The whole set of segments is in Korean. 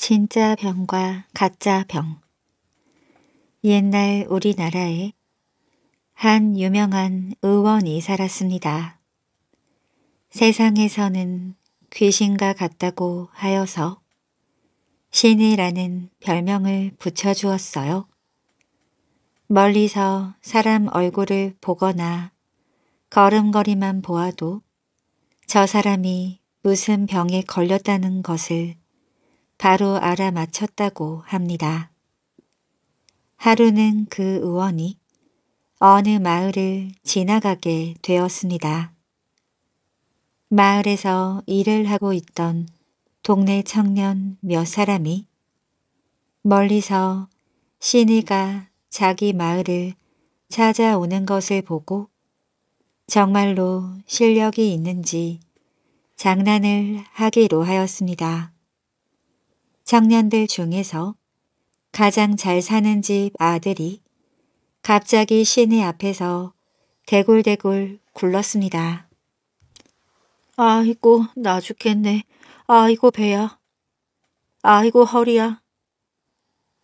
진짜 병과 가짜 병 옛날 우리나라에 한 유명한 의원이 살았습니다. 세상에서는 귀신과 같다고 하여서 신이라는 별명을 붙여주었어요. 멀리서 사람 얼굴을 보거나 걸음걸이만 보아도 저 사람이 무슨 병에 걸렸다는 것을 바로 알아맞혔다고 합니다. 하루는 그 의원이 어느 마을을 지나가게 되었습니다. 마을에서 일을 하고 있던 동네 청년 몇 사람이 멀리서 신이가 자기 마을을 찾아오는 것을 보고 정말로 실력이 있는지 장난을 하기로 하였습니다. 청년들 중에서 가장 잘 사는 집 아들이 갑자기 시내 앞에서 대굴대굴 굴렀습니다. 아, 아이고 나 죽겠네. 아이고 배야. 아이고 허리야.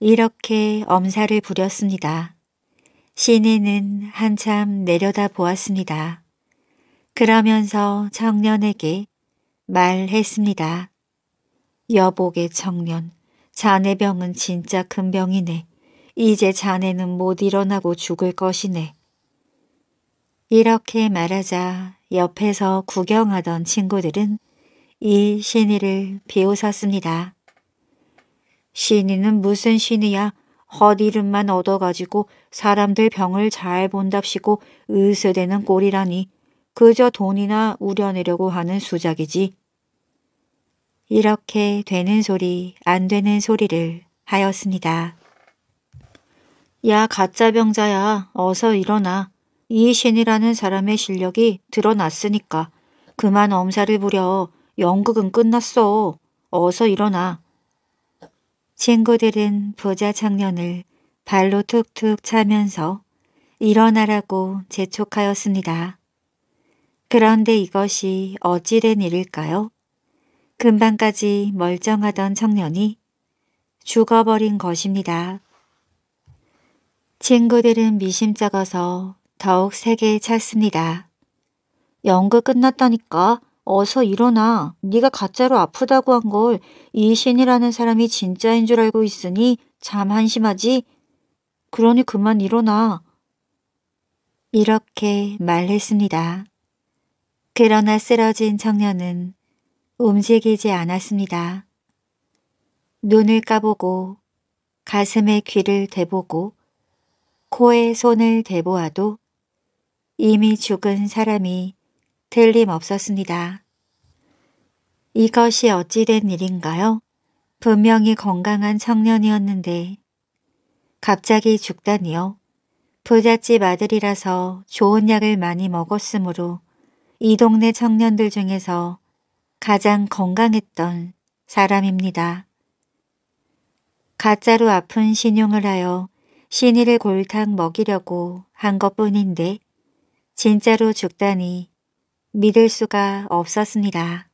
이렇게 엄살을 부렸습니다. 시내는 한참 내려다 보았습니다. 그러면서 청년에게 말했습니다. 여복의 청년, 자네 병은 진짜 큰 병이네. 이제 자네는 못 일어나고 죽을 것이네. 이렇게 말하자 옆에서 구경하던 친구들은 이신의를 비웃었습니다. 신의는 무슨 신이야? 헛 이름만 얻어가지고 사람들 병을 잘 본답시고 으스대는 꼴이라니. 그저 돈이나 우려내려고 하는 수작이지. 이렇게 되는 소리 안 되는 소리를 하였습니다. 야 가짜 병자야 어서 일어나. 이 신이라는 사람의 실력이 드러났으니까 그만 엄살을 부려 연극은 끝났어. 어서 일어나. 친구들은 부자 청년을 발로 툭툭 차면서 일어나라고 재촉하였습니다. 그런데 이것이 어찌된 일일까요? 금방까지 멀쩡하던 청년이 죽어버린 것입니다. 친구들은 미심쩍어서 더욱 세게 찼습니다. 연극 끝났다니까 어서 일어나. 네가 가짜로 아프다고 한 걸 이신이라는 사람이 진짜인 줄 알고 있으니 참 한심하지? 그러니 그만 일어나. 이렇게 말했습니다. 그러나 쓰러진 청년은 움직이지 않았습니다. 눈을 까보고 가슴에 귀를 대보고 코에 손을 대보아도 이미 죽은 사람이 틀림없었습니다. 이것이 어찌된 일인가요? 분명히 건강한 청년이었는데 갑자기 죽다니요. 부잣집 아들이라서 좋은 약을 많이 먹었으므로 이 동네 청년들 중에서 가장 건강했던 사람입니다. 가짜로 아픈 신용을 하여 신의를 골탕 먹이려고 한 것뿐인데 진짜로 죽다니 믿을 수가 없었습니다.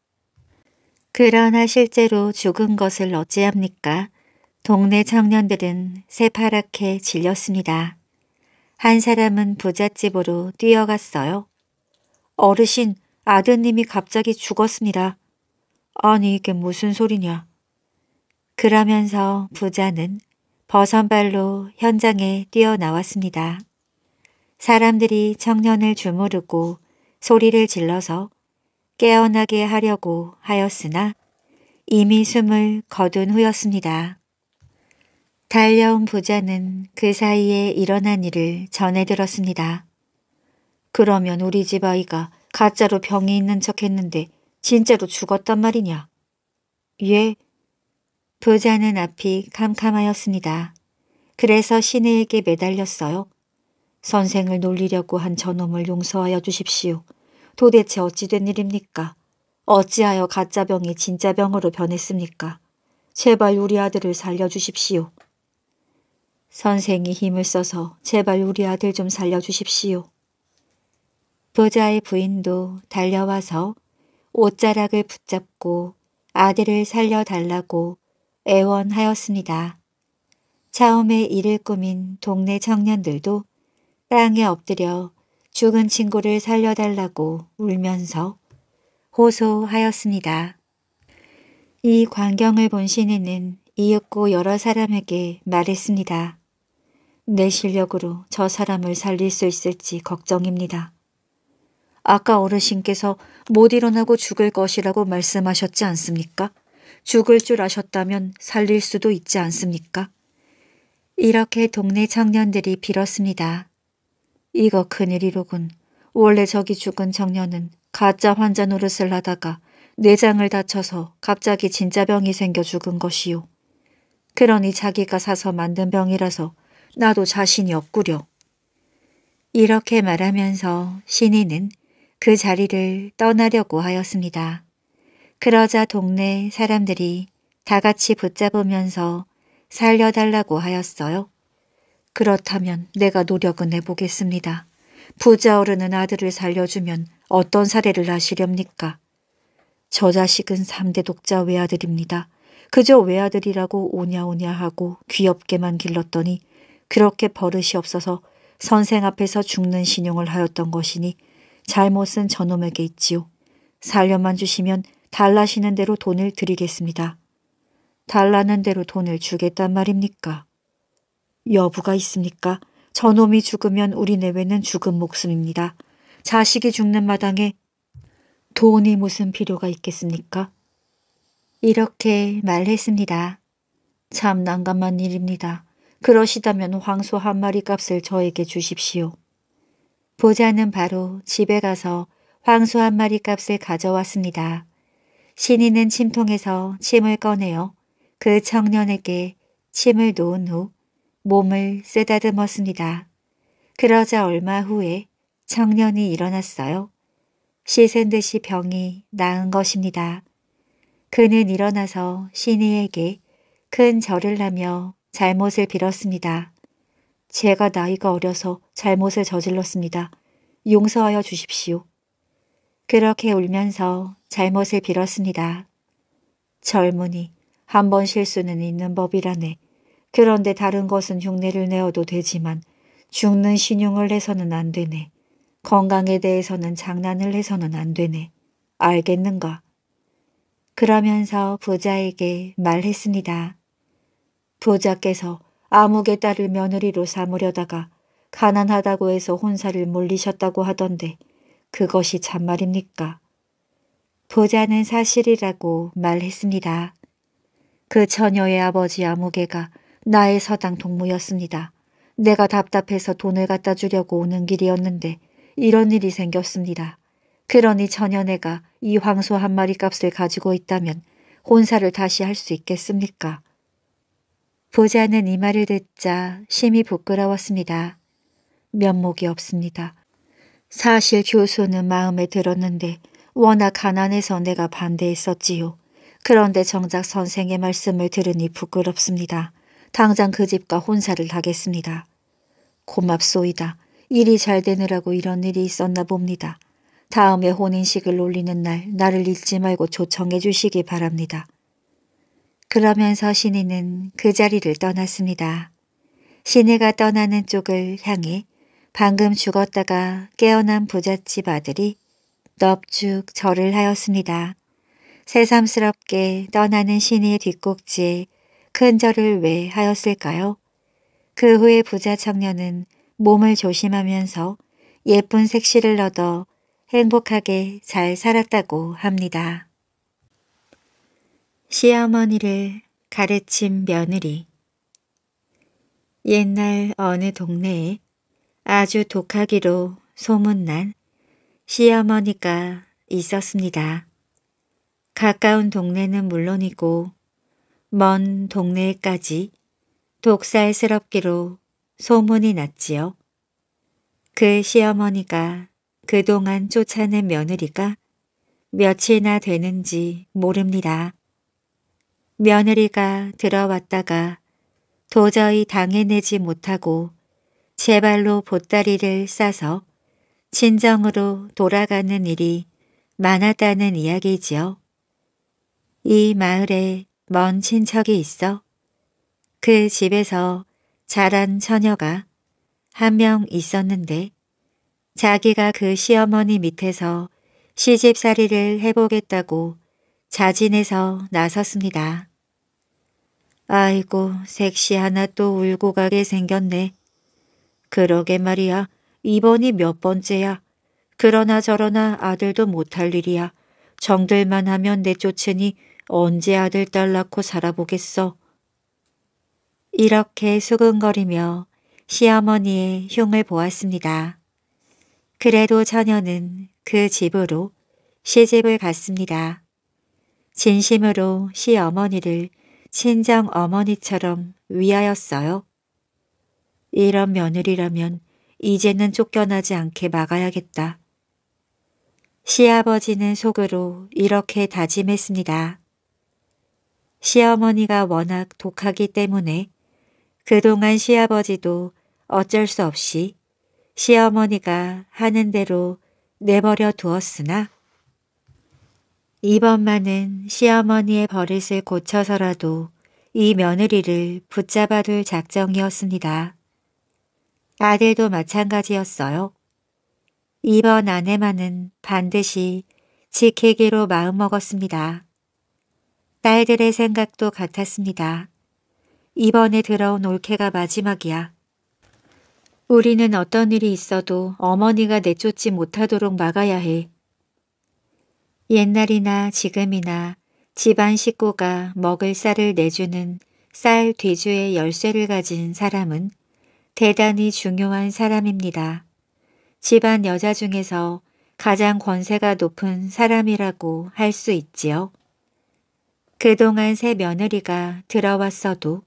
그러나 실제로 죽은 것을 어찌합니까? 동네 청년들은 새파랗게 질렸습니다. 한 사람은 부잣집으로 뛰어갔어요. 어르신, 아드님이 갑자기 죽었습니다. 아니 이게 무슨 소리냐. 그러면서 부자는 버선발로 현장에 뛰어나왔습니다. 사람들이 청년을 주무르고 소리를 질러서 깨어나게 하려고 하였으나 이미 숨을 거둔 후였습니다. 달려온 부자는 그 사이에 일어난 일을 전해들었습니다. 그러면 우리 집 아이가 가짜로 병이 있는 척 했는데 진짜로 죽었단 말이냐? 예. 부자는 앞이 캄캄하였습니다. 그래서 시내에게 매달렸어요. 선생을 놀리려고 한 저놈을 용서하여 주십시오. 도대체 어찌된 일입니까? 어찌하여 가짜 병이 진짜 병으로 변했습니까? 제발 우리 아들을 살려주십시오. 선생이 힘을 써서 제발 우리 아들 좀 살려주십시오. 부자의 부인도 달려와서 옷자락을 붙잡고 아들을 살려달라고 애원하였습니다. 처음에 이를 꾸민 동네 청년들도 땅에 엎드려 죽은 친구를 살려달라고 울면서 호소하였습니다. 이 광경을 본 시내는 이윽고 여러 사람에게 말했습니다. 내 실력으로 저 사람을 살릴 수 있을지 걱정입니다. 아까 어르신께서 못 일어나고 죽을 것이라고 말씀하셨지 않습니까? 죽을 줄 아셨다면 살릴 수도 있지 않습니까? 이렇게 동네 청년들이 빌었습니다. 이거 큰일이로군. 원래 저기 죽은 청년은 가짜 환자 노릇을 하다가 내장을 다쳐서 갑자기 진짜 병이 생겨 죽은 것이요. 그러니 자기가 사서 만든 병이라서 나도 자신이 없구려. 이렇게 말하면서 신이는 그 자리를 떠나려고 하였습니다. 그러자 동네 사람들이 다 같이 붙잡으면서 살려달라고 하였어요. 그렇다면 내가 노력은 해보겠습니다. 부자 어른은 아들을 살려주면 어떤 사례를 하시렵니까? 저 자식은 3대 독자 외아들입니다. 그저 외아들이라고 오냐오냐 하고 귀엽게만 길렀더니 그렇게 버릇이 없어서 선생 앞에서 죽는 신용을 하였던 것이니 잘못은 저놈에게 있지요. 살려만 주시면 달라시는 대로 돈을 드리겠습니다. 달라는 대로 돈을 주겠단 말입니까? 여부가 있습니까? 저놈이 죽으면 우리 내외는 죽은 목숨입니다. 자식이 죽는 마당에 돈이 무슨 필요가 있겠습니까? 이렇게 말했습니다. 참 난감한 일입니다. 그러시다면 황소 한 마리 값을 저에게 주십시오. 보자는 바로 집에 가서 황소 한 마리 값을 가져왔습니다. 신인는 침통에서 침을 꺼내어 그 청년에게 침을 놓은 후 몸을 쓰다듬었습니다. 그러자 얼마 후에 청년이 일어났어요. 씻은 듯이 병이 나은 것입니다. 그는 일어나서 신이에게 큰 절을 하며 잘못을 빌었습니다. 제가 나이가 어려서 잘못을 저질렀습니다. 용서하여 주십시오. 그렇게 울면서 잘못을 빌었습니다. 젊은이 한번 실수는 있는 법이라네. 그런데 다른 것은 흉내를 내어도 되지만 죽는 신용을 해서는 안 되네. 건강에 대해서는 장난을 해서는 안 되네. 알겠는가? 그러면서 부자에게 말했습니다. 부자께서 아무개 딸을 며느리로 삼으려다가 가난하다고 해서 혼사를 몰리셨다고 하던데 그것이 참말입니까? 부자는 사실이라고 말했습니다. 그 처녀의 아버지 아무개가 나의 서당 동무였습니다. 내가 답답해서 돈을 갖다 주려고 오는 길이었는데 이런 일이 생겼습니다. 그러니 처녀네가 이 황소 한 마리 값을 가지고 있다면 혼사를 다시 할 수 있겠습니까? 보자는 이 말을 듣자 심히 부끄러웠습니다. 면목이 없습니다. 사실 교수는 마음에 들었는데 워낙 가난해서 내가 반대했었지요. 그런데 정작 선생의 말씀을 들으니 부끄럽습니다. 당장 그 집과 혼사를 하겠습니다. 고맙소이다. 일이 잘 되느라고 이런 일이 있었나 봅니다. 다음에 혼인식을 올리는 날 나를 잊지 말고 조청해 주시기 바랍니다. 그러면서 신내는그 자리를 떠났습니다. 신내가 떠나는 쪽을 향해 방금 죽었다가 깨어난 부잣집 아들이 넙죽 절을 하였습니다. 새삼스럽게 떠나는 신의 뒷꼭지에 큰 절을 왜 하였을까요? 그 후에 부자 청년은 몸을 조심하면서 예쁜 색시를 얻어 행복하게 잘 살았다고 합니다. 시어머니를 가르친 며느리 옛날 어느 동네에 아주 독하기로 소문난 시어머니가 있었습니다. 가까운 동네는 물론이고 먼 동네까지 독살스럽기로 소문이 났지요. 그 시어머니가 그동안 쫓아낸 며느리가 며칠이나 되는지 모릅니다. 며느리가 들어왔다가 도저히 당해내지 못하고 제 발로 보따리를 싸서 친정으로 돌아가는 일이 많았다는 이야기지요. 이 마을에 먼 친척이 있어 그 집에서 자란 처녀가 한 명 있었는데 자기가 그 시어머니 밑에서 시집살이를 해보겠다고 자진해서 나섰습니다. 아이고 색시 하나 또 울고 가게 생겼네. 그러게 말이야. 이번이 몇 번째야. 그러나 저러나 아들도 못할 일이야. 정들만 하면 내쫓으니 언제 아들 딸 낳고 살아보겠어. 이렇게 수근거리며 시어머니의 흉을 보았습니다. 그래도 처녀는 그 집으로 시집을 갔습니다. 진심으로 시어머니를 친정 어머니처럼 위하였어요. 이런 며느리라면 이제는 쫓겨나지 않게 막아야겠다. 시아버지는 속으로 이렇게 다짐했습니다. 시어머니가 워낙 독하기 때문에 그동안 시아버지도 어쩔 수 없이 시어머니가 하는 대로 내버려 두었으나 이번만은 시어머니의 버릇을 고쳐서라도 이 며느리를 붙잡아둘 작정이었습니다. 아들도 마찬가지였어요. 이번 아내만은 반드시 지키기로 마음먹었습니다. 딸들의 생각도 같았습니다. 이번에 들어온 올케가 마지막이야. 우리는 어떤 일이 있어도 어머니가 내쫓지 못하도록 막아야 해. 옛날이나 지금이나 집안 식구가 먹을 쌀을 내주는 쌀 뒤주의 열쇠를 가진 사람은 대단히 중요한 사람입니다. 집안 여자 중에서 가장 권세가 높은 사람이라고 할 수 있지요. 그동안 새 며느리가 들어왔어도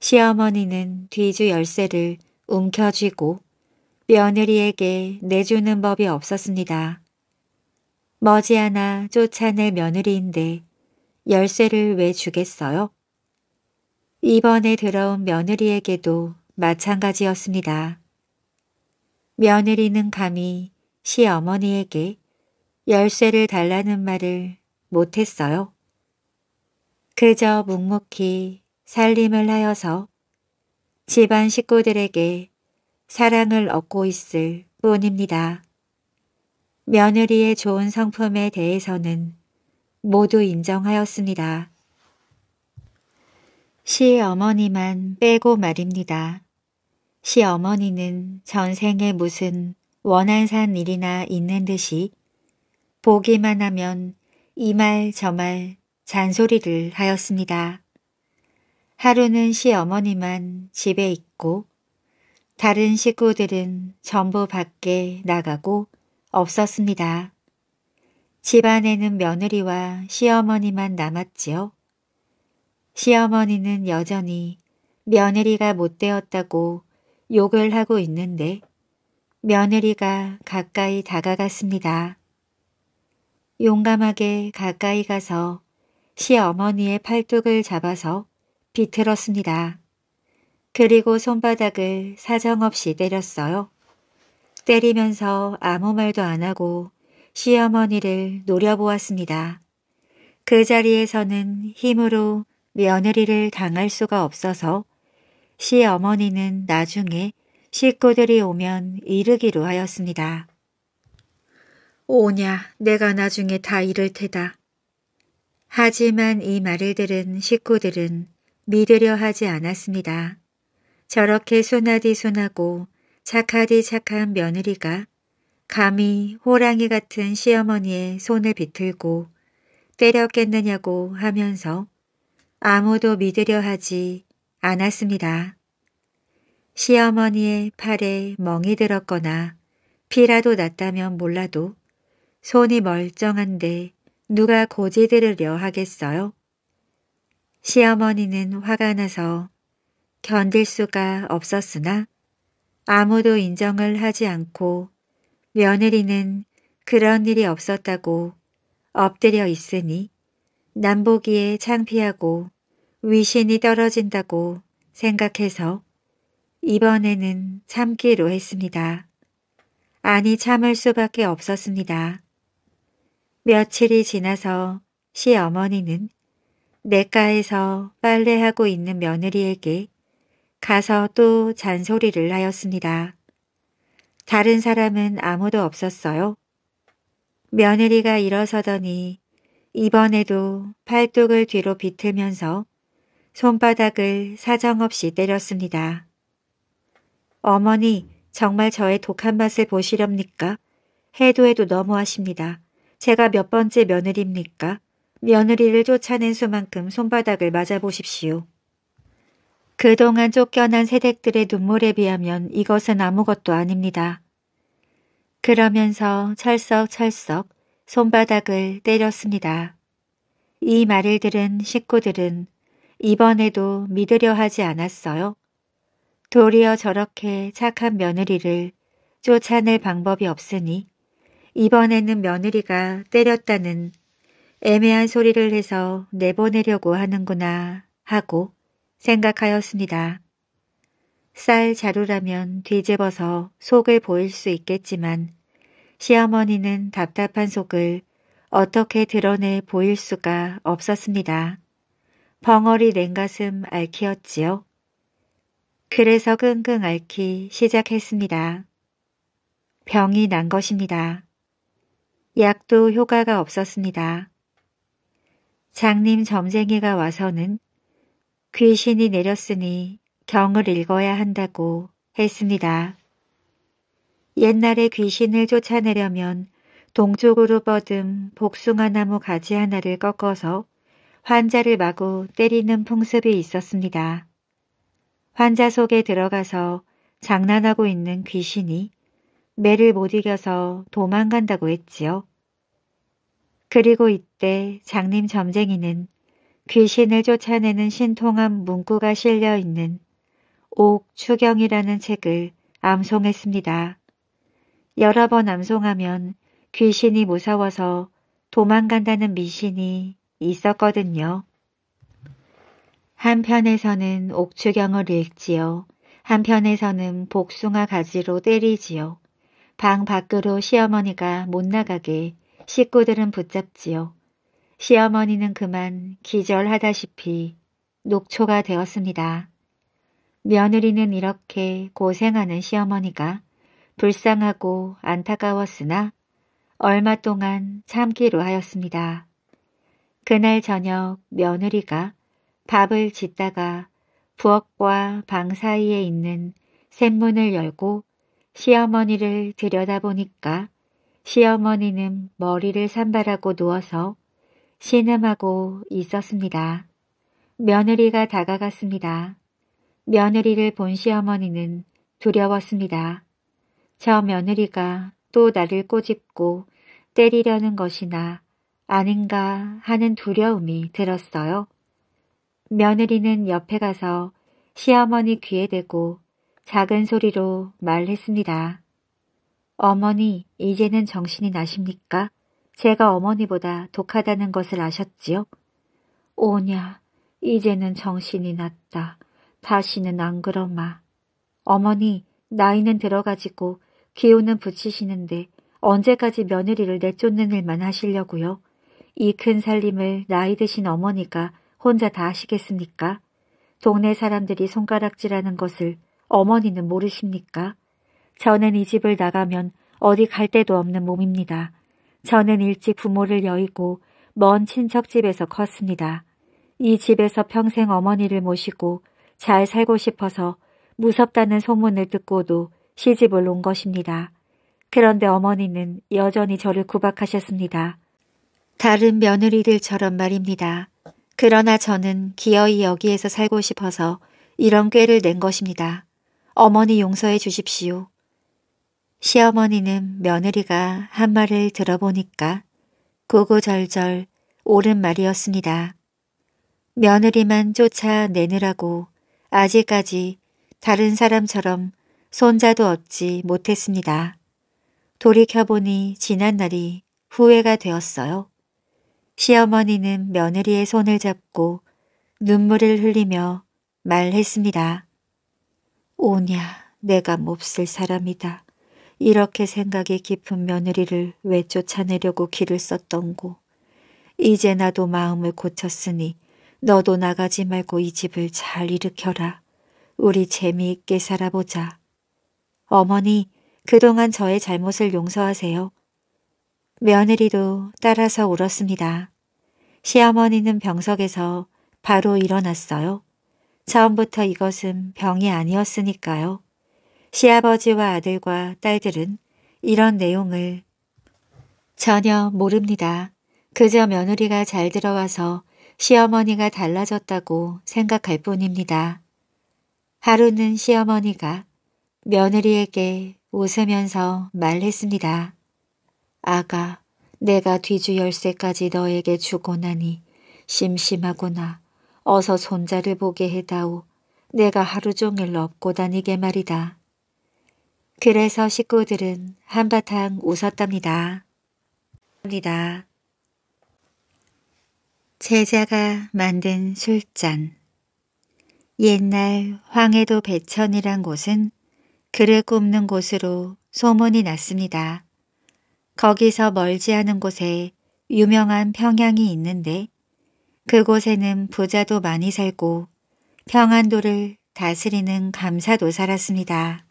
시어머니는 뒤주 열쇠를 움켜쥐고 며느리에게 내주는 법이 없었습니다. 머지않아 쫓아낼 며느리인데 열쇠를 왜 주겠어요? 이번에 들어온 며느리에게도 마찬가지였습니다. 며느리는 감히 시어머니에게 열쇠를 달라는 말을 못했어요. 그저 묵묵히 살림을 하여서 집안 식구들에게 사랑을 얻고 있을 뿐입니다. 며느리의 좋은 성품에 대해서는 모두 인정하였습니다. 시 어머니만 빼고 말입니다. 시 어머니는 전생에 무슨 원한산 일이나 있는 듯이 보기만 하면 이말 저말 잔소리를 하였습니다. 하루는 시 어머니만 집에 있고 다른 식구들은 전부 밖에 나가고 없었습니다. 집안에는 며느리와 시어머니만 남았지요. 시어머니는 여전히 며느리가 못되었다고 욕을 하고 있는데 며느리가 가까이 다가갔습니다. 용감하게 가까이 가서 시어머니의 팔뚝을 잡아서 비틀었습니다. 그리고 손바닥을 사정없이 때렸어요. 때리면서 아무 말도 안 하고 시어머니를 노려보았습니다. 그 자리에서는 힘으로 며느리를 당할 수가 없어서 시어머니는 나중에 식구들이 오면 이르기로 하였습니다. 오냐 내가 나중에 다 이를 테다. 하지만 이 말을 들은 식구들은 믿으려 하지 않았습니다. 저렇게 소나디소나고 착하디 착한 며느리가 감히 호랑이 같은 시어머니의 손을 비틀고 때렸겠느냐고 하면서 아무도 믿으려 하지 않았습니다. 시어머니의 팔에 멍이 들었거나 피라도 났다면 몰라도 손이 멀쩡한데 누가 고지 들으려 하겠어요? 시어머니는 화가 나서 견딜 수가 없었으나 아무도 인정을 하지 않고 며느리는 그런 일이 없었다고 엎드려 있으니 남보기에 창피하고 위신이 떨어진다고 생각해서 이번에는 참기로 했습니다. 아니 참을 수밖에 없었습니다. 며칠이 지나서 시어머니는 내과에서 빨래하고 있는 며느리에게 가서 또 잔소리를 하였습니다. 다른 사람은 아무도 없었어요. 며느리가 일어서더니 이번에도 팔뚝을 뒤로 비틀면서 손바닥을 사정없이 때렸습니다. 어머니 정말 저의 독한 맛을 보시렵니까? 해도 해도 너무하십니다. 제가 몇 번째 며느리입니까? 며느리를 쫓아낸 수만큼 손바닥을 맞아보십시오. 그동안 쫓겨난 새댁들의 눈물에 비하면 이것은 아무것도 아닙니다. 그러면서 철썩철썩 손바닥을 때렸습니다. 이 말을 들은 식구들은 이번에도 믿으려 하지 않았어요. 도리어 저렇게 착한 며느리를 쫓아낼 방법이 없으니 이번에는 며느리가 때렸다는 애매한 소리를 해서 내보내려고 하는구나 하고 생각하였습니다. 쌀 자루라면 뒤집어서 속을 보일 수 있겠지만 시어머니는 답답한 속을 어떻게 드러내 보일 수가 없었습니다. 벙어리 냉가슴 앓기였지요. 그래서 끙끙 앓기 시작했습니다. 병이 난 것입니다. 약도 효과가 없었습니다. 장님 점쟁이가 와서는 귀신이 내렸으니 경을 읽어야 한다고 했습니다. 옛날에 귀신을 쫓아내려면 동쪽으로 뻗은 복숭아나무 가지 하나를 꺾어서 환자를 마구 때리는 풍습이 있었습니다. 환자 속에 들어가서 장난하고 있는 귀신이 매를 못 이겨서 도망간다고 했지요. 그리고 이때 장님 점쟁이는 귀신을 쫓아내는 신통한 문구가 실려있는 옥추경이라는 책을 암송했습니다. 여러 번 암송하면 귀신이 무서워서 도망간다는 미신이 있었거든요. 한편에서는 옥추경을 읽지요. 한편에서는 복숭아 가지로 때리지요. 방 밖으로 시어머니가 못 나가게 식구들은 붙잡지요. 시어머니는 그만 기절하다시피 녹초가 되었습니다. 며느리는 이렇게 고생하는 시어머니가 불쌍하고 안타까웠으나 얼마 동안 참기로 하였습니다. 그날 저녁 며느리가 밥을 짓다가 부엌과 방 사이에 있는 샘문을 열고 시어머니를 들여다보니까 시어머니는 머리를 산발하고 누워서 신음하고 있었습니다. 며느리가 다가갔습니다. 며느리를 본 시어머니는 두려웠습니다. 저 며느리가 또 나를 꼬집고 때리려는 것이나 아닌가 하는 두려움이 들었어요. 며느리는 옆에 가서 시어머니 귀에 대고 작은 소리로 말했습니다. 어머니, 이제는 정신이 나십니까? 제가 어머니보다 독하다는 것을 아셨지요? 오냐, 이제는 정신이 났다. 다시는 안 그러마. 어머니, 나이는 들어가지고 기운은 붙이시는데 언제까지 며느리를 내쫓는 일만 하시려고요? 이 큰 살림을 나이 드신 어머니가 혼자 다 하시겠습니까? 동네 사람들이 손가락질하는 것을 어머니는 모르십니까? 저는 이 집을 나가면 어디 갈 데도 없는 몸입니다. 저는 일찍 부모를 여의고 먼 친척집에서 컸습니다. 이 집에서 평생 어머니를 모시고 잘 살고 싶어서 무섭다는 소문을 듣고도 시집을 온 것입니다. 그런데 어머니는 여전히 저를 구박하셨습니다. 다른 며느리들처럼 말입니다. 그러나 저는 기어이 여기에서 살고 싶어서 이런 꾀를 낸 것입니다. 어머니 용서해 주십시오. 시어머니는 며느리가 한 말을 들어보니까 구구절절 옳은 말이었습니다. 며느리만 쫓아내느라고 아직까지 다른 사람처럼 손자도 얻지 못했습니다. 돌이켜보니 지난 날이 후회가 되었어요. 시어머니는 며느리의 손을 잡고 눈물을 흘리며 말했습니다. 오냐, 내가 몹쓸 사람이다. 이렇게 생각이 깊은 며느리를 왜 쫓아내려고 길을 썼던고. 이제 나도 마음을 고쳤으니 너도 나가지 말고 이 집을 잘 일으켜라. 우리 재미있게 살아보자. 어머니, 그동안 저의 잘못을 용서하세요. 며느리도 따라서 울었습니다. 시어머니는 병석에서 바로 일어났어요. 처음부터 이것은 병이 아니었으니까요. 시아버지와 아들과 딸들은 이런 내용을 전혀 모릅니다. 그저 며느리가 잘 들어와서 시어머니가 달라졌다고 생각할 뿐입니다. 하루는 시어머니가 며느리에게 웃으면서 말했습니다. 아가, 내가 뒤주 열쇠까지 너에게 주고 나니 심심하구나. 어서 손자를 보게 해다오. 내가 하루 종일 업고 다니게 말이다. 그래서 식구들은 한바탕 웃었답니다. 제자가 만든 술잔 옛날 황해도 배천이란 곳은 그를 굽는 곳으로 소문이 났습니다. 거기서 멀지 않은 곳에 유명한 평양이 있는데 그곳에는 부자도 많이 살고 평안도를 다스리는 감사도 살았습니다.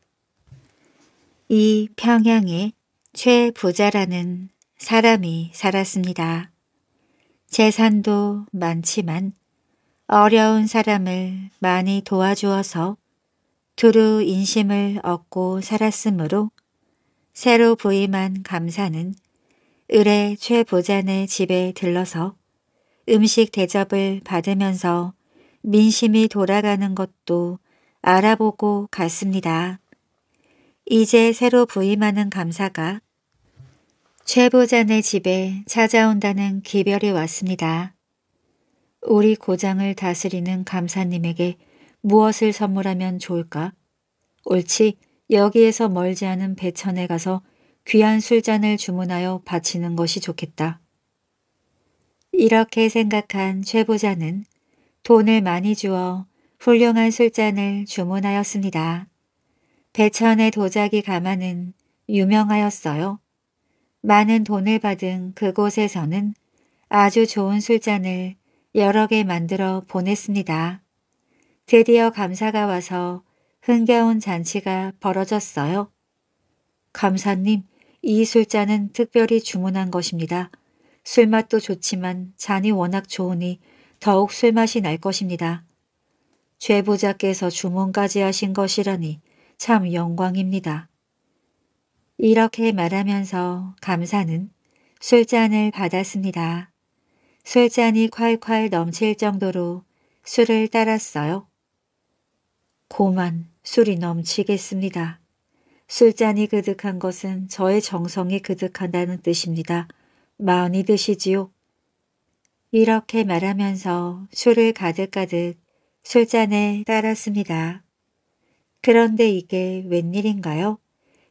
이 평양에 최부자라는 사람이 살았습니다. 재산도 많지만 어려운 사람을 많이 도와주어서 두루 인심을 얻고 살았으므로 새로 부임한 감사는 을의 최부자네 집에 들러서 음식 대접을 받으면서 민심이 돌아가는 것도 알아보고 갔습니다. 이제 새로 부임하는 감사가 최보자의 집에 찾아온다는 기별이 왔습니다. 우리 고장을 다스리는 감사님에게 무엇을 선물하면 좋을까? 옳지 여기에서 멀지 않은 배천에 가서 귀한 술잔을 주문하여 바치는 것이 좋겠다. 이렇게 생각한 최보자는 돈을 많이 주어 훌륭한 술잔을 주문하였습니다. 배천의 도자기 가마는 유명하였어요. 많은 돈을 받은 그곳에서는 아주 좋은 술잔을 여러 개 만들어 보냈습니다. 드디어 감사가 와서 흥겨운 잔치가 벌어졌어요. 감사님, 이 술잔은 특별히 주문한 것입니다. 술맛도 좋지만 잔이 워낙 좋으니 더욱 술맛이 날 것입니다. 죄부자께서 주문까지 하신 것이라니 참 영광입니다. 이렇게 말하면서 감사는 술잔을 받았습니다. 술잔이 콸콸 넘칠 정도로 술을 따랐어요. 고만 술이 넘치겠습니다. 술잔이 그득한 것은 저의 정성이 그득한다는 뜻입니다. 마흔이 드시지요. 이렇게 말하면서 술을 가득가득 술잔에 따랐습니다. 그런데 이게 웬일인가요?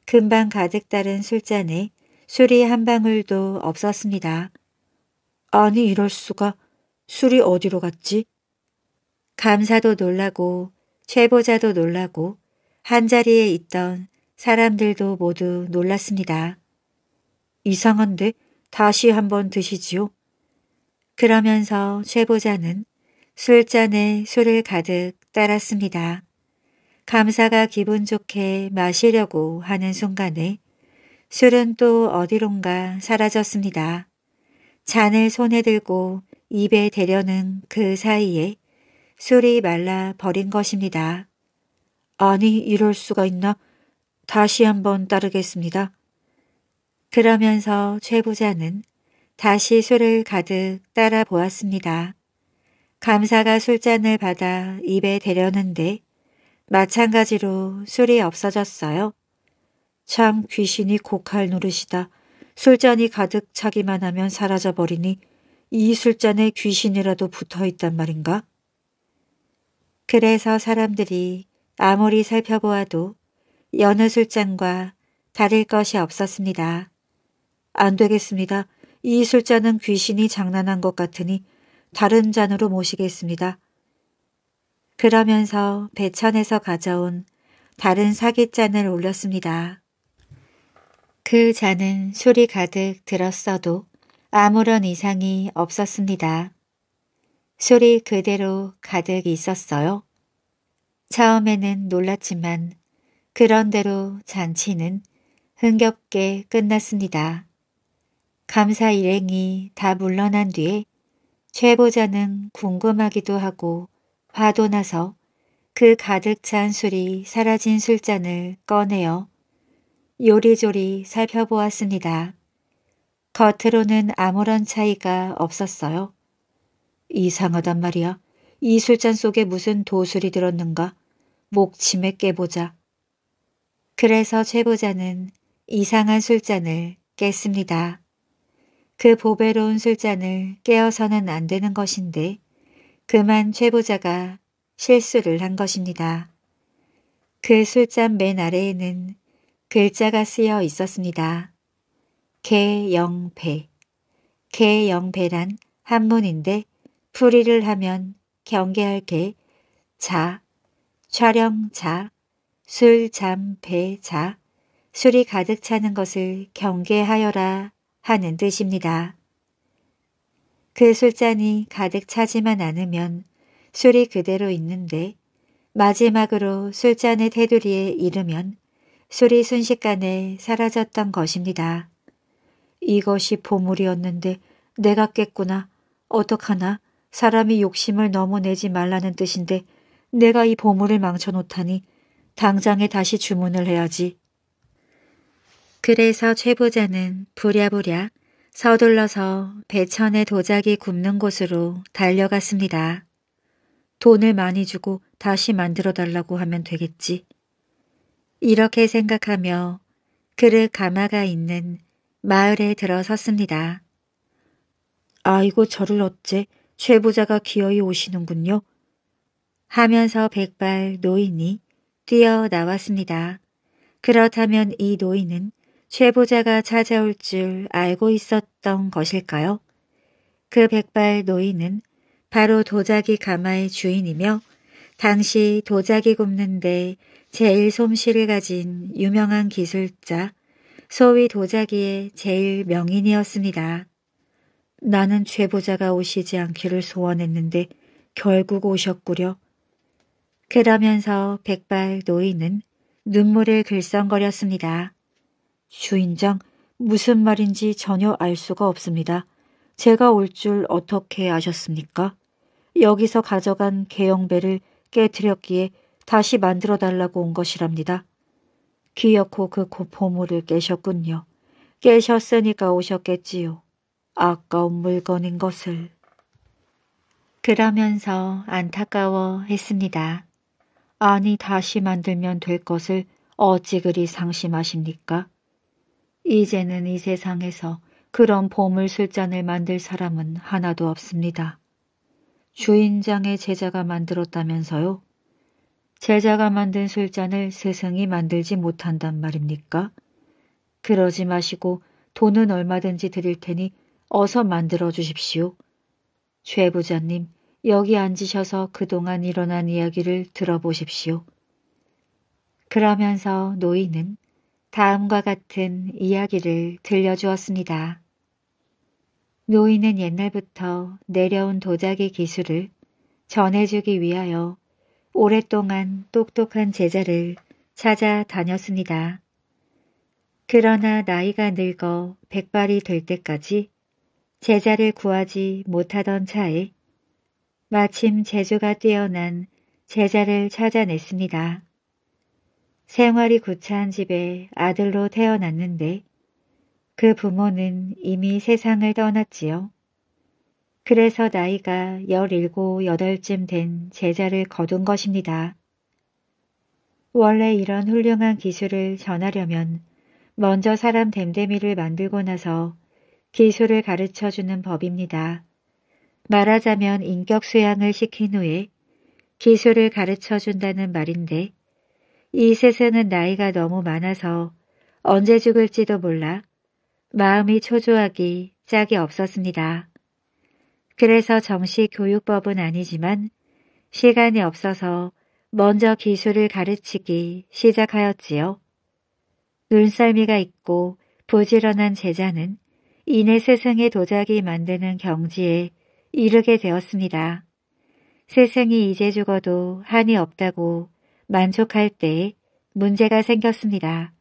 금방 가득 따른 술잔에 술이 한 방울도 없었습니다. 아니 이럴 수가 술이 어디로 갔지? 감사도 놀라고 최보자도 놀라고 한자리에 있던 사람들도 모두 놀랐습니다. 이상한데 다시 한번 드시지요. 그러면서 최보자는 술잔에 술을 가득 따랐습니다. 감사가 기분 좋게 마시려고 하는 순간에 술은 또 어디론가 사라졌습니다. 잔을 손에 들고 입에 대려는 그 사이에 술이 말라 버린 것입니다. 아니 이럴 수가 있나? 다시 한번 따르겠습니다. 그러면서 최 부자는 다시 술을 가득 따라 보았습니다. 감사가 술잔을 받아 입에 대려는데 마찬가지로 술이 없어졌어요. 참 귀신이 곡할 노릇이다. 술잔이 가득 차기만 하면 사라져버리니 이 술잔에 귀신이라도 붙어있단 말인가? 그래서 사람들이 아무리 살펴보아도 여느 술잔과 다를 것이 없었습니다. 안 되겠습니다. 이 술잔은 귀신이 장난한 것 같으니 다른 잔으로 모시겠습니다. 그러면서 배천에서 가져온 다른 사기잔을 올렸습니다. 그 잔은 술이 가득 들었어도 아무런 이상이 없었습니다. 술이 그대로 가득 있었어요. 처음에는 놀랐지만 그런대로 잔치는 흥겹게 끝났습니다. 감사 일행이 다 물러난 뒤에 최보자는 궁금하기도 하고 화도 나서 그 가득 찬 술이 사라진 술잔을 꺼내어 요리조리 살펴보았습니다. 겉으로는 아무런 차이가 없었어요. 이상하단 말이야. 이 술잔 속에 무슨 도술이 들었는가. 목침에 깨보자. 그래서 최부자는 이상한 술잔을 깼습니다. 그 보배로운 술잔을 깨어서는 안 되는 것인데 그만 최보자가 실수를 한 것입니다. 그 술잔 맨 아래에는 글자가 쓰여 있었습니다. 개영배 개영배란 한문인데 풀이를 하면 경계할 개, 자, 촬영 자, 술, 잠, 배, 자, 술이 가득 차는 것을 경계하여라 하는 뜻입니다. 그 술잔이 가득 차지만 않으면 술이 그대로 있는데 마지막으로 술잔의 테두리에 이르면 술이 순식간에 사라졌던 것입니다. 이것이 보물이었는데 내가 깼구나. 어떡하나. 사람이 욕심을 너무 내지 말라는 뜻인데 내가 이 보물을 망쳐놓다니 당장에 다시 주문을 해야지. 그래서 최부자는 부랴부랴 서둘러서 배천의 도자기 굽는 곳으로 달려갔습니다. 돈을 많이 주고 다시 만들어 달라고 하면 되겠지. 이렇게 생각하며 그를 가마가 있는 마을에 들어섰습니다. 아이고 저를 어째 최부자가 기어이 오시는군요. 하면서 백발 노인이 뛰어나왔습니다. 그렇다면 이 노인은 최보자가 찾아올 줄 알고 있었던 것일까요? 그 백발 노인은 바로 도자기 가마의 주인이며 당시 도자기 굽는데 제일 솜씨를 가진 유명한 기술자, 소위 도자기의 제일 명인이었습니다. 나는 최보자가 오시지 않기를 소원했는데 결국 오셨구려. 그러면서 백발 노인은 눈물을 글썽거렸습니다. 주인장, 무슨 말인지 전혀 알 수가 없습니다. 제가 올 줄 어떻게 아셨습니까? 여기서 가져간 개영배를 깨뜨렸기에 다시 만들어 달라고 온 것이랍니다. 귀엽고 그 고포물을 깨셨군요. 깨셨으니까 오셨겠지요. 아까운 물건인 것을. 그러면서 안타까워했습니다. 아니 다시 만들면 될 것을 어찌 그리 상심하십니까? 이제는 이 세상에서 그런 보물술잔을 만들 사람은 하나도 없습니다. 주인장의 제자가 만들었다면서요? 제자가 만든 술잔을 스승이 만들지 못한단 말입니까? 그러지 마시고 돈은 얼마든지 드릴 테니 어서 만들어 주십시오. 최 부자님, 여기 앉으셔서 그동안 일어난 이야기를 들어보십시오. 그러면서 노인은 다음과 같은 이야기를 들려주었습니다. 노인은 옛날부터 내려온 도자기 기술을 전해주기 위하여 오랫동안 똑똑한 제자를 찾아다녔습니다. 그러나 나이가 늙어 백발이 될 때까지 제자를 구하지 못하던 차에 마침 재주가 뛰어난 제자를 찾아냈습니다. 생활이 구차한 집에 아들로 태어났는데 그 부모는 이미 세상을 떠났지요. 그래서 나이가 17, 8쯤 된 제자를 거둔 것입니다. 원래 이런 훌륭한 기술을 전하려면 먼저 사람 댐데미를 만들고 나서 기술을 가르쳐주는 법입니다. 말하자면 인격 수양을 시킨 후에 기술을 가르쳐준다는 말인데 이 세상은 나이가 너무 많아서 언제 죽을지도 몰라 마음이 초조하기 짝이 없었습니다. 그래서 정식 교육법은 아니지만 시간이 없어서 먼저 기술을 가르치기 시작하였지요. 눈썰미가 있고 부지런한 제자는 이내 세상의 도자기 만드는 경지에 이르게 되었습니다. 세상이 이제 죽어도 한이 없다고 만족할 때 문제가 생겼습니다.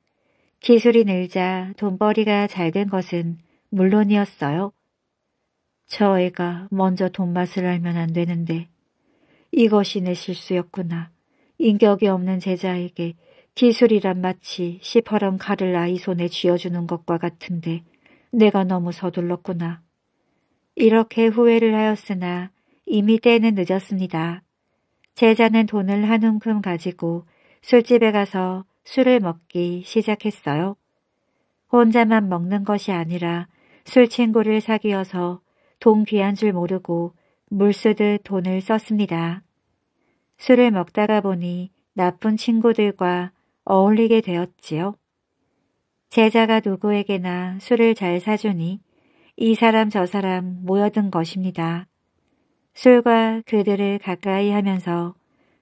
기술이 늘자 돈벌이가 잘 된 것은 물론이었어요. 저 애가 먼저 돈맛을 알면 안 되는데 이것이 내 실수였구나. 인격이 없는 제자에게 기술이란 마치 시퍼런 칼을 아이 손에 쥐어주는 것과 같은데 내가 너무 서둘렀구나. 이렇게 후회를 하였으나 이미 때는 늦었습니다. 제자는 돈을 한 움큼 가지고 술집에 가서 술을 먹기 시작했어요. 혼자만 먹는 것이 아니라 술 친구를 사귀어서 돈 귀한 줄 모르고 물 쓰듯 돈을 썼습니다. 술을 먹다가 보니 나쁜 친구들과 어울리게 되었지요. 제자가 누구에게나 술을 잘 사주니 이 사람 저 사람 모여든 것입니다. 술과 그들을 가까이 하면서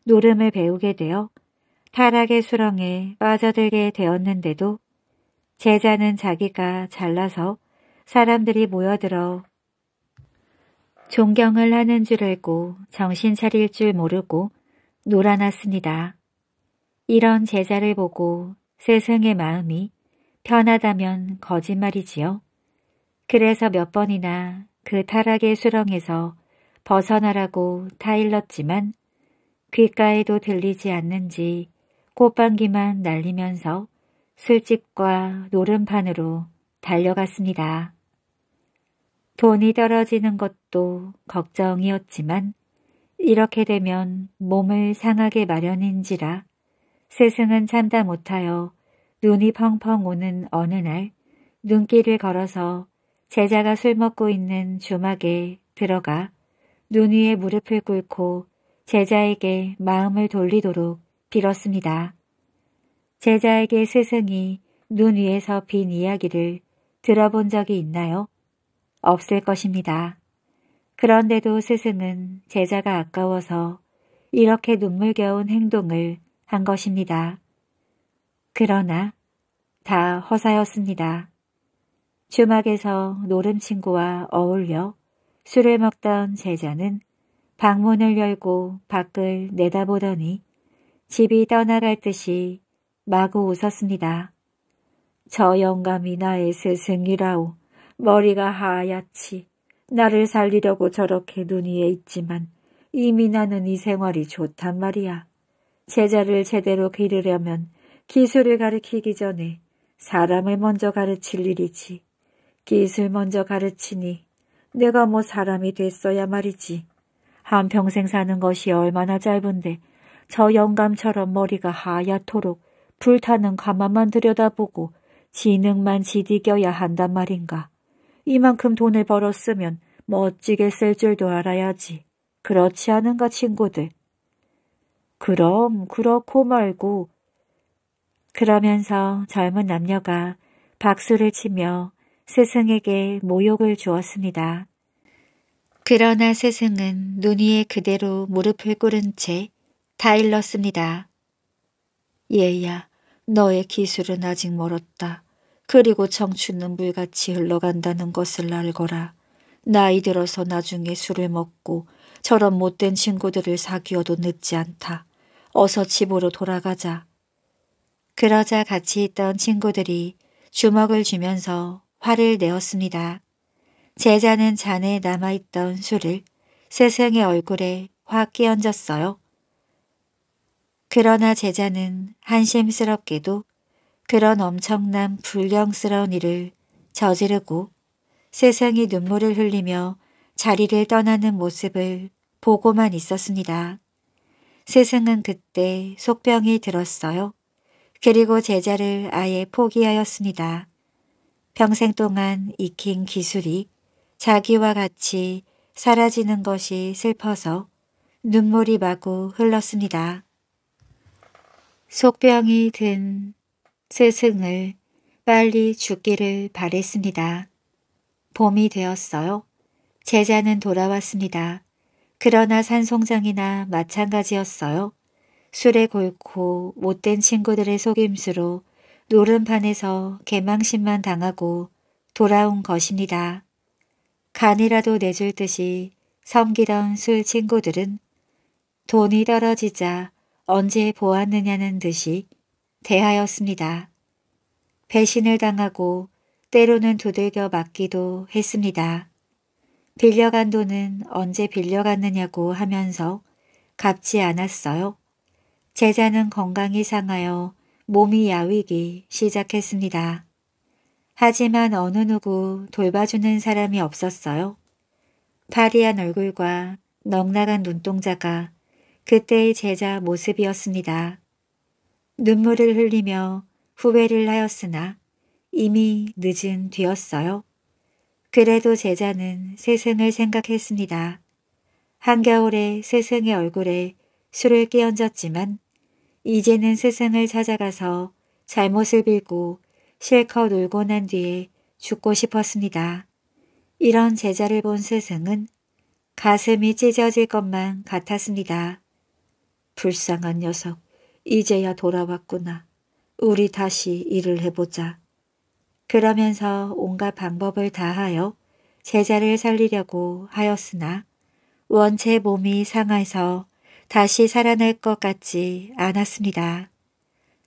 노름을 배우게 되어 타락의 수렁에 빠져들게 되었는데도 제자는 자기가 잘나서 사람들이 모여들어 존경을 하는 줄 알고 정신 차릴 줄 모르고 놀아났습니다. 이런 제자를 보고 세상의 마음이 편하다면 거짓말이지요. 그래서 몇 번이나 그 타락의 수렁에서 벗어나라고 타일렀지만 귓가에도 들리지 않는지 꽃방귀만 날리면서 술집과 노름판으로 달려갔습니다. 돈이 떨어지는 것도 걱정이었지만 이렇게 되면 몸을 상하게 마련인지라 스승은 참다 못하여 눈이 펑펑 오는 어느 날 눈길을 걸어서 제자가 술 먹고 있는 주막에 들어가 눈 위에 무릎을 꿇고 제자에게 마음을 돌리도록 빌었습니다. 제자에게 스승이 눈 위에서 빈 이야기를 들어본 적이 있나요? 없을 것입니다. 그런데도 스승은 제자가 아까워서 이렇게 눈물겨운 행동을 한 것입니다. 그러나 다 허사였습니다. 주막에서 노름 친구와 어울려 술을 먹던 제자는 방문을 열고 밖을 내다보더니 집이 떠나갈 듯이 마구 웃었습니다. 저 영감이 나의 스승이라오. 머리가 하얗지. 나를 살리려고 저렇게 눈위에 있지만 이미 나는 이 생활이 좋단 말이야. 제자를 제대로 기르려면 기술을 가르키기 전에 사람을 먼저 가르칠 일이지. 기술 먼저 가르치니 내가 뭐 사람이 됐어야 말이지. 한평생 사는 것이 얼마나 짧은데 저 영감처럼 머리가 하얗도록 불타는 가마만 들여다보고 지능만 지디겨야 한단 말인가. 이만큼 돈을 벌었으면 멋지게 쓸 줄도 알아야지. 그렇지 않은가 친구들. 그럼 그렇고 말고. 그러면서 젊은 남녀가 박수를 치며 스승에게 모욕을 주었습니다. 그러나 스승은 눈 위에 그대로 무릎을 꿇은 채 다일렀습니다. 얘야, 너의 기술은 아직 멀었다. 그리고 청춘은 물같이 흘러간다는 것을 알거라. 나이 들어서 나중에 술을 먹고 저런 못된 친구들을 사귀어도 늦지 않다. 어서 집으로 돌아가자. 그러자 같이 있던 친구들이 주먹을 쥐면서 화를 내었습니다. 제자는 잔에 남아있던 술을 세상의 얼굴에 확 끼얹었어요. 그러나 제자는 한심스럽게도 그런 엄청난 불경스러운 일을 저지르고 세상이 눈물을 흘리며 자리를 떠나는 모습을 보고만 있었습니다. 세상은 그때 속병이 들었어요. 그리고 제자를 아예 포기하였습니다. 평생 동안 익힌 기술이 자기와 같이 사라지는 것이 슬퍼서 눈물이 마구 흘렀습니다. 속병이 든 스승을 빨리 죽기를 바랬습니다. 봄이 되었어요. 제자는 돌아왔습니다. 그러나 산송장이나 마찬가지였어요. 술에 골고 못된 친구들의 속임수로 노름판에서 개망신만 당하고 돌아온 것입니다. 간이라도 내줄 듯이 섬기던 술 친구들은 돈이 떨어지자 언제 보았느냐는 듯이 대하였습니다. 배신을 당하고 때로는 두들겨 맞기도 했습니다. 빌려간 돈은 언제 빌려갔느냐고 하면서 갚지 않았어요. 제자는 건강이 상하여 몸이 야위기 시작했습니다. 하지만 어느 누구 돌봐주는 사람이 없었어요. 파리한 얼굴과 넉나간 눈동자가 그때의 제자 모습이었습니다. 눈물을 흘리며 후회를 하였으나 이미 늦은 뒤였어요. 그래도 제자는 스승을 생각했습니다. 한겨울에 스승의 얼굴에 술을 끼얹었지만 이제는 세상을 찾아가서 잘못을 빌고 실컷 울고난 뒤에 죽고 싶었습니다. 이런 제자를 본세상은 가슴이 찢어질 것만 같았습니다. 불쌍한 녀석, 이제야 돌아왔구나. 우리 다시 일을 해보자. 그러면서 온갖 방법을 다하여 제자를 살리려고 하였으나 원체 몸이 상해서 다시 살아날 것 같지 않았습니다.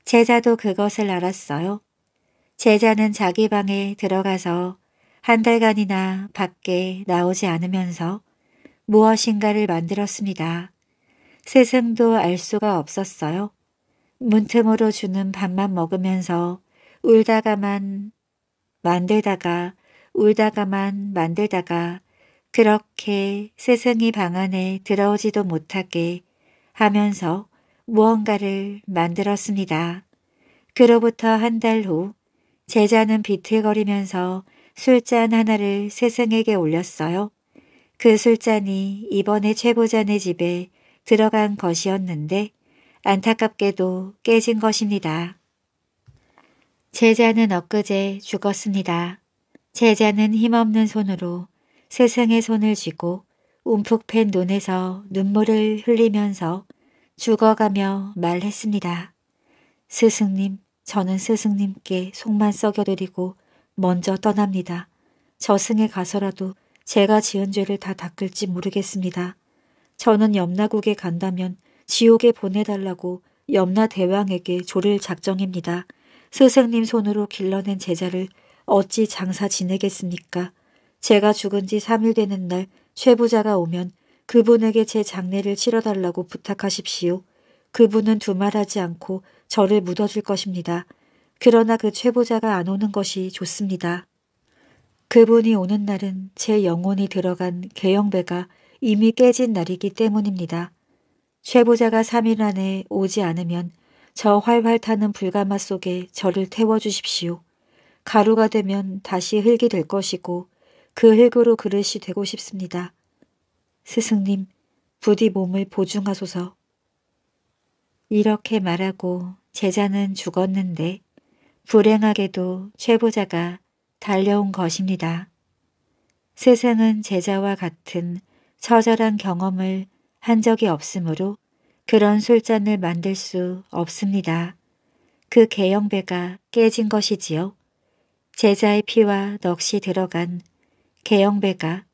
제자도 그것을 알았어요. 제자는 자기 방에 들어가서 한 달간이나 밖에 나오지 않으면서 무엇인가를 만들었습니다. 스승도 알 수가 없었어요. 문틈으로 주는 밥만 먹으면서 울다가만 만들다가 울다가만 만들다가 그렇게 스승이 방 안에 들어오지도 못하게 하면서 무언가를 만들었습니다. 그로부터 한 달 후 제자는 비틀거리면서 술잔 하나를 세승에게 올렸어요. 그 술잔이 이번에 최보자네 집에 들어간 것이었는데 안타깝게도 깨진 것입니다. 제자는 엊그제 죽었습니다. 제자는 힘없는 손으로 세상의 손을 쥐고 움푹 팬 눈에서 눈물을 흘리면서 죽어가며 말했습니다. 스승님, 저는 스승님께 속만 썩여드리고 먼저 떠납니다. 저승에 가서라도 제가 지은 죄를 다 닦을지 모르겠습니다. 저는 염라국에 간다면 지옥에 보내달라고 염라 대왕에게 조를 작정입니다. 스승님 손으로 길러낸 제자를 어찌 장사 지내겠습니까? 제가 죽은 지 3일 되는 날 최부자가 오면 그분에게 제 장례를 치러달라고 부탁하십시오. 그분은 두말하지 않고 저를 묻어줄 것입니다. 그러나 그 최부자가 안 오는 것이 좋습니다. 그분이 오는 날은 제 영혼이 들어간 개영배가 이미 깨진 날이기 때문입니다. 최부자가 3일 안에 오지 않으면 저 활활 타는 불가마 속에 저를 태워주십시오. 가루가 되면 다시 흙이 될 것이고 그 흙으로 그릇이 되고 싶습니다. 스승님, 부디 몸을 보중하소서. 이렇게 말하고 제자는 죽었는데 불행하게도 최보자가 달려온 것입니다. 세상은 제자와 같은 처절한 경험을 한 적이 없으므로 그런 술잔을 만들 수 없습니다. 그 개영배가 깨진 것이지요. 제자의 피와 넋이 들어간 개영배가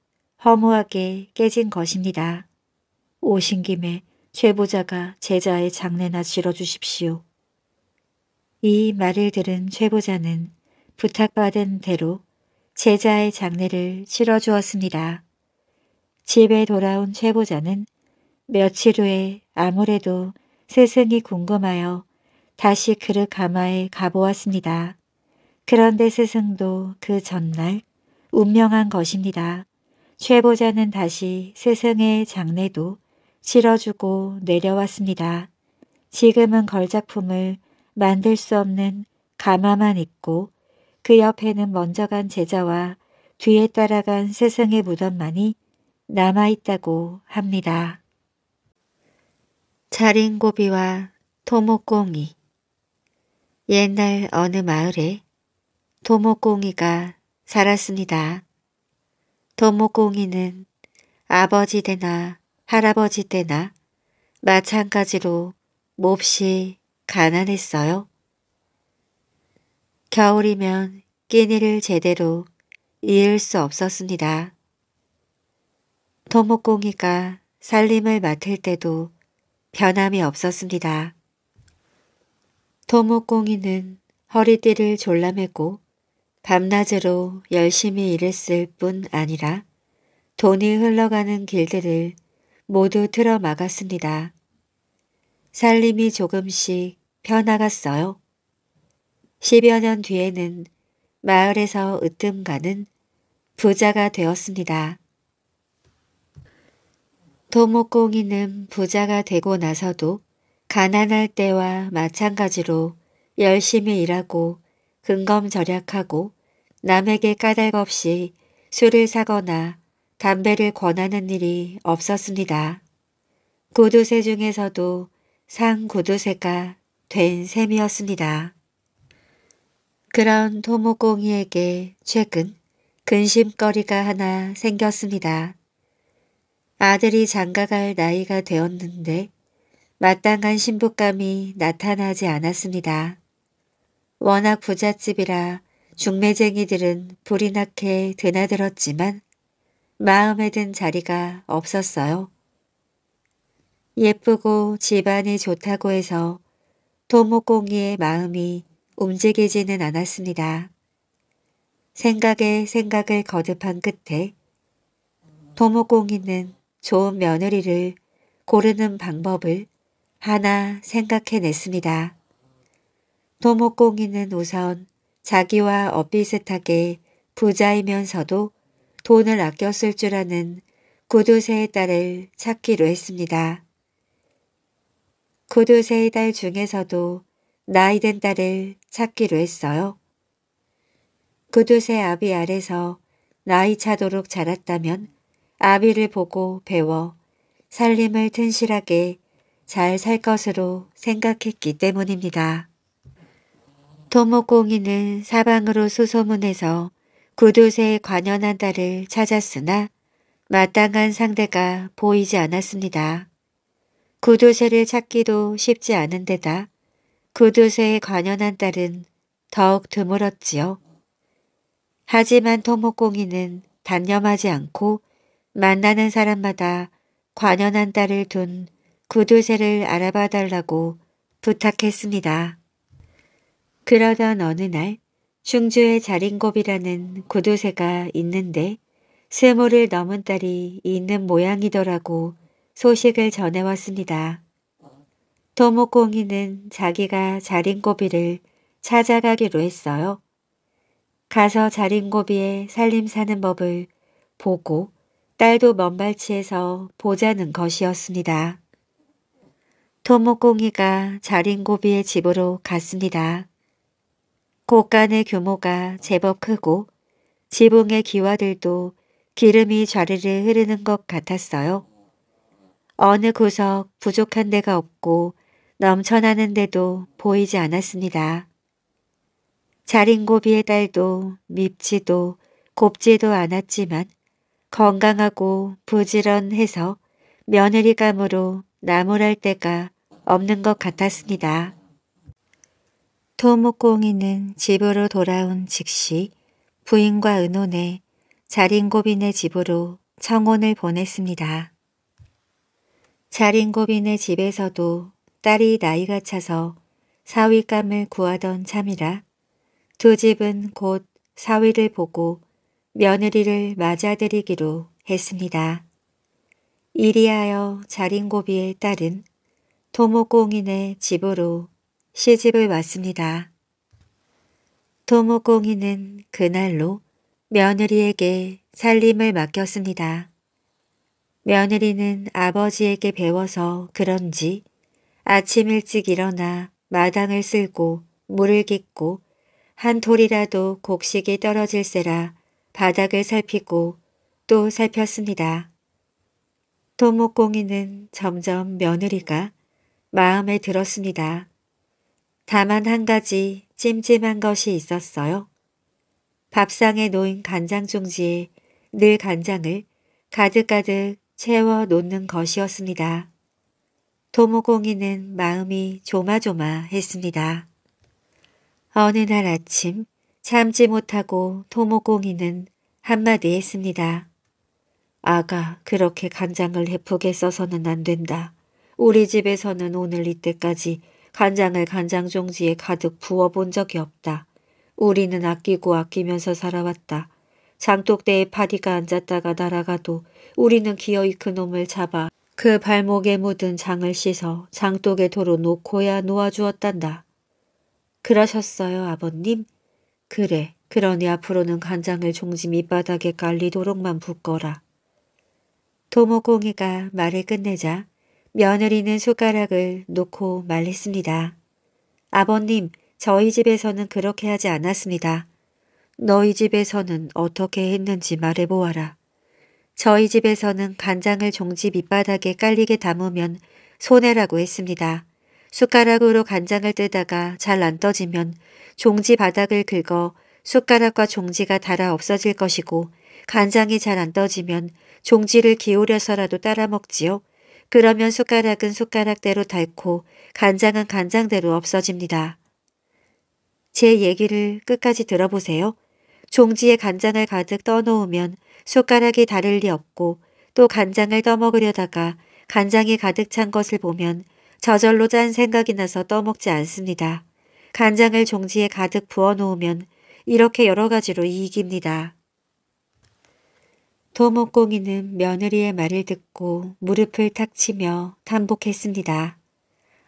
허무하게 깨진 것입니다. 오신 김에 최보자가 제자의 장례나 지어주십시오이 말을 들은 최보자는 부탁받은 대로 제자의 장례를 치러주었습니다. 집에 돌아온 최보자는 며칠 후에 아무래도 스승이 궁금하여 다시 그릇 가마에 가보았습니다. 그런데 스승도 그 전날 운명한 것입니다. 최보자는 다시 세상의 장례도 실어주고 내려왔습니다. 지금은 걸작품을 만들 수 없는 가마만 있고 그 옆에는 먼저 간 제자와 뒤에 따라간 세상의 무덤만이 남아있다고 합니다. 자린고비와 도목공이 옛날 어느 마을에 도목공이가 살았습니다. 도모공이는 아버지 때나 할아버지 때나 마찬가지로 몹시 가난했어요. 겨울이면 끼니를 제대로 이을 수 없었습니다. 도목공이가 살림을 맡을 때도 변함이 없었습니다. 도목공이는 허리띠를 졸라매고 밤낮으로 열심히 일했을 뿐 아니라 돈이 흘러가는 길들을 모두 틀어 막았습니다. 살림이 조금씩 펴나갔어요. 10여 년 뒤에는 마을에서 으뜸 가는 부자가 되었습니다. 도목공이는 부자가 되고 나서도 가난할 때와 마찬가지로 열심히 일하고 근검절약하고 남에게 까닭 없이 술을 사거나 담배를 권하는 일이 없었습니다. 구두쇠 중에서도 상구두쇠가 된 셈이었습니다. 그런 토목공이에게 최근 근심거리가 하나 생겼습니다. 아들이 장가갈 나이가 되었는데 마땅한 신부감이 나타나지 않았습니다. 워낙 부잣집이라 중매쟁이들은 불이 나게 드나들었지만 마음에 든 자리가 없었어요. 예쁘고 집안이 좋다고 해서 도목공이의 마음이 움직이지는 않았습니다. 생각에 생각을 거듭한 끝에 도목공이는 좋은 며느리를 고르는 방법을 하나 생각해냈습니다. 도목공인은 우선 자기와 엇비슷하게 부자이면서도 돈을 아꼈을줄 아는 구두쇠의 딸을 찾기로 했습니다. 구두쇠의 딸 중에서도 나이든 딸을 찾기로 했어요. 구두쇠 아비 아래서 나이 차도록 자랐다면 아비를 보고 배워 살림을 튼실하게 잘 살 것으로 생각했기 때문입니다. 토목공인은 사방으로 수소문해서 구두쇠에 관연한 딸을 찾았으나 마땅한 상대가 보이지 않았습니다. 구두쇠를 찾기도 쉽지 않은 데다 구두쇠에 관연한 딸은 더욱 드물었지요. 하지만 토목공인은 단념하지 않고 만나는 사람마다 관연한 딸을 둔 구두쇠를 알아봐 달라고 부탁했습니다. 그러던 어느 날 충주의 자린곱이라는 구두쇠가 있는데 세모를 넘은 딸이 있는 모양이더라고 소식을 전해왔습니다. 도목공이는 자기가 자린고비를 찾아가기로 했어요. 가서 자린고비에 살림 사는 법을 보고 딸도 먼발치에서 보자는 것이었습니다. 도목공이가 자린고비의 집으로 갔습니다. 곳간의 규모가 제법 크고 지붕의 기와들도 기름이 좌르르 흐르는 것 같았어요. 어느 구석 부족한 데가 없고 넘쳐나는 데도 보이지 않았습니다. 자린고비의 딸도 밉지도 곱지도 않았지만 건강하고 부지런해서 며느리감으로 나무랄 데가 없는 것 같았습니다. 토목공이는 집으로 돌아온 즉시 부인과 은혼의 자린고빈의 집으로 청혼을 보냈습니다. 자린고빈의 집에서도 딸이 나이가 차서 사위감을 구하던 참이라 두 집은 곧 사위를 보고 며느리를 맞아들이기로 했습니다. 이리하여 자린고비의 딸은 토목공인의 집으로 시집을 왔습니다. 도모공이는 그날로 며느리에게 살림을 맡겼습니다. 며느리는 아버지에게 배워서 그런지 아침 일찍 일어나 마당을 쓸고 물을 깃고 한돌이라도 곡식이 떨어질세라 바닥을 살피고 또 살폈습니다. 도목공이는 점점 며느리가 마음에 들었습니다. 다만 한 가지 찜찜한 것이 있었어요. 밥상에 놓인 간장 종지에 늘 간장을 가득가득 채워 놓는 것이었습니다. 도모공이는 마음이 조마조마했습니다. 어느 날 아침 참지 못하고 도모공이는 한마디 했습니다. 아가 그렇게 간장을 해프게 써서는 안 된다. 우리 집에서는 오늘 이때까지 간장을 간장 종지에 가득 부어본 적이 없다. 우리는 아끼고 아끼면서 살아왔다. 장독대에 파디가 앉았다가 날아가도 우리는 기어이 그놈을 잡아 그 발목에 묻은 장을 씻어 장독에 도로 놓고야 놓아주었단다. 그러셨어요, 아버님? 그래, 그러니 앞으로는 간장을 종지 밑바닥에 깔리도록만 붓거라. 도모공이가 말을 끝내자 며느리는 숟가락을 놓고 말했습니다 아버님, 저희 집에서는 그렇게 하지 않았습니다. 너희 집에서는 어떻게 했는지 말해보아라. 저희 집에서는 간장을 종지 밑바닥에 깔리게 담으면 손해라고 했습니다. 숟가락으로 간장을 뜨다가 잘 안 떠지면 종지 바닥을 긁어 숟가락과 종지가 닳아 없어질 것이고 간장이 잘 안 떠지면 종지를 기울여서라도 따라 먹지요. 그러면 숟가락은 숟가락대로 닳고 간장은 간장대로 없어집니다. 제 얘기를 끝까지 들어보세요. 종지에 간장을 가득 떠놓으면 숟가락이 다를 리 없고 또 간장을 떠먹으려다가 간장이 가득 찬 것을 보면 저절로 짠 생각이 나서 떠먹지 않습니다. 간장을 종지에 가득 부어놓으면 이렇게 여러 가지로 이익입니다. 도목공이는 며느리의 말을 듣고 무릎을 탁 치며 탄복했습니다.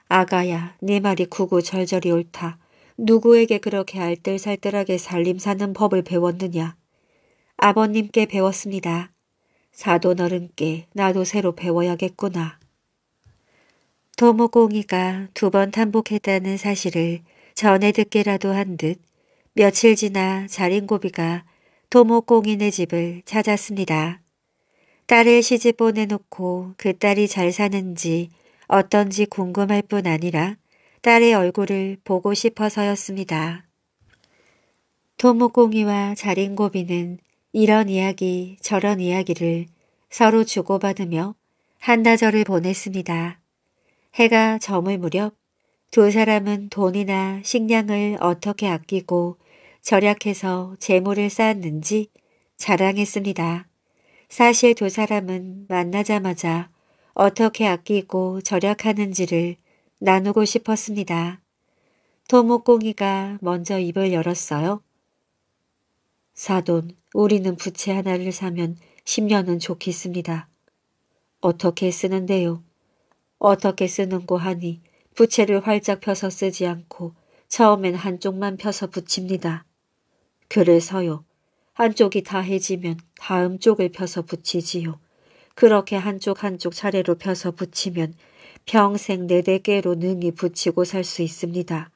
아가야 네 말이 구구절절이 옳다. 누구에게 그렇게 알뜰살뜰하게 살림 사는 법을 배웠느냐. 아버님께 배웠습니다. 사돈어른께 나도 새로 배워야겠구나. 도모공이가 두 번 탄복했다는 사실을 전해듣게라도한 듯 며칠 지나 자린고비가 도모공인의 집을 찾았습니다. 딸을 시집 보내놓고 그 딸이 잘 사는지 어떤지 궁금할 뿐 아니라 딸의 얼굴을 보고 싶어서였습니다. 도모공이와 자린고비는 이런 이야기 저런 이야기를 서로 주고받으며 한나절을 보냈습니다. 해가 저물 무렵 두 사람은 돈이나 식량을 어떻게 아끼고 절약해서 재물을 쌓았는지 자랑했습니다. 사실 두 사람은 만나자마자 어떻게 아끼고 절약하는지를 나누고 싶었습니다. 토목공이가 먼저 입을 열었어요. 사돈, 우리는 부채 하나를 사면 10년은 좋겠습니다. 어떻게 쓰는데요? 어떻게 쓰는고 하니 부채를 활짝 펴서 쓰지 않고 처음엔 한쪽만 펴서 붙입니다. 그래 서요. 한쪽이 다해지면 다음 쪽을 펴서 붙이지요. 그렇게 한쪽 한쪽 차례로 펴서 붙이면 평생 네대 개로 능히 붙이고 살 수 있습니다.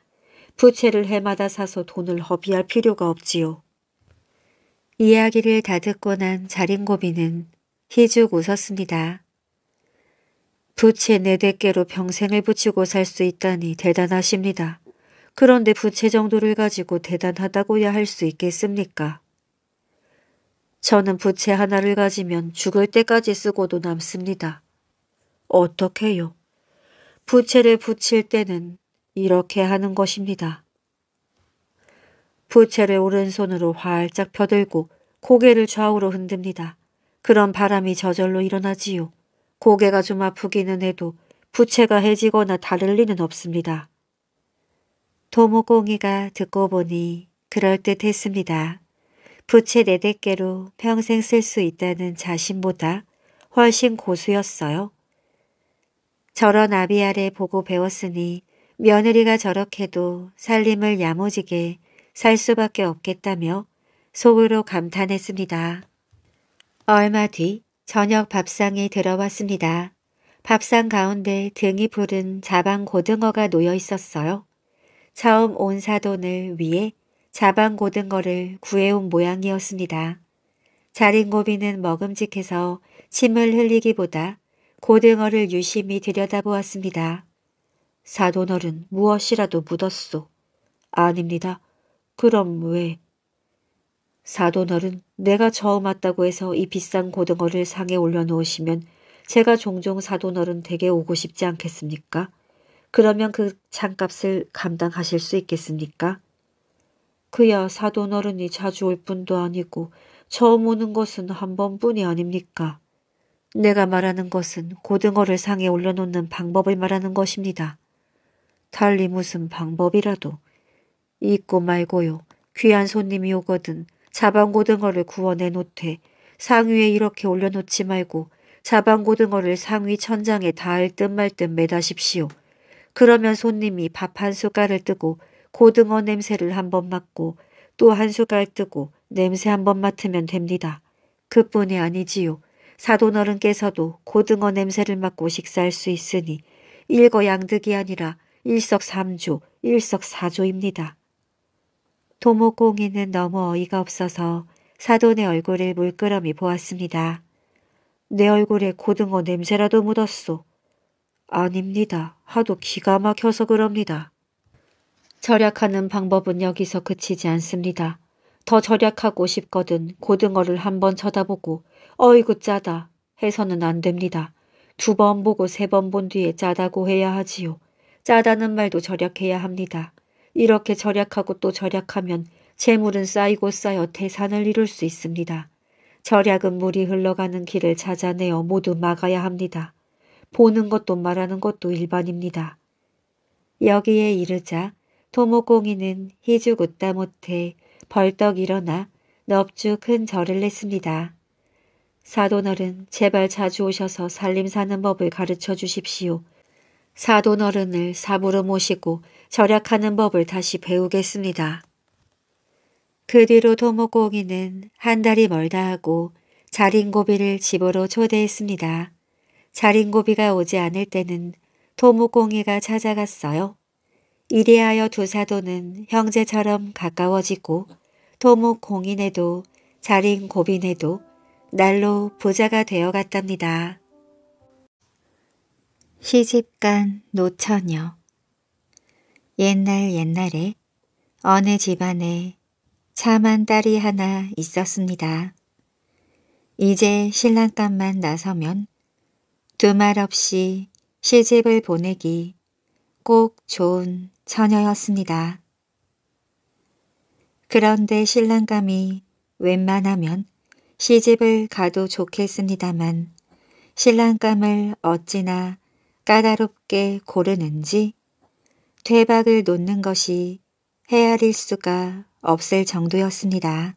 부채를 해마다 사서 돈을 허비할 필요가 없지요. 이야기를 다 듣고 난 자린고비는 희죽 웃었습니다. 부채 네대 개로 평생을 붙이고 살 수 있다니 대단하십니다. 그런데 부채 정도를 가지고 대단하다고야 할 수 있겠습니까? 저는 부채 하나를 가지면 죽을 때까지 쓰고도 남습니다. 어떻게요? 부채를 붙일 때는 이렇게 하는 것입니다. 부채를 오른손으로 활짝 펴들고 고개를 좌우로 흔듭니다. 그런 바람이 저절로 일어나지요. 고개가 좀 아프기는 해도 부채가 해지거나 다를 리는 없습니다. 도모공이가 듣고 보니 그럴듯 했습니다. 부채 네댓개로 평생 쓸 수 있다는 자신보다 훨씬 고수였어요. 저런 아비 아래 보고 배웠으니 며느리가 저렇게도 살림을 야무지게 살 수밖에 없겠다며 속으로 감탄했습니다. 얼마 뒤 저녁 밥상이 들어왔습니다. 밥상 가운데 등이 부른 자방 고등어가 놓여 있었어요. 처음 온 사돈을 위해 자방고등거를 구해온 모양이었습니다. 자린고비는 먹음직해서 침을 흘리기보다 고등어를 유심히 들여다보았습니다. 사돈어른 무엇이라도 묻었소. 아닙니다. 그럼 왜? 사돈어른 내가 처음왔다고 해서 이 비싼 고등어를 상에 올려놓으시면 제가 종종 사돈어른 댁에 오고 싶지 않겠습니까? 그러면 그 장값을 감당하실 수 있겠습니까? 그야 사돈 어른이 자주 올 분도 아니고 처음 오는 것은 한 번뿐이 아닙니까? 내가 말하는 것은 고등어를 상에 올려놓는 방법을 말하는 것입니다. 달리 무슨 방법이라도 있고 말고요. 귀한 손님이 오거든 자방고등어를 구워내 놓되 상 위에 이렇게 올려놓지 말고 자방고등어를 상 위 천장에 닿을 듯 말 듯 매다십시오. 그러면 손님이 밥 한 숟갈을 뜨고 고등어 냄새를 한 번 맡고 또 한 숟갈 뜨고 냄새 한 번 맡으면 됩니다. 그뿐이 아니지요. 사돈어른께서도 고등어 냄새를 맡고 식사할 수 있으니 일거양득이 아니라 일석삼조, 일석사조입니다. 도목공인은 너무 어이가 없어서 사돈의 얼굴을 물끄러미 보았습니다. 내 얼굴에 고등어 냄새라도 묻었소. 아닙니다. 하도 기가 막혀서 그럽니다. 절약하는 방법은 여기서 그치지 않습니다. 더 절약하고 싶거든 고등어를 한번 쳐다보고 어이구 짜다 해서는 안 됩니다. 두 번 보고 세 번 본 뒤에 짜다고 해야 하지요. 짜다는 말도 절약해야 합니다. 이렇게 절약하고 또 절약하면 재물은 쌓이고 쌓여 태산을 이룰 수 있습니다. 절약은 물이 흘러가는 길을 찾아내어 모두 막아야 합니다. 보는 것도 말하는 것도 일반입니다. 여기에 이르자 토모공이는 희죽 웃다 못해 벌떡 일어나 넙죽 큰 절을 냈습니다. 사돈어른 제발 자주 오셔서 살림 사는 법을 가르쳐 주십시오. 사돈어른을 사부로 모시고 절약하는 법을 다시 배우겠습니다. 그 뒤로 도모공이는 한 달이 멀다 하고 자린고비를 집으로 초대했습니다. 자린고비가 오지 않을 때는 토무공이가 찾아갔어요. 이리하여 두 사도는 형제처럼 가까워지고 토무공인에도 자린고비에도 날로 부자가 되어갔답니다. 시집간 노처녀 옛날 옛날에 어느 집안에 참한 딸이 하나 있었습니다. 이제 신랑감만 나서면 두말 없이 시집을 보내기 꼭 좋은 처녀였습니다. 그런데 신랑감이 웬만하면 시집을 가도 좋겠습니다만 신랑감을 어찌나 까다롭게 고르는지 퇴박을 놓는 것이 헤아릴 수가 없을 정도였습니다.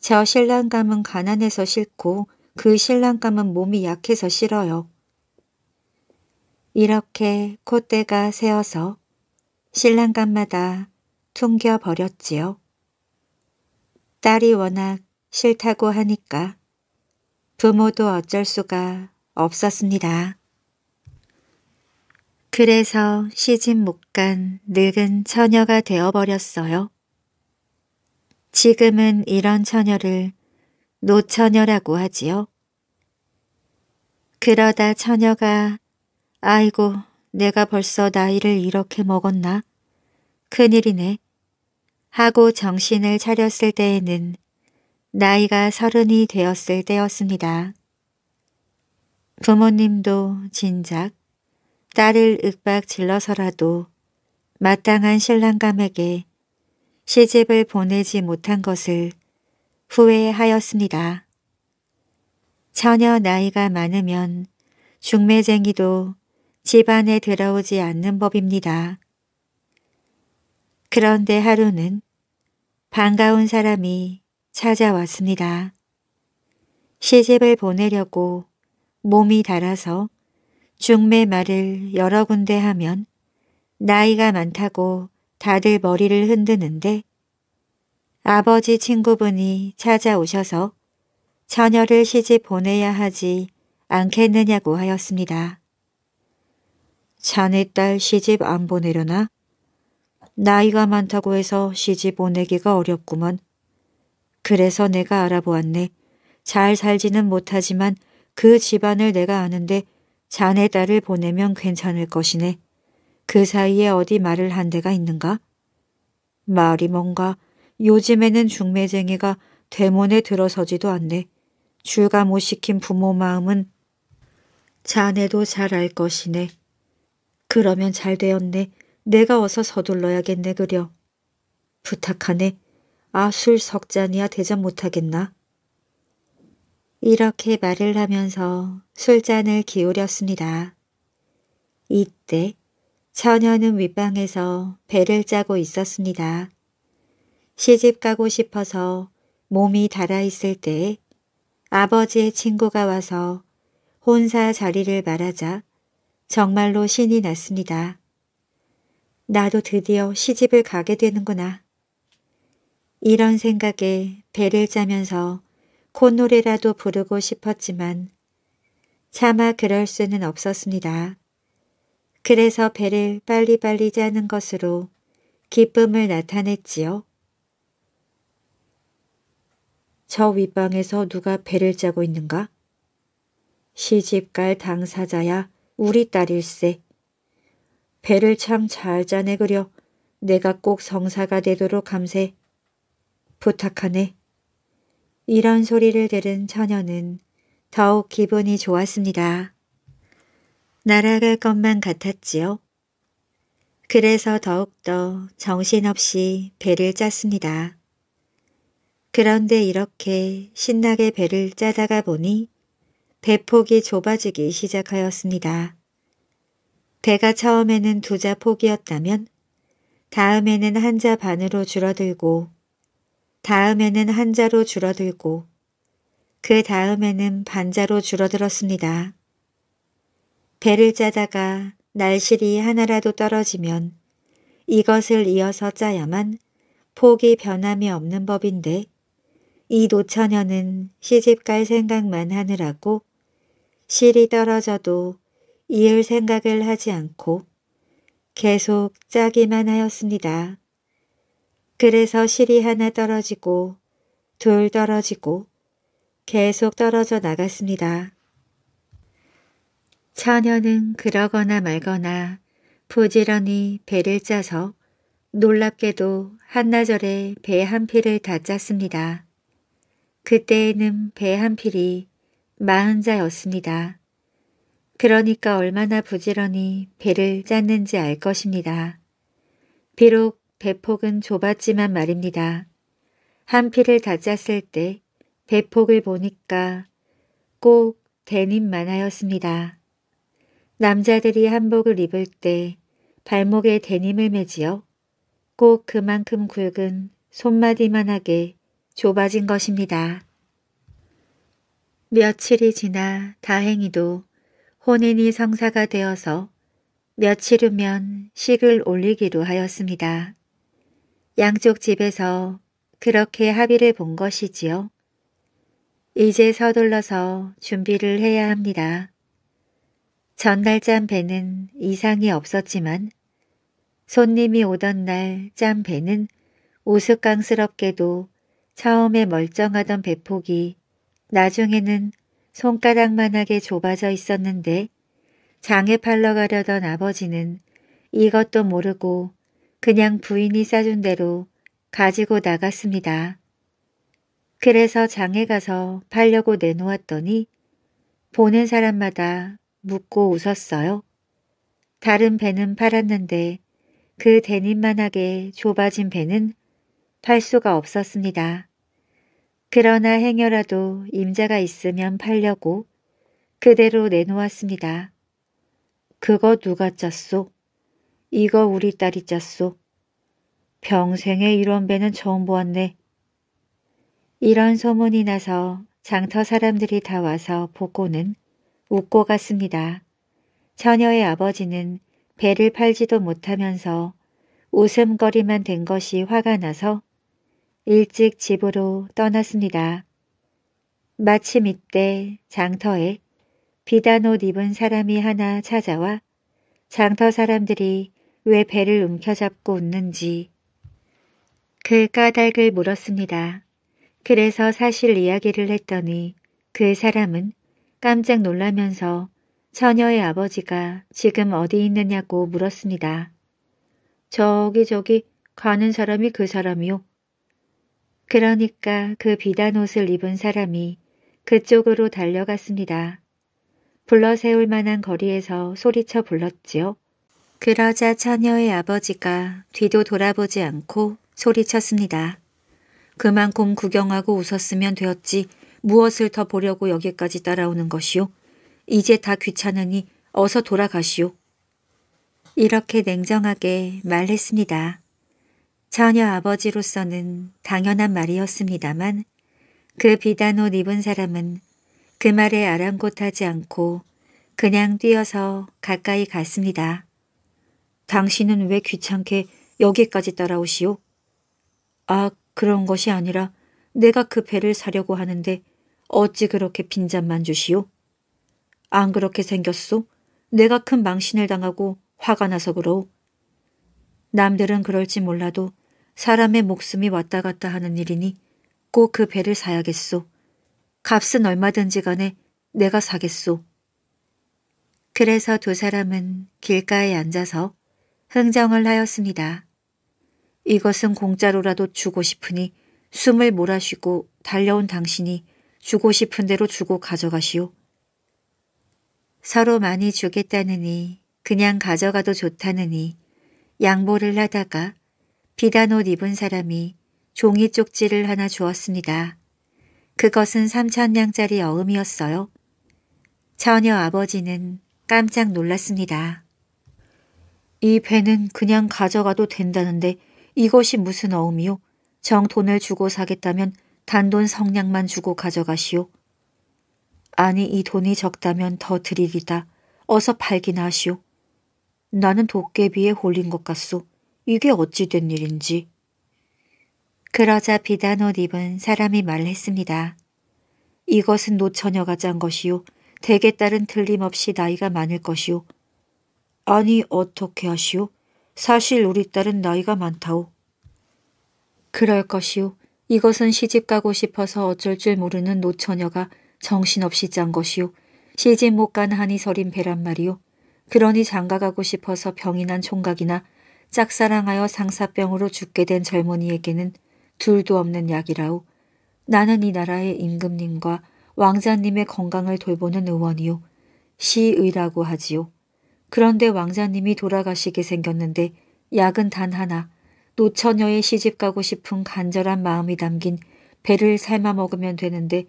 저 신랑감은 가난해서 싫고 그 신랑감은 몸이 약해서 싫어요. 이렇게 콧대가 세어서 신랑감마다 퉁겨버렸지요. 딸이 워낙 싫다고 하니까 부모도 어쩔 수가 없었습니다. 그래서 시집 못 간 늙은 처녀가 되어버렸어요. 지금은 이런 처녀를 노처녀라고 하지요. 그러다 처녀가 아이고 내가 벌써 나이를 이렇게 먹었나? 큰일이네. 하고 정신을 차렸을 때에는 나이가 서른이 되었을 때였습니다. 부모님도 진작 딸을 윽박 질러서라도 마땅한 신랑감에게 시집을 보내지 못한 것을 후회하였습니다. 전혀 나이가 많으면 중매쟁이도 집안에 들어오지 않는 법입니다. 그런데 하루는 반가운 사람이 찾아왔습니다. 시집을 보내려고 몸이 달아서 중매 말을 여러 군데 하면 나이가 많다고 다들 머리를 흔드는데 아버지 친구분이 찾아오셔서 처녀를 시집 보내야 하지 않겠느냐고 하였습니다. 자네 딸 시집 안 보내려나? 나이가 많다고 해서 시집 보내기가 어렵구먼. 그래서 내가 알아보았네. 잘 살지는 못하지만 그 집안을 내가 아는데 자네 딸을 보내면 괜찮을 것이네. 그 사이에 어디 말을 한 데가 있는가? 말이 뭔가 요즘에는 중매쟁이가 대문에 들어서지도 않네. 줄가못 시킨 부모 마음은 자네도 잘 알 것이네. 그러면 잘 되었네. 내가 어서 서둘러야겠네 그려. 부탁하네. 아 술 석잔이야 대접 못하겠나? 이렇게 말을 하면서 술잔을 기울였습니다. 이때 처녀는 윗방에서 배를 짜고 있었습니다. 시집 가고 싶어서 몸이 달아있을 때 아버지의 친구가 와서 혼사 자리를 말하자 정말로 신이 났습니다. 나도 드디어 시집을 가게 되는구나. 이런 생각에 배를 짜면서 콧노래라도 부르고 싶었지만 차마 그럴 수는 없었습니다. 그래서 배를 빨리빨리 짜는 것으로 기쁨을 나타냈지요. 저 윗방에서 누가 배를 짜고 있는가? 시집갈 당사자야 우리 딸일세. 배를 참 잘 짜내 그려. 내가 꼭 성사가 되도록 감세. 부탁하네. 이런 소리를 들은 처녀는 더욱 기분이 좋았습니다. 날아갈 것만 같았지요. 그래서 더욱더 정신없이 배를 짰습니다. 그런데 이렇게 신나게 배를 짜다가 보니 배폭이 좁아지기 시작하였습니다. 배가 처음에는 두 자 폭이었다면 다음에는 한 자 반으로 줄어들고 다음에는 한 자로 줄어들고 그 다음에는 반자로 줄어들었습니다. 배를 짜다가 날실이 하나라도 떨어지면 이것을 이어서 짜야만 폭이 변함이 없는 법인데 이 노처녀는 시집갈 생각만 하느라고 실이 떨어져도 이을 생각을 하지 않고 계속 짜기만 하였습니다. 그래서 실이 하나 떨어지고 둘 떨어지고 계속 떨어져 나갔습니다. 처녀는 그러거나 말거나 부지런히 배를 짜서 놀랍게도 한나절에 배 한 피를 다 짰습니다. 그때에는 배 한 필이 마흔자였습니다. 그러니까 얼마나 부지런히 배를 짰는지 알 것입니다. 비록 배폭은 좁았지만 말입니다. 한 필을 다 짰을 때 배폭을 보니까 꼭대님만 하였습니다. 남자들이 한복을 입을 때 발목에 대님을 매지어 꼭 그만큼 굵은 손마디만하게 좁아진 것입니다. 며칠이 지나 다행히도 혼인이 성사가 되어서 며칠 후면 식을 올리기로 하였습니다. 양쪽 집에서 그렇게 합의를 본 것이지요. 이제 서둘러서 준비를 해야 합니다. 전날 짠 배는 이상이 없었지만 손님이 오던 날 짠 배는 우스꽝스럽게도 처음에 멀쩡하던 배폭이 나중에는 손가락만하게 좁아져 있었는데 장에 팔러 가려던 아버지는 이것도 모르고 그냥 부인이 싸준 대로 가지고 나갔습니다. 그래서 장에 가서 팔려고 내놓았더니 보는 사람마다 묻고 웃었어요. 다른 배는 팔았는데 그 대님만하게 좁아진 배는 팔 수가 없었습니다. 그러나 행여라도 임자가 있으면 팔려고 그대로 내놓았습니다. 그거 누가 짰소? 이거 우리 딸이 짰소. 평생에 이런 배는 처음 보았네. 이런 소문이 나서 장터 사람들이 다 와서 보고는 웃고 갔습니다. 처녀의 아버지는 배를 팔지도 못하면서 웃음거리만 된 것이 화가 나서 일찍 집으로 떠났습니다. 마침 이때 장터에 비단 옷 입은 사람이 하나 찾아와 장터 사람들이 왜 배를 움켜잡고 웃는지 그 까닭을 물었습니다. 그래서 사실 이야기를 했더니 그 사람은 깜짝 놀라면서 처녀의 아버지가 지금 어디 있느냐고 물었습니다. 저기 저기 가는 사람이 그 사람이요. 그러니까 그 비단 옷을 입은 사람이 그쪽으로 달려갔습니다. 불러 세울 만한 거리에서 소리쳐 불렀지요. 그러자 처녀의 아버지가 뒤도 돌아보지 않고 소리쳤습니다. 그만큼 구경하고 웃었으면 되었지 무엇을 더 보려고 여기까지 따라오는 것이오 이제 다 귀찮으니 어서 돌아가시오. 이렇게 냉정하게 말했습니다. 전녀 아버지로서는 당연한 말이었습니다만 그 비단 옷 입은 사람은 그 말에 아랑곳하지 않고 그냥 뛰어서 가까이 갔습니다. 당신은 왜 귀찮게 여기까지 따라오시오? 아, 그런 것이 아니라 내가 그 배를 사려고 하는데 어찌 그렇게 빈잔만 주시오? 안 그렇게 생겼소? 내가 큰 망신을 당하고 화가 나서 그러오. 남들은 그럴지 몰라도 사람의 목숨이 왔다 갔다 하는 일이니 꼭 그 배를 사야겠소. 값은 얼마든지 간에 내가 사겠소. 그래서 두 사람은 길가에 앉아서 흥정을 하였습니다. 이것은 공짜로라도 주고 싶으니 숨을 몰아쉬고 달려온 당신이 주고 싶은 대로 주고 가져가시오. 서로 많이 주겠다느니 그냥 가져가도 좋다느니 양보를 하다가 비단 옷 입은 사람이 종이 쪽지를 하나 주었습니다. 그것은 3천냥짜리 어음이었어요. 처녀 아버지는 깜짝 놀랐습니다. 이 배는 그냥 가져가도 된다는데 이것이 무슨 어음이요? 정 돈을 주고 사겠다면 단돈 성냥만 주고 가져가시오. 아니 이 돈이 적다면 더 드리리다. 어서 팔기나 하시오. 나는 도깨비에 홀린 것 같소. 이게 어찌된 일인지. 그러자 비단 옷 입은 사람이 말했습니다. 이것은 노처녀가 짠 것이요. 대개 딸은 틀림없이 나이가 많을 것이요. 아니 어떻게 하시오? 사실 우리 딸은 나이가 많다오. 그럴 것이오. 이것은 시집 가고 싶어서 어쩔 줄 모르는 노처녀가 정신없이 짠 것이오. 시집 못 간 한이 서린 배란 말이오. 그러니 장가 가고 싶어서 병이 난 총각이나 짝사랑하여 상사병으로 죽게 된 젊은이에게는 둘도 없는 약이라오 나는 이 나라의 임금님과 왕자님의 건강을 돌보는 의원이오 시의라고 하지요. 그런데 왕자님이 돌아가시게 생겼는데 약은 단 하나 노처녀의 시집 가고 싶은 간절한 마음이 담긴 배를 삶아 먹으면 되는데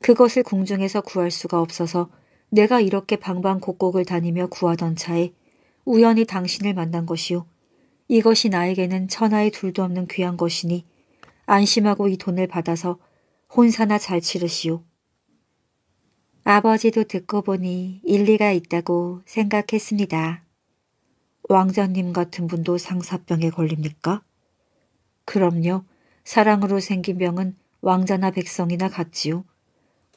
그것을 궁중에서 구할 수가 없어서 내가 이렇게 방방곡곡을 다니며 구하던 차에 우연히 당신을 만난 것이오 이것이 나에게는 천하의 둘도 없는 귀한 것이니 안심하고 이 돈을 받아서 혼사나 잘 치르시오. 아버지도 듣고 보니 일리가 있다고 생각했습니다. 왕자님 같은 분도 상사병에 걸립니까? 그럼요. 사랑으로 생긴 병은 왕자나 백성이나 같지요.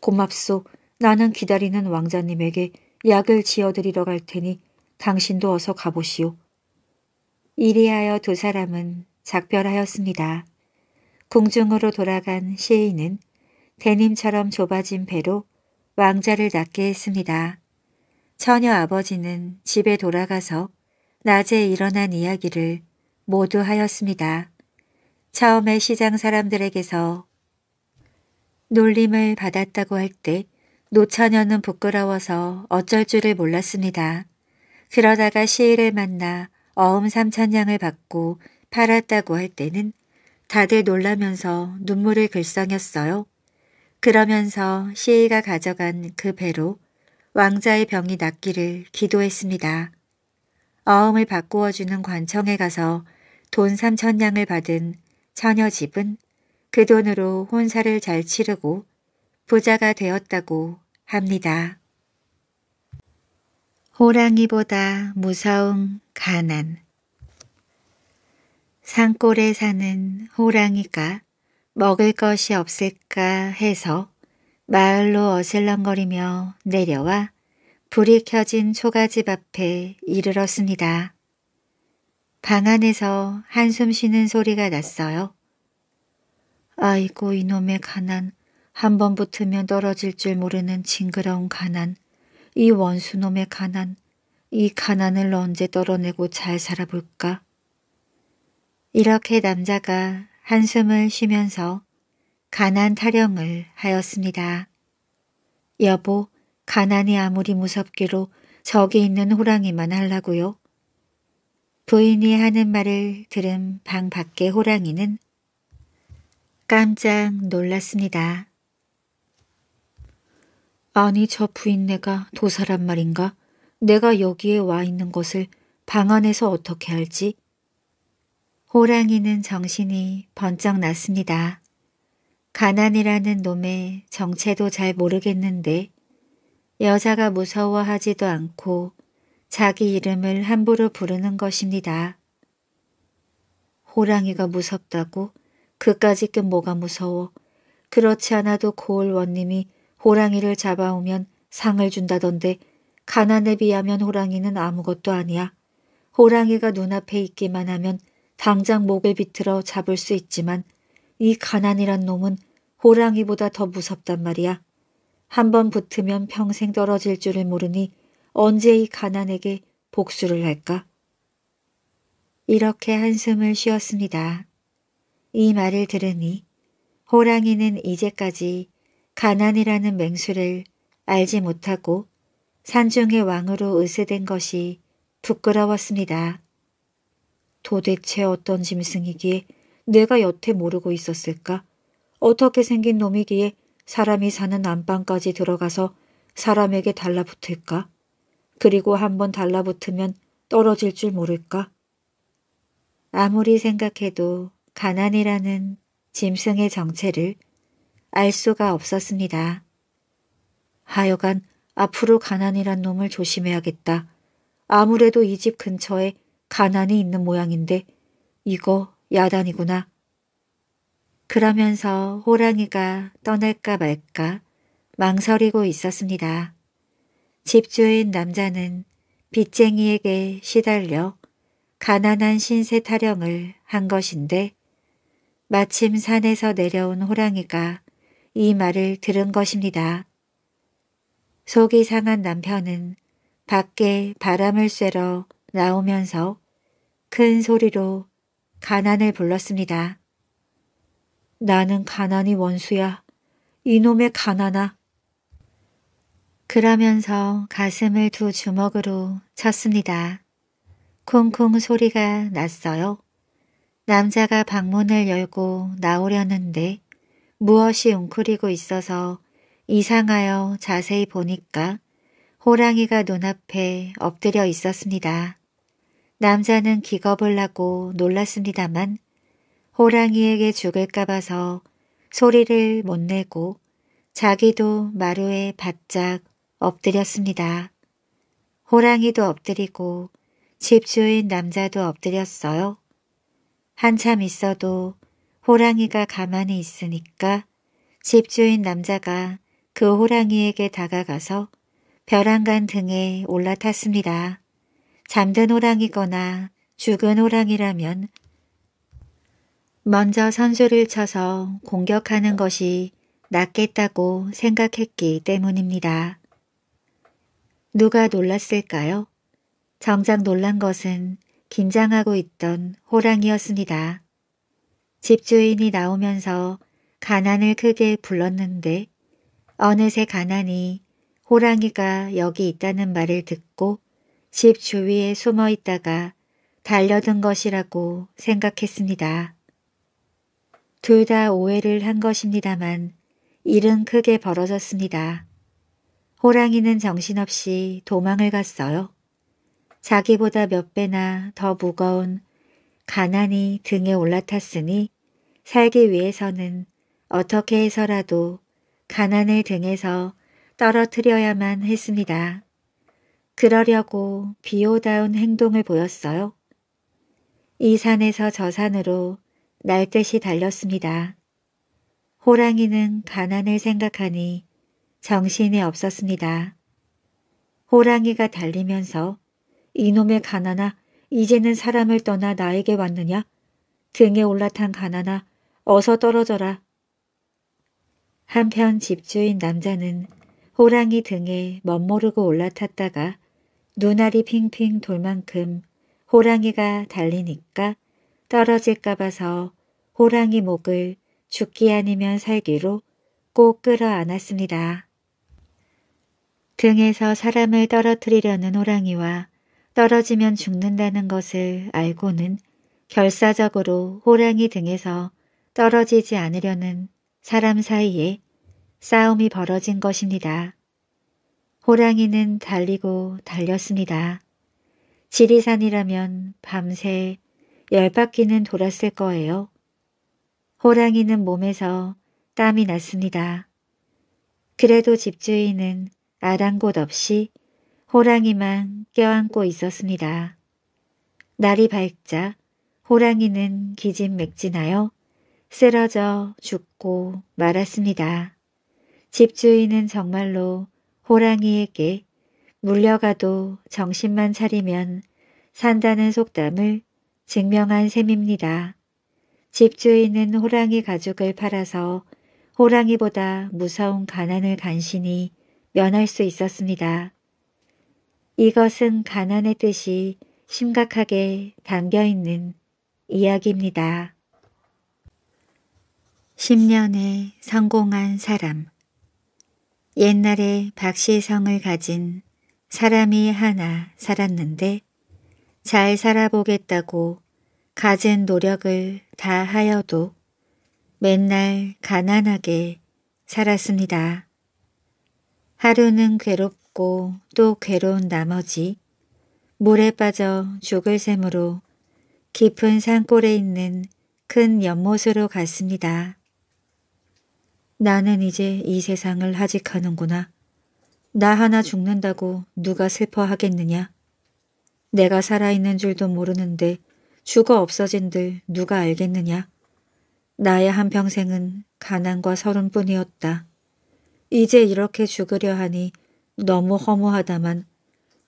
고맙소. 나는 기다리는 왕자님에게 약을 지어드리러 갈 테니 당신도 어서 가보시오. 이리하여 두 사람은 작별하였습니다. 궁중으로 돌아간 시인은 대님처럼 좁아진 배로 왕자를 낳게 했습니다. 처녀 아버지는 집에 돌아가서 낮에 일어난 이야기를 모두 하였습니다. 처음에 시장 사람들에게서 놀림을 받았다고 할 때 노처녀는 부끄러워서 어쩔 줄을 몰랐습니다. 그러다가 시일을 만나 어음 삼천냥을 받고 팔았다고 할 때는 다들 놀라면서 눈물을 글썽였어요. 그러면서 시이가 에 가져간 그 배로 왕자의 병이 낫기를 기도했습니다. 어음을 바꾸어주는 관청에 가서 돈 삼천냥을 받은 처녀 집은 그 돈으로 혼사를 잘 치르고 부자가 되었다고 합니다. 호랑이보다 무서운 가난 산골에 사는 호랑이가 먹을 것이 없을까 해서 마을로 어슬렁거리며 내려와 불이 켜진 초가집 앞에 이르렀습니다. 방 안에서 한숨 쉬는 소리가 났어요. 아이고 이놈의 가난, 한 번 붙으면 떨어질 줄 모르는 징그러운 가난, 이 원수놈의 가난, 이 가난을 언제 떨어내고 잘 살아볼까? 이렇게 남자가 한숨을 쉬면서 가난 타령을 하였습니다. 여보, 가난이 아무리 무섭기로 저기 있는 호랑이만 하려고요 부인이 하는 말을 들은 방 밖의 호랑이는 깜짝 놀랐습니다. 아니 저 부인네가 도사란 말인가? 내가 여기에 와 있는 것을 방 안에서 어떻게 알지? 호랑이는 정신이 번쩍 났습니다. 가난이라는 놈의 정체도 잘 모르겠는데 여자가 무서워하지도 않고 자기 이름을 함부로 부르는 것입니다. 호랑이가 무섭다고 그까짓끔 뭐가 무서워. 그렇지 않아도 고을 원님이 호랑이를 잡아오면 상을 준다던데 가난에 비하면 호랑이는 아무것도 아니야. 호랑이가 눈앞에 있기만 하면 당장 목을 비틀어 잡을 수 있지만 이 가난이란 놈은 호랑이보다 더 무섭단 말이야. 한번 붙으면 평생 떨어질 줄을 모르니 언제 이 가난에게 복수를 할까? 이렇게 한숨을 쉬었습니다. 이 말을 들으니 호랑이는 이제까지 가난이라는 맹수를 알지 못하고 산중의 왕으로 의세된 것이 부끄러웠습니다. 도대체 어떤 짐승이기에 내가 여태 모르고 있었을까? 어떻게 생긴 놈이기에 사람이 사는 안방까지 들어가서 사람에게 달라붙을까? 그리고 한번 달라붙으면 떨어질 줄 모를까? 아무리 생각해도 가난이라는 짐승의 정체를 알 수가 없었습니다. 하여간 앞으로 가난이란 놈을 조심해야겠다. 아무래도 이 집 근처에 가난이 있는 모양인데 이거 야단이구나. 그러면서 호랑이가 떠날까 말까 망설이고 있었습니다. 집주인 남자는 빚쟁이에게 시달려 가난한 신세 타령을 한 것인데 마침 산에서 내려온 호랑이가 이 말을 들은 것입니다. 속이 상한 남편은 밖에 바람을 쐬러 나오면서 큰 소리로 가난을 불렀습니다. 나는 가난이 원수야. 이놈의 가난아. 그러면서 가슴을 두 주먹으로 쳤습니다. 쿵쿵 소리가 났어요. 남자가 방문을 열고 나오려는데 무엇이 웅크리고 있어서 이상하여 자세히 보니까 호랑이가 눈앞에 엎드려 있었습니다. 남자는 기겁을 하고 놀랐습니다만 호랑이에게 죽을까 봐서 소리를 못 내고 자기도 마루에 바짝 엎드렸습니다. 호랑이도 엎드리고 집주인 남자도 엎드렸어요. 한참 있어도 호랑이가 가만히 있으니까 집주인 남자가 그 호랑이에게 다가가서 벼랑간 등에 올라탔습니다. 잠든 호랑이거나 죽은 호랑이라면 먼저 선수를 쳐서 공격하는 것이 낫겠다고 생각했기 때문입니다. 누가 놀랐을까요? 정작 놀란 것은 긴장하고 있던 호랑이였습니다. 집주인이 나오면서 가난을 크게 불렀는데 어느새 가난이 호랑이가 여기 있다는 말을 듣고 집 주위에 숨어 있다가 달려든 것이라고 생각했습니다. 둘 다 오해를 한 것입니다만 일은 크게 벌어졌습니다. 호랑이는 정신없이 도망을 갔어요. 자기보다 몇 배나 더 무거운 가난이 등에 올라탔으니 살기 위해서는 어떻게 해서라도 가난을 등에서 떨어뜨려야만 했습니다. 그러려고 비호다운 행동을 보였어요. 이 산에서 저 산으로 날듯이 달렸습니다. 호랑이는 가난을 생각하니 정신이 없었습니다. 호랑이가 달리면서 이놈의 가난아 이제는 사람을 떠나 나에게 왔느냐 등에 올라탄 가난아 어서 떨어져라 한편 집주인 남자는 호랑이 등에 멋모르고 올라탔다가 눈알이 핑핑 돌 만큼 호랑이가 달리니까 떨어질까 봐서 호랑이 목을 죽기 아니면 살기로 꼭 끌어안았습니다. 등에서 사람을 떨어뜨리려는 호랑이와 떨어지면 죽는다는 것을 알고는 결사적으로 호랑이 등에서 떨어지지 않으려는 사람 사이에 싸움이 벌어진 것입니다. 호랑이는 달리고 달렸습니다. 지리산이라면 밤새 열 바퀴는 돌았을 거예요. 호랑이는 몸에서 땀이 났습니다. 그래도 집주인은 아랑곳 없이 호랑이만 껴안고 있었습니다. 날이 밝자 호랑이는 기진맥진하여 쓰러져 죽고 말았습니다. 집주인은 정말로 호랑이에게 물려가도 정신만 차리면 산다는 속담을 증명한 셈입니다. 집주인은 호랑이 가죽을 팔아서 호랑이보다 무서운 가난을 간신히 면할 수 있었습니다. 이것은 가난의 뜻이 심각하게 담겨있는 이야기입니다. 10년에 성공한 사람 옛날에 박시성을 가진 사람이 하나 살았는데 잘 살아보겠다고 가진 노력을 다 하여도 맨날 가난하게 살았습니다. 하루는 괴롭고 또 괴로운 나머지 물에 빠져 죽을 셈으로 깊은 산골에 있는 큰 연못으로 갔습니다. 나는 이제 이 세상을 하직하는구나. 나 하나 죽는다고 누가 슬퍼하겠느냐. 내가 살아있는 줄도 모르는데 죽어 없어진들 누가 알겠느냐. 나의 한평생은 가난과 서른뿐이었다. 이제 이렇게 죽으려 하니 너무 허무하다만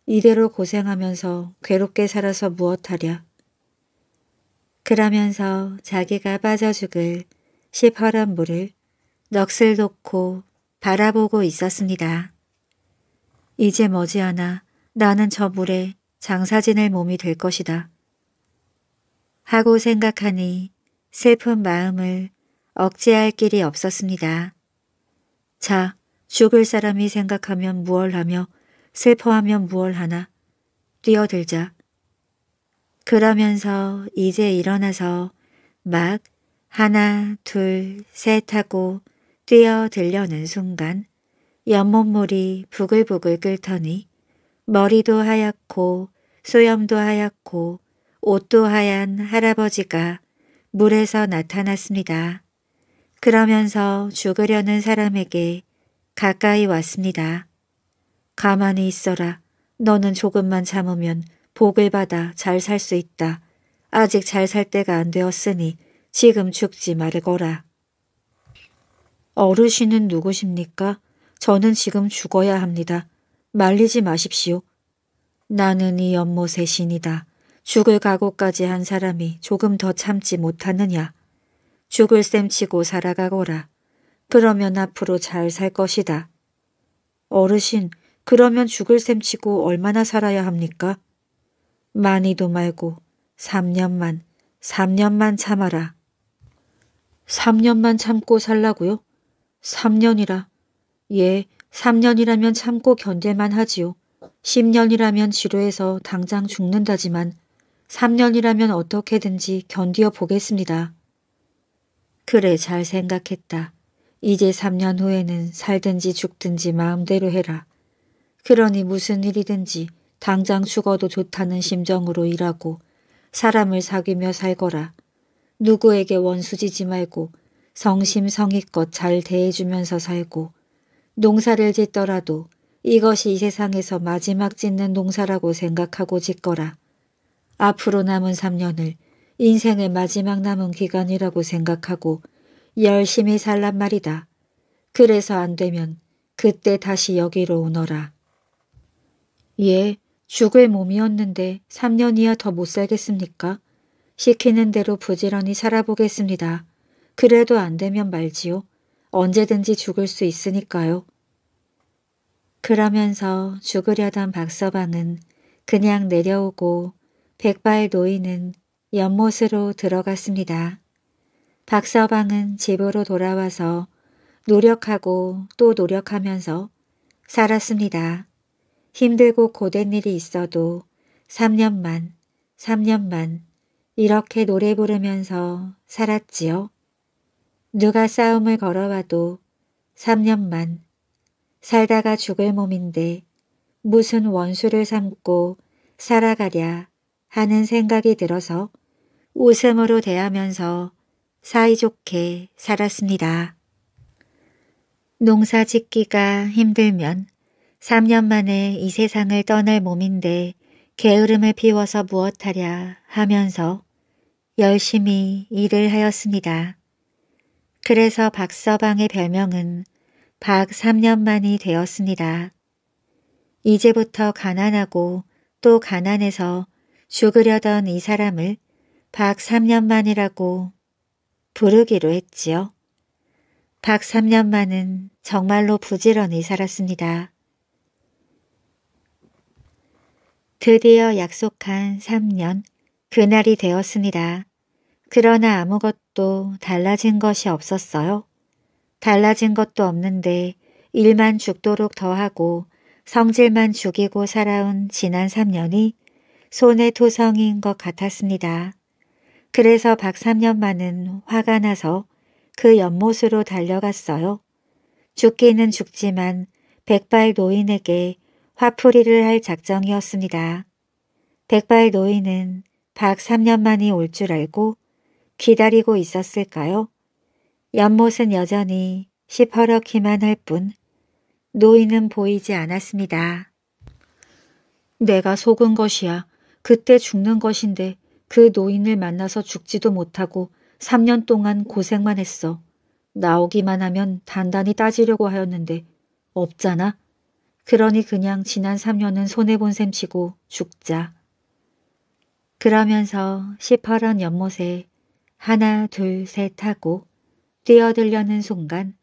이대로 고생하면서 괴롭게 살아서 무엇하랴. 그러면서 자기가 빠져 죽을 시퍼런 물을 넋을 놓고 바라보고 있었습니다. 이제 머지않아 나는 저 물에 장사진을 몸이 될 것이다. 하고 생각하니 슬픈 마음을 억제할 길이 없었습니다. 자, 죽을 사람이 생각하면 무얼하며 슬퍼하면 무얼하나 뛰어들자. 그러면서 이제 일어나서 막 하나, 둘, 셋 하고 뛰어 들려는 순간 연못물이 부글부글 끓더니 머리도 하얗고 소염도 하얗고 옷도 하얀 할아버지가 물에서 나타났습니다. 그러면서 죽으려는 사람에게 가까이 왔습니다. 가만히 있어라. 너는 조금만 참으면 복을 받아 잘 살 수 있다. 아직 잘 살 때가 안 되었으니 지금 죽지 말거라. 어르신은 누구십니까? 저는 지금 죽어야 합니다. 말리지 마십시오. 나는 이 연못의 신이다. 죽을 각오까지 한 사람이 조금 더 참지 못하느냐. 죽을 셈치고 살아가거라. 그러면 앞으로 잘 살 것이다. 어르신, 그러면 죽을 셈치고 얼마나 살아야 합니까? 많이도 말고 3년만, 3년만 참아라. 3년만 참고 살라고요? 3년이라. 예, 3년이라면 참고 견딜만 하지요. 10년이라면 지루해서 당장 죽는다지만 3년이라면 어떻게든지 견디어 보겠습니다. 그래, 잘 생각했다. 이제 3년 후에는 살든지 죽든지 마음대로 해라. 그러니 무슨 일이든지 당장 죽어도 좋다는 심정으로 일하고 사람을 사귀며 살거라. 누구에게 원수지지 말고 성심성의껏 잘 대해주면서 살고 농사를 짓더라도 이것이 이 세상에서 마지막 짓는 농사라고 생각하고 짓거라. 앞으로 남은 3년을 인생의 마지막 남은 기간이라고 생각하고 열심히 살란 말이다. 그래서 안 되면 그때 다시 여기로 오너라. 예, 죽을 몸이었는데 3년이야 더 못 살겠습니까? 시키는 대로 부지런히 살아보겠습니다. 그래도 안 되면 말지요. 언제든지 죽을 수 있으니까요. 그러면서 죽으려던 박서방은 그냥 내려오고 백발 노인은 연못으로 들어갔습니다. 박서방은 집으로 돌아와서 노력하고 또 노력하면서 살았습니다. 힘들고 고된 일이 있어도 3년만, 3년만 이렇게 노래 부르면서 살았지요. 누가 싸움을 걸어와도 3년만 살다가 죽을 몸인데 무슨 원수를 삼고 살아가랴 하는 생각이 들어서 웃음으로 대하면서 사이좋게 살았습니다. 농사 짓기가 힘들면 3년 만에 이 세상을 떠날 몸인데 게으름을 피워서 무엇하랴 하면서 열심히 일을 하였습니다. 그래서 박서방의 별명은 박 3년만이 되었습니다. 이제부터 가난하고 또 가난해서 죽으려던 이 사람을 박 3년만이라고 부르기로 했지요. 박 3년만은 정말로 부지런히 살았습니다. 드디어 약속한 3년, 그날이 되었습니다. 그러나 아무것도 달라진 것이 없었어요. 달라진 것도 없는데 일만 죽도록 더하고 성질만 죽이고 살아온 지난 3년이 손의토성인것 같았습니다. 그래서 박삼년만은 화가 나서 그 연못으로 달려갔어요. 죽기는 죽지만 백발 노인에게 화풀이를 할 작정이었습니다. 백발 노인은 박삼년만이 올 줄 알고 기다리고 있었을까요? 연못은 여전히 시퍼렇기만 할 뿐 노인은 보이지 않았습니다. 내가 속은 것이야. 그때 죽는 것인데 그 노인을 만나서 죽지도 못하고 3년 동안 고생만 했어. 나오기만 하면 단단히 따지려고 하였는데 없잖아. 그러니 그냥 지난 3년은 손해본 셈치고 죽자. 그러면서 시퍼런 연못에 하나 둘 셋 하고 뛰어들려는 순간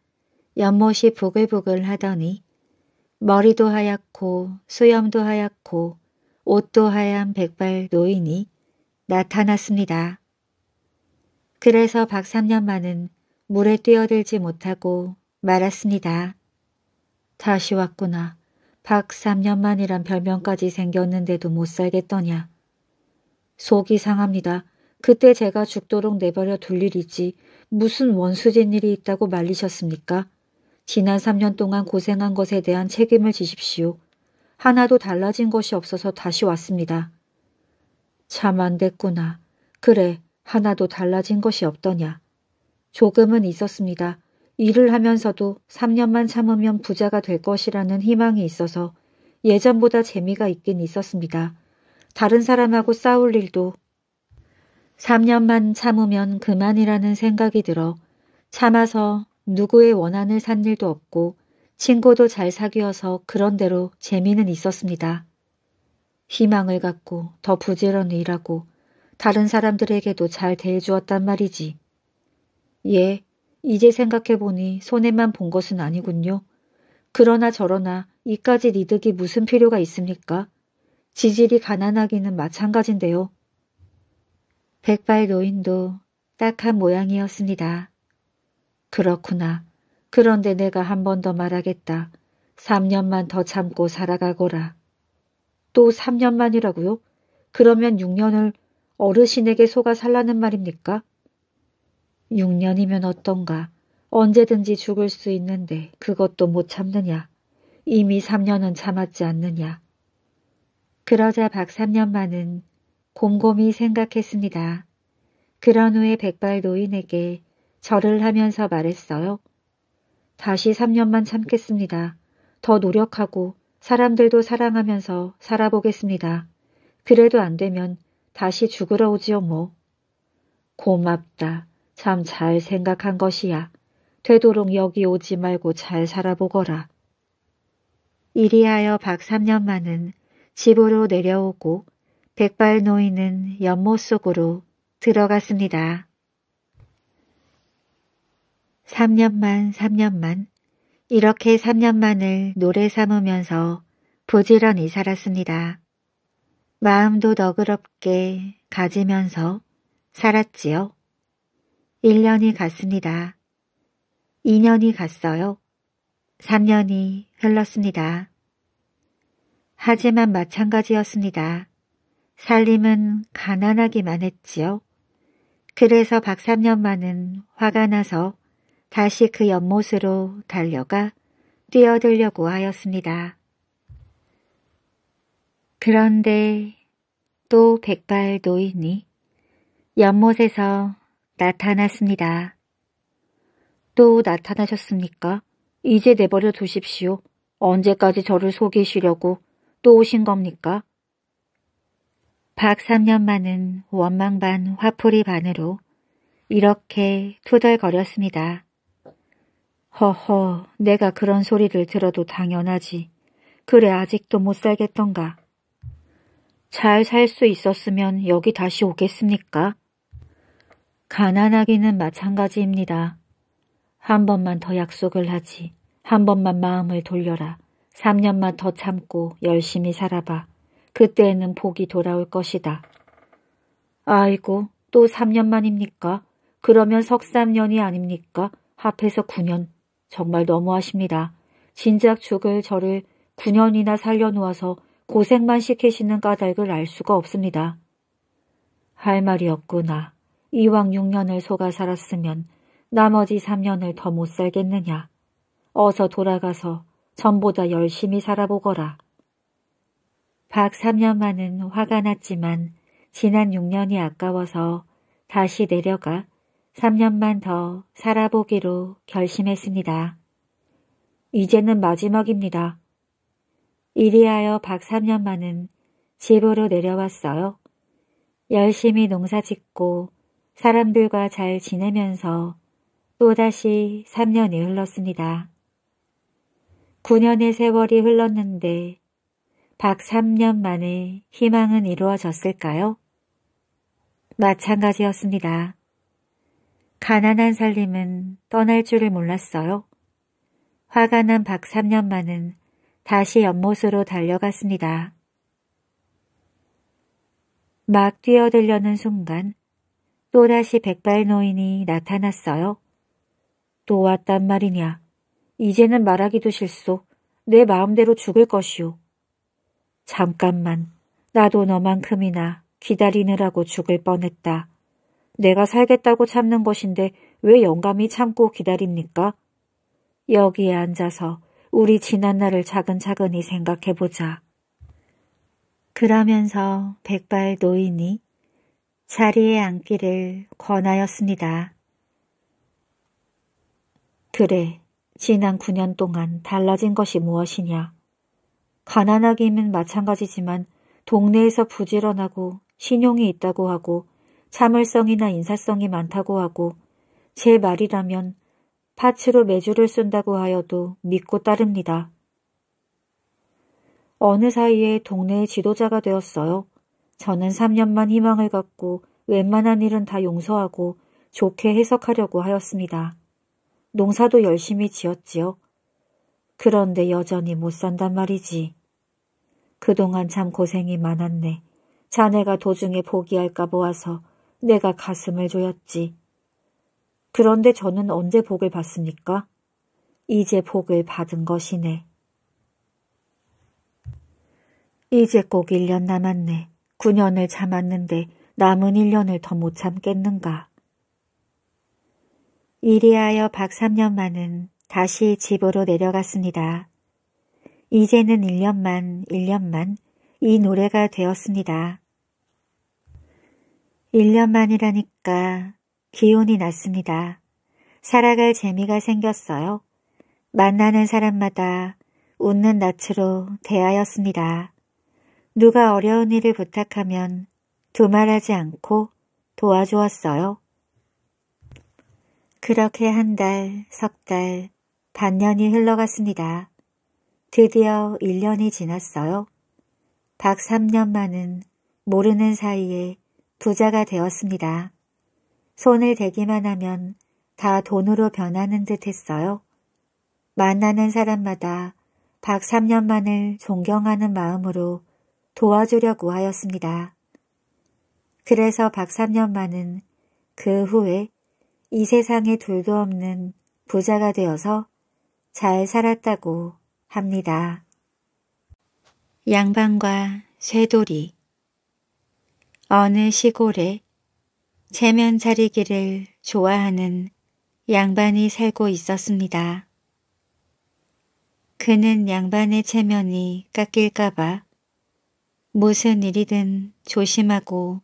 연못이 보글보글 하더니 머리도 하얗고 수염도 하얗고 옷도 하얀 백발 노인이 나타났습니다. 그래서 박삼년만은 물에 뛰어들지 못하고 말았습니다. 다시 왔구나. 박삼년만이란 별명까지 생겼는데도 못 살겠더냐. 속이 상합니다. 그때 제가 죽도록 내버려 둘 일이지 무슨 원수진 일이 있다고 말리셨습니까? 지난 3년 동안 고생한 것에 대한 책임을 지십시오. 하나도 달라진 것이 없어서 다시 왔습니다. 참 안 됐구나. 그래, 하나도 달라진 것이 없더냐. 조금은 있었습니다. 일을 하면서도 3년만 참으면 부자가 될 것이라는 희망이 있어서 예전보다 재미가 있긴 있었습니다. 다른 사람하고 싸울 일도 3년만 참으면 그만이라는 생각이 들어 참아서 누구의 원한을 산 일도 없고 친구도 잘 사귀어서 그런대로 재미는 있었습니다. 희망을 갖고 더 부지런히 일하고 다른 사람들에게도 잘 대해주었단 말이지. 예, 이제 생각해보니 손해만 본 것은 아니군요. 그러나 저러나 이까지 리득이 무슨 필요가 있습니까? 지질이 가난하기는 마찬가지인데요. 백발 노인도 딱한 모양이었습니다. 그렇구나. 그런데 내가 한 번 더 말하겠다. 3년만 더 참고 살아가거라. 또 3년만이라고요? 그러면 6년을 어르신에게 속아 살라는 말입니까? 6년이면 어떤가. 언제든지 죽을 수 있는데 그것도 못 참느냐. 이미 3년은 참았지 않느냐. 그러자 박3년만은 곰곰이 생각했습니다. 그런 후에 백발 노인에게 절을 하면서 말했어요. 다시 3년만 참겠습니다. 더 노력하고 사람들도 사랑하면서 살아보겠습니다. 그래도 안 되면 다시 죽으러 오지요 뭐. 고맙다. 참 잘 생각한 것이야. 되도록 여기 오지 말고 잘 살아보거라. 이리하여 박 3년만은 집으로 내려오고 백발 노인은 연못 속으로 들어갔습니다. 3년만 3년만 이렇게 3년만을 노래 삼으면서 부지런히 살았습니다. 마음도 너그럽게 가지면서 살았지요. 1년이 갔습니다. 2년이 갔어요. 3년이 흘렀습니다. 하지만 마찬가지였습니다. 살림은 가난하기만 했지요. 그래서 박삼년만은 화가 나서 다시 그 연못으로 달려가 뛰어들려고 하였습니다. 그런데 또 백발 노인이 연못에서 나타났습니다. 또 나타나셨습니까? 이제 내버려 두십시오. 언제까지 저를 속이시려고 또 오신 겁니까? 박 3년만은 원망 반 화풀이 반으로 이렇게 투덜거렸습니다. 허허, 내가 그런 소리를 들어도 당연하지. 그래 아직도 못 살겠던가. 잘 살 수 있었으면 여기 다시 오겠습니까? 가난하기는 마찬가지입니다. 한 번만 더 약속을 하지. 한 번만 마음을 돌려라. 3년만 더 참고 열심히 살아봐. 그때에는 복이 돌아올 것이다. 아이고, 또 3년 만입니까? 그러면 석3년이 아닙니까? 합해서 9년. 정말 너무하십니다. 진작 죽을 저를 9년이나 살려놓아서 고생만 시키시는 까닭을 알 수가 없습니다. 할 말이 없구나. 이왕 6년을 속아 살았으면 나머지 3년을 더 못 살겠느냐. 어서 돌아가서 전보다 열심히 살아보거라. 박 3년만은 화가 났지만 지난 6년이 아까워서 다시 내려가 3년만 더 살아보기로 결심했습니다. 이제는 마지막입니다. 이리하여 박 3년만은 집으로 내려왔어요. 열심히 농사짓고 사람들과 잘 지내면서 또다시 3년이 흘렀습니다. 9년의 세월이 흘렀는데 박 3년 만에 희망은 이루어졌을까요? 마찬가지였습니다. 가난한 살림은 떠날 줄을 몰랐어요. 화가 난 박 3년만은 다시 연못으로 달려갔습니다. 막 뛰어들려는 순간 또다시 백발 노인이 나타났어요. 또 왔단 말이냐. 이제는 말하기도 싫소. 내 마음대로 죽을 것이오. 잠깐만. 나도 너만큼이나 기다리느라고 죽을 뻔했다. 내가 살겠다고 참는 것인데 왜 영감이 참고 기다립니까? 여기에 앉아서 우리 지난날을 차근차근히 생각해보자. 그러면서 백발 노인이 자리에 앉기를 권하였습니다. 그래, 지난 9년 동안 달라진 것이 무엇이냐? 가난하기는 마찬가지지만 동네에서 부지런하고 신용이 있다고 하고 참을성이나 인사성이 많다고 하고 제 말이라면 파츠로 매주를 쓴다고 하여도 믿고 따릅니다. 어느 사이에 동네의 지도자가 되었어요. 저는 3년만 희망을 갖고 웬만한 일은 다 용서하고 좋게 해석하려고 하였습니다. 농사도 열심히 지었지요. 그런데 여전히 못 산단 말이지. 그동안 참 고생이 많았네. 자네가 도중에 포기할까 보아서 내가 가슴을 조였지. 그런데 저는 언제 복을 받습니까? 이제 복을 받은 것이네. 이제 꼭 1년 남았네. 9년을 참았는데 남은 1년을 더 못 참겠는가. 이리하여 박 3년만은 다시 집으로 내려갔습니다. 이제는 1년만, 1년만 이 노래가 되었습니다. 1년만이라니까 기운이 났습니다. 살아갈 재미가 생겼어요. 만나는 사람마다 웃는 낯으로 대하였습니다. 누가 어려운 일을 부탁하면 두말하지 않고 도와주었어요. 그렇게 한 달, 석 달, 반년이 흘러갔습니다. 드디어 1년이 지났어요. 박 3년만은 모르는 사이에 부자가 되었습니다. 손을 대기만 하면 다 돈으로 변하는 듯 했어요. 만나는 사람마다 박 3년만을 존경하는 마음으로 도와주려고 하였습니다. 그래서 박 3년만은 그 후에 이 세상에 둘도 없는 부자가 되어서 잘 살았다고 합니다. 양반과 쇠돌이 어느 시골에 체면 자리기를 좋아하는 양반이 살고 있었습니다. 그는 양반의 체면이 깎일까봐 무슨 일이든 조심하고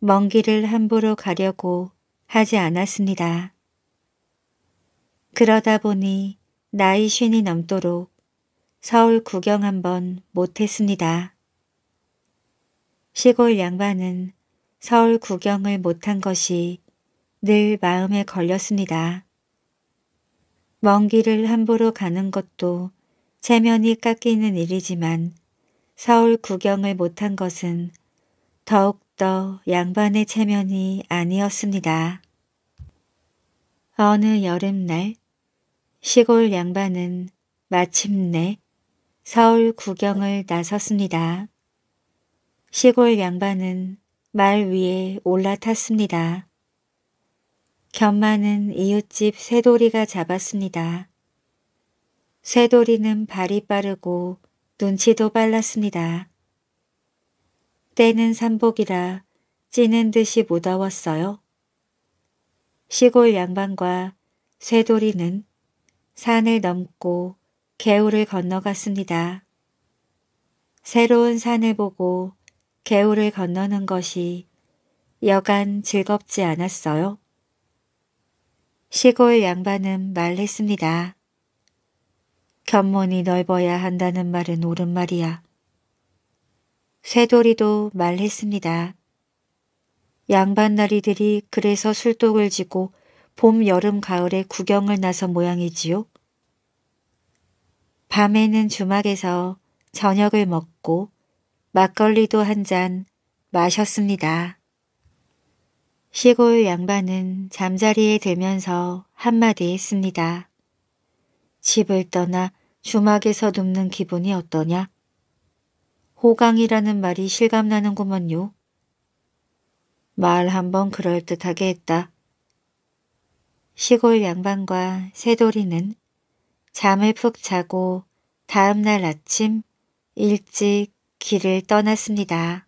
먼 길을 함부로 가려고 하지 않았습니다. 그러다 보니 나이 쉰이 넘도록 서울 구경 한번 못했습니다. 시골 양반은 서울 구경을 못한 것이 늘 마음에 걸렸습니다. 먼 길을 함부로 가는 것도 체면이 깎이는 일이지만 서울 구경을 못한 것은 더욱더 양반의 체면이 아니었습니다. 어느 여름날 시골 양반은 마침내 서울 구경을 나섰습니다. 시골 양반은 말 위에 올라탔습니다. 견마는 이웃집 새돌이가 잡았습니다. 쇠돌이는 발이 빠르고 눈치도 빨랐습니다. 때는 산복이라 찌는 듯이 무더웠어요. 시골 양반과 쇠돌이는 산을 넘고 개울을 건너갔습니다. 새로운 산을 보고 개울을 건너는 것이 여간 즐겁지 않았어요. 시골 양반은 말했습니다. 견문이 넓어야 한다는 말은 옳은 말이야. 쇠돌이도 말했습니다. 양반 나리들이 그래서 술독을 지고 봄, 여름, 가을에 구경을 나선 모양이지요. 밤에는 주막에서 저녁을 먹고 막걸리도 한 잔 마셨습니다. 시골 양반은 잠자리에 들면서 한마디 했습니다. 집을 떠나 주막에서 눕는 기분이 어떠냐? 호강이라는 말이 실감나는구먼요. 말 한번 그럴듯하게 했다. 시골 양반과 새돌이는 잠을 푹 자고 다음날 아침 일찍 길을 떠났습니다.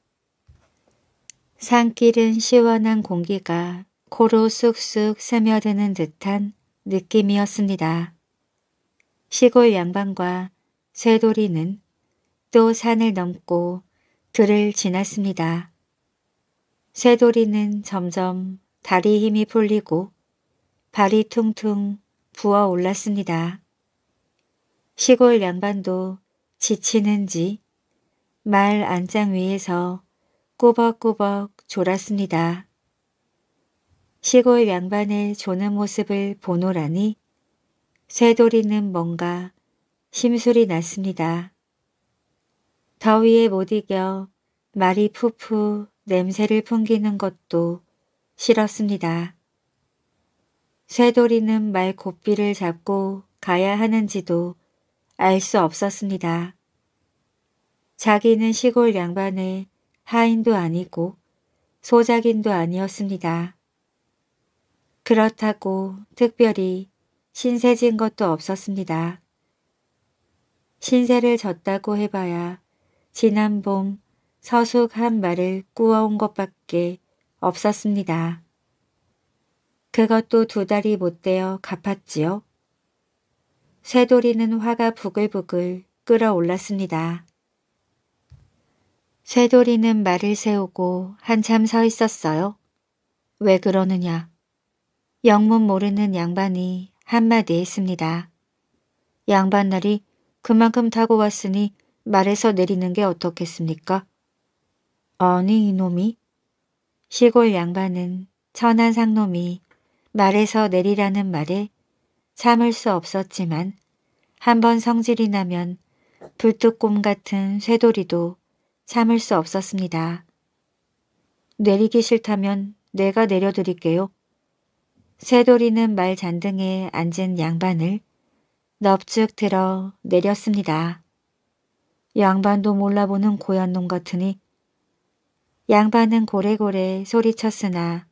산길은 시원한 공기가 코로 쑥쑥 스며드는 듯한 느낌이었습니다. 시골 양반과 쇠돌이는 또 산을 넘고 들을 지났습니다. 쇠돌이는 점점 다리 힘이 풀리고 발이 퉁퉁 부어 올랐습니다. 시골 양반도 지치는지 말 안장 위에서 꾸벅꾸벅 졸았습니다. 시골 양반의 조는 모습을 보노라니 쇠돌이는 뭔가 심술이 났습니다. 더위에 못 이겨 말이 푸푸 냄새를 풍기는 것도 싫었습니다. 쇠돌이는말 고삐를 잡고 가야 하는지도 알 수 없었습니다. 자기는 시골 양반의 하인도 아니고 소작인도 아니었습니다. 그렇다고 특별히 신세진 것도 없었습니다. 신세를 졌다고 해봐야 지난 봄 서숙 한 말을 꾸어온 것밖에 없었습니다. 그것도 두 달이 못되어 갚았지요. 새돌이는 화가 부글부글 끌어올랐습니다. 새돌이는 말을 세우고 한참 서 있었어요. 왜 그러느냐. 영문 모르는 양반이 한마디 했습니다. 양반날이 그만큼 타고 왔으니 말에서 내리는 게 어떻겠습니까? 아니 이놈이. 시골 양반은 천한 상놈이 말에서 내리라는 말에 참을 수 없었지만 한 번 성질이 나면 불뚝곰 같은 쇠돌이도 참을 수 없었습니다. 내리기 싫다면 내가 내려드릴게요. 쇠돌이는 말 잔등에 앉은 양반을 넙죽 들어 내렸습니다. 양반도 몰라보는 고얀놈 같으니 양반은 고래고래 소리쳤으나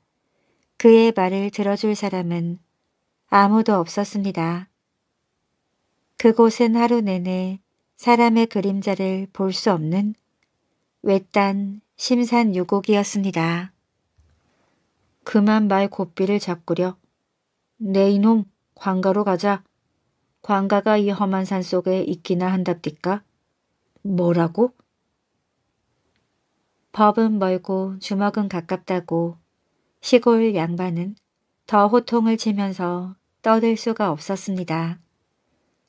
그의 말을 들어줄 사람은 아무도 없었습니다. 그곳은 하루 내내 사람의 그림자를 볼 수 없는 외딴 심산 유곡이었습니다. 그만 말 고삐를 잡구려. 내네 이놈 광가로 가자. 광가가이 험한 산 속에 있기나 한답디까? 뭐라고? 법은 멀고 주먹은 가깝다고 시골 양반은 더 호통을 치면서 떠들 수가 없었습니다.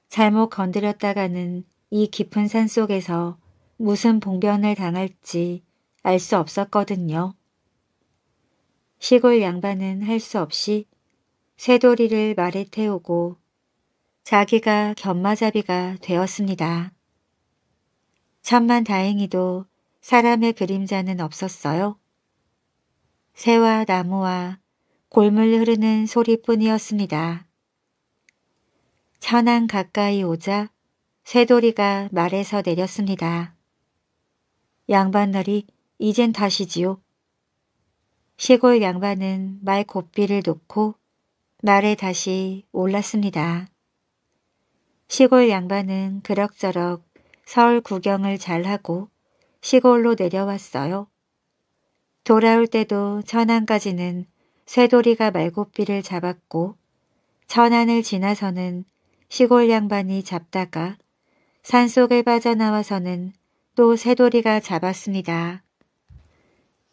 잘못 건드렸다가는 이 깊은 산 속에서 무슨 봉변을 당할지 알 수 없었거든요. 시골 양반은 할 수 없이 쇠도리를 말에 태우고 자기가 견마잡이가 되었습니다. 천만 다행히도 사람의 그림자는 없었어요. 새와 나무와 골물 흐르는 소리뿐이었습니다. 천안 가까이 오자 새돌이가 말에서 내렸습니다. 양반들이 이젠 다시지요. 시골 양반은 말 고삐를 놓고 말에 다시 올랐습니다. 시골 양반은 그럭저럭 서울 구경을 잘하고 시골로 내려왔어요. 돌아올 때도 천안까지는 쇠돌이가 말고삐를 잡았고 천안을 지나서는 시골 양반이 잡다가 산속에 빠져나와서는 또쇠돌이가 잡았습니다.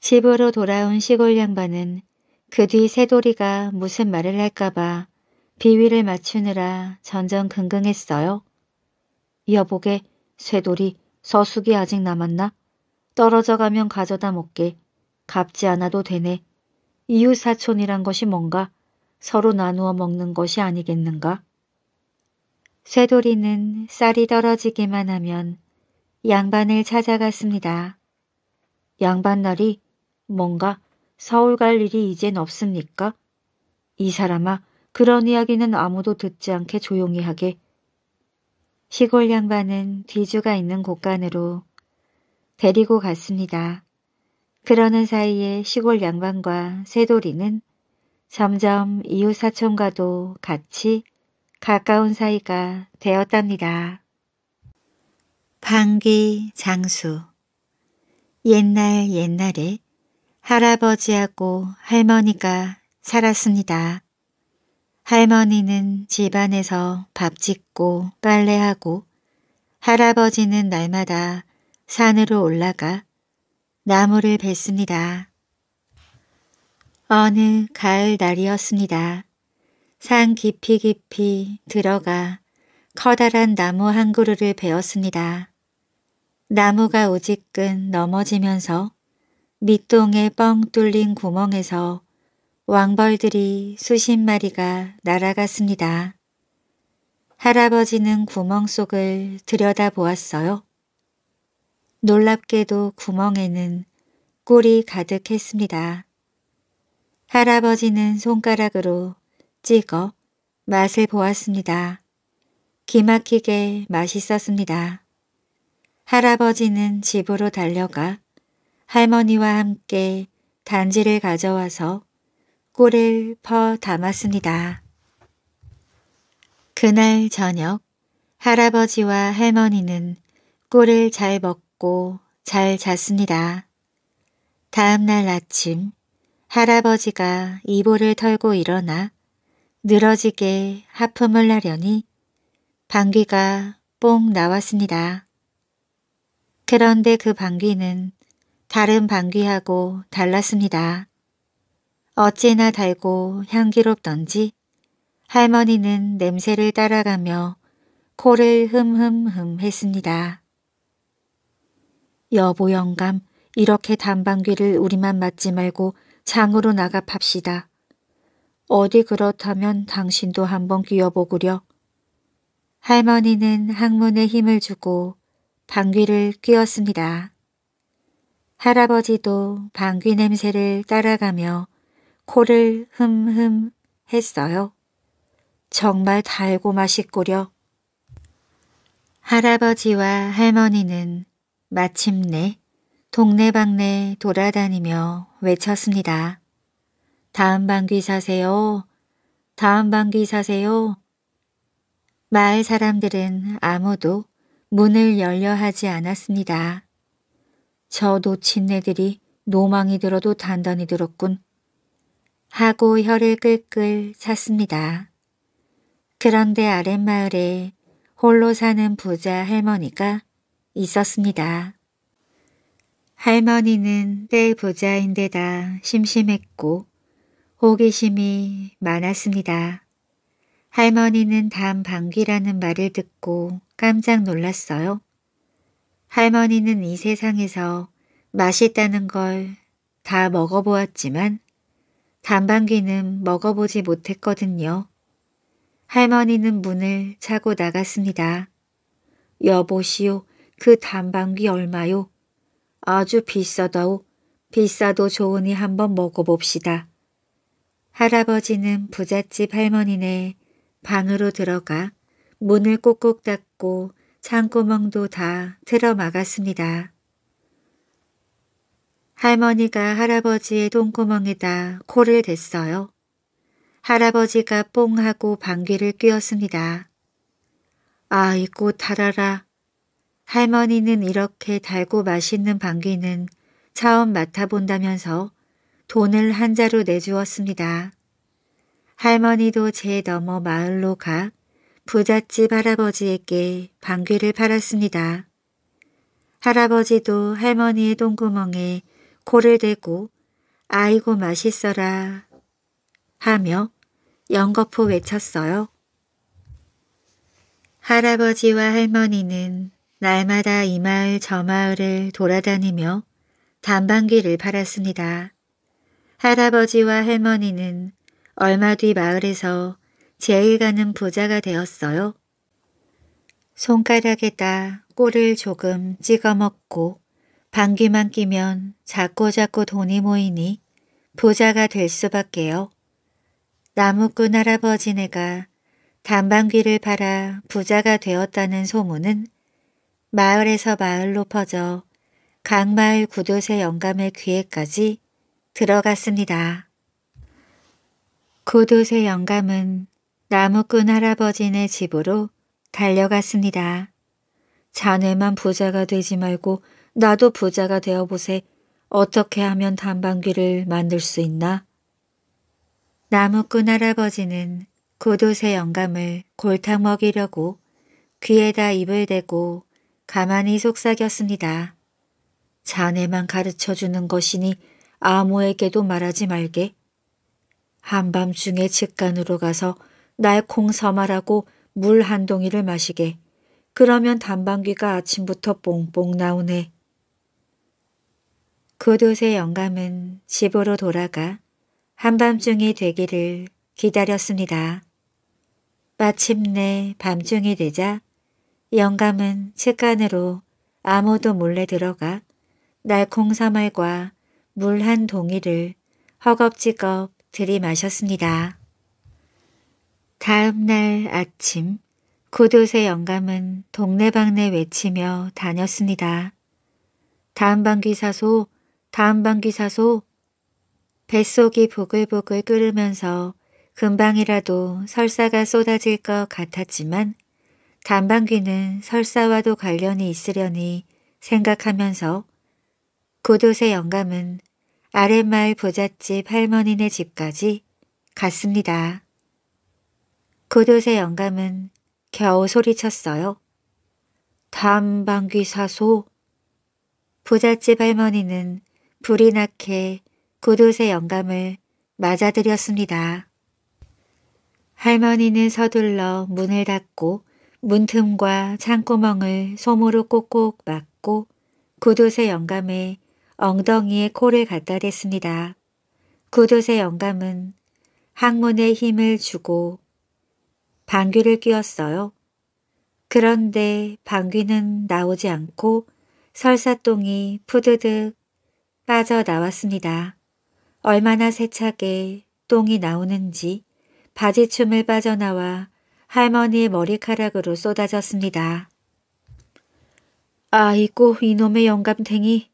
집으로 돌아온 시골 양반은 그 뒤새돌이가 무슨 말을 할까봐 비위를 맞추느라 전전긍긍했어요. 여보게 쇠돌이 서숙이 아직 남았나? 떨어져가면 가져다 먹게. 갚지 않아도 되네. 이웃사촌이란 것이 뭔가 서로 나누어 먹는 것이 아니겠는가? 쇠돌이는 쌀이 떨어지기만 하면 양반을 찾아갔습니다. 양반날이 뭔가 서울 갈 일이 이젠 없습니까? 이 사람아 그런 이야기는 아무도 듣지 않게 조용히 하게. 시골 양반은 뒤주가 있는 곳간으로 데리고 갔습니다. 그러는 사이에 시골 양반과 새돌이는 점점 이웃 사촌과도 같이 가까운 사이가 되었답니다. 방귀 장수 옛날 옛날에 할아버지하고 할머니가 살았습니다. 할머니는 집안에서 밥 짓고 빨래하고 할아버지는 날마다 산으로 올라가 나무를 뱄습니다. 어느 가을 날이었습니다. 산 깊이 깊이 들어가 커다란 나무 한 그루를 베었습니다. 나무가 오직근 넘어지면서 밑동에뻥 뚫린 구멍에서 왕벌들이 수십 마리가 날아갔습니다. 할아버지는 구멍 속을 들여다보았어요. 놀랍게도 구멍에는 꿀이 가득했습니다. 할아버지는 손가락으로 찍어 맛을 보았습니다. 기막히게 맛있었습니다. 할아버지는 집으로 달려가 할머니와 함께 단지를 가져와서 꿀을 퍼 담았습니다. 그날 저녁 할아버지와 할머니는 꿀을 잘 먹고 먹고 잘 잤습니다. 다음 날 아침 할아버지가 이불을 털고 일어나 늘어지게 하품을 하려니 방귀가 뽕 나왔습니다. 그런데 그 방귀는 다른 방귀하고 달랐습니다. 어찌나 달고 향기롭던지 할머니는 냄새를 따라가며 코를 흠흠흠 했습니다. 여보 영감, 이렇게 단방귀를 우리만 맞지 말고 장으로 나가 팝시다. 어디 그렇다면 당신도 한번 끼어보구려. 할머니는 항문에 힘을 주고 방귀를 끼었습니다. 할아버지도 방귀 냄새를 따라가며 코를 흠흠 했어요. 정말 달고 맛있구려. 할아버지와 할머니는 마침내 동네방네 돌아다니며 외쳤습니다. 다음 방귀 사세요. 다음 방귀 사세요. 마을 사람들은 아무도 문을 열려 하지 않았습니다. 저 노친네들이 노망이 들어도 단단히 들었군. 하고 혀를 끌끌 찼습니다. 그런데 아랫마을에 홀로 사는 부자 할머니가 있었습니다. 할머니는 때 부자인데다 심심했고 호기심이 많았습니다. 할머니는 담 방귀라는 말을 듣고 깜짝 놀랐어요. 할머니는 이 세상에서 맛있다는 걸 다 먹어보았지만 단방귀는 먹어보지 못했거든요. 할머니는 문을 차고 나갔습니다. 여보시오, 그 단방귀 얼마요? 아주 비싸다오. 비싸도 좋으니 한번 먹어봅시다. 할아버지는 부잣집 할머니네 방으로 들어가 문을 꼭꼭 닫고 창구멍도 다 틀어 막았습니다. 할머니가 할아버지의 똥구멍에다 코를 댔어요. 할아버지가 뽕하고 방귀를 뀌었습니다. 아이고 달아라. 할머니는 이렇게 달고 맛있는 방귀는 처음 맡아본다면서 돈을 한 자루 내주었습니다. 할머니도 제 넘어 마을로 가 부잣집 할아버지에게 방귀를 팔았습니다. 할아버지도 할머니의 똥구멍에 코를 대고 아이고 맛있어라 하며 연거푸 외쳤어요. 할아버지와 할머니는 날마다 이 마을 저 마을을 돌아다니며 단방귀를 팔았습니다. 할아버지와 할머니는 얼마 뒤 마을에서 제일 가는 부자가 되었어요. 손가락에다 꿀을 조금 찍어 먹고 방귀만 끼면 자꾸자꾸 돈이 모이니 부자가 될 수밖에요. 나무꾼 할아버지네가 단방귀를 팔아 부자가 되었다는 소문은 마을에서 마을로 퍼져 각마을구도의 영감의 귀에까지 들어갔습니다. 구도의 영감은 나무꾼 할아버지네 집으로 달려갔습니다. 자네만 부자가 되지 말고 나도 부자가 되어보세. 어떻게 하면 단방귀를 만들 수 있나? 나무꾼 할아버지는 구도의 영감을 골탕 먹이려고 귀에다 입을 대고 가만히 속삭였습니다. 자네만 가르쳐주는 것이니 아무에게도 말하지 말게. 한밤중에 직간으로 가서 날콩 서말라고물 한 동이를 마시게. 그러면 단방귀가 아침부터 뽕뽕 나오네. 그도세 영감은 집으로 돌아가 한밤중이 되기를 기다렸습니다. 마침내 밤중이 되자 영감은 측간으로 아무도 몰래 들어가 날콩사말과 물 한 동이를 허겁지겁 들이마셨습니다. 다음 날 아침 구두쇠 영감은 동네방네 외치며 다녔습니다. 다음방귀사소 다음방귀사소 뱃속이 보글보글 끓으면서 금방이라도 설사가 쏟아질 것 같았지만 단방귀는 설사와도 관련이 있으려니 생각하면서 고도세 영감은 아랫마을 부잣집 할머니네 집까지 갔습니다. 고도세 영감은 겨우 소리쳤어요. 단방귀 사소. 부잣집 할머니는 불이 나게 고도세 영감을 맞아들였습니다. 할머니는 서둘러 문을 닫고 문틈과 창구멍을 솜으로 꼭꼭 막고 구두쇠 영감의 엉덩이에 코를 갖다 댔습니다. 구두쇠 영감은 항문에 힘을 주고 방귀를 뀌었어요. 그런데 방귀는 나오지 않고 설사똥이 푸드득 빠져나왔습니다. 얼마나 세차게 똥이 나오는지 바지춤을 빠져나와 할머니의 머리카락으로 쏟아졌습니다. 아이고 이놈의 영감탱이.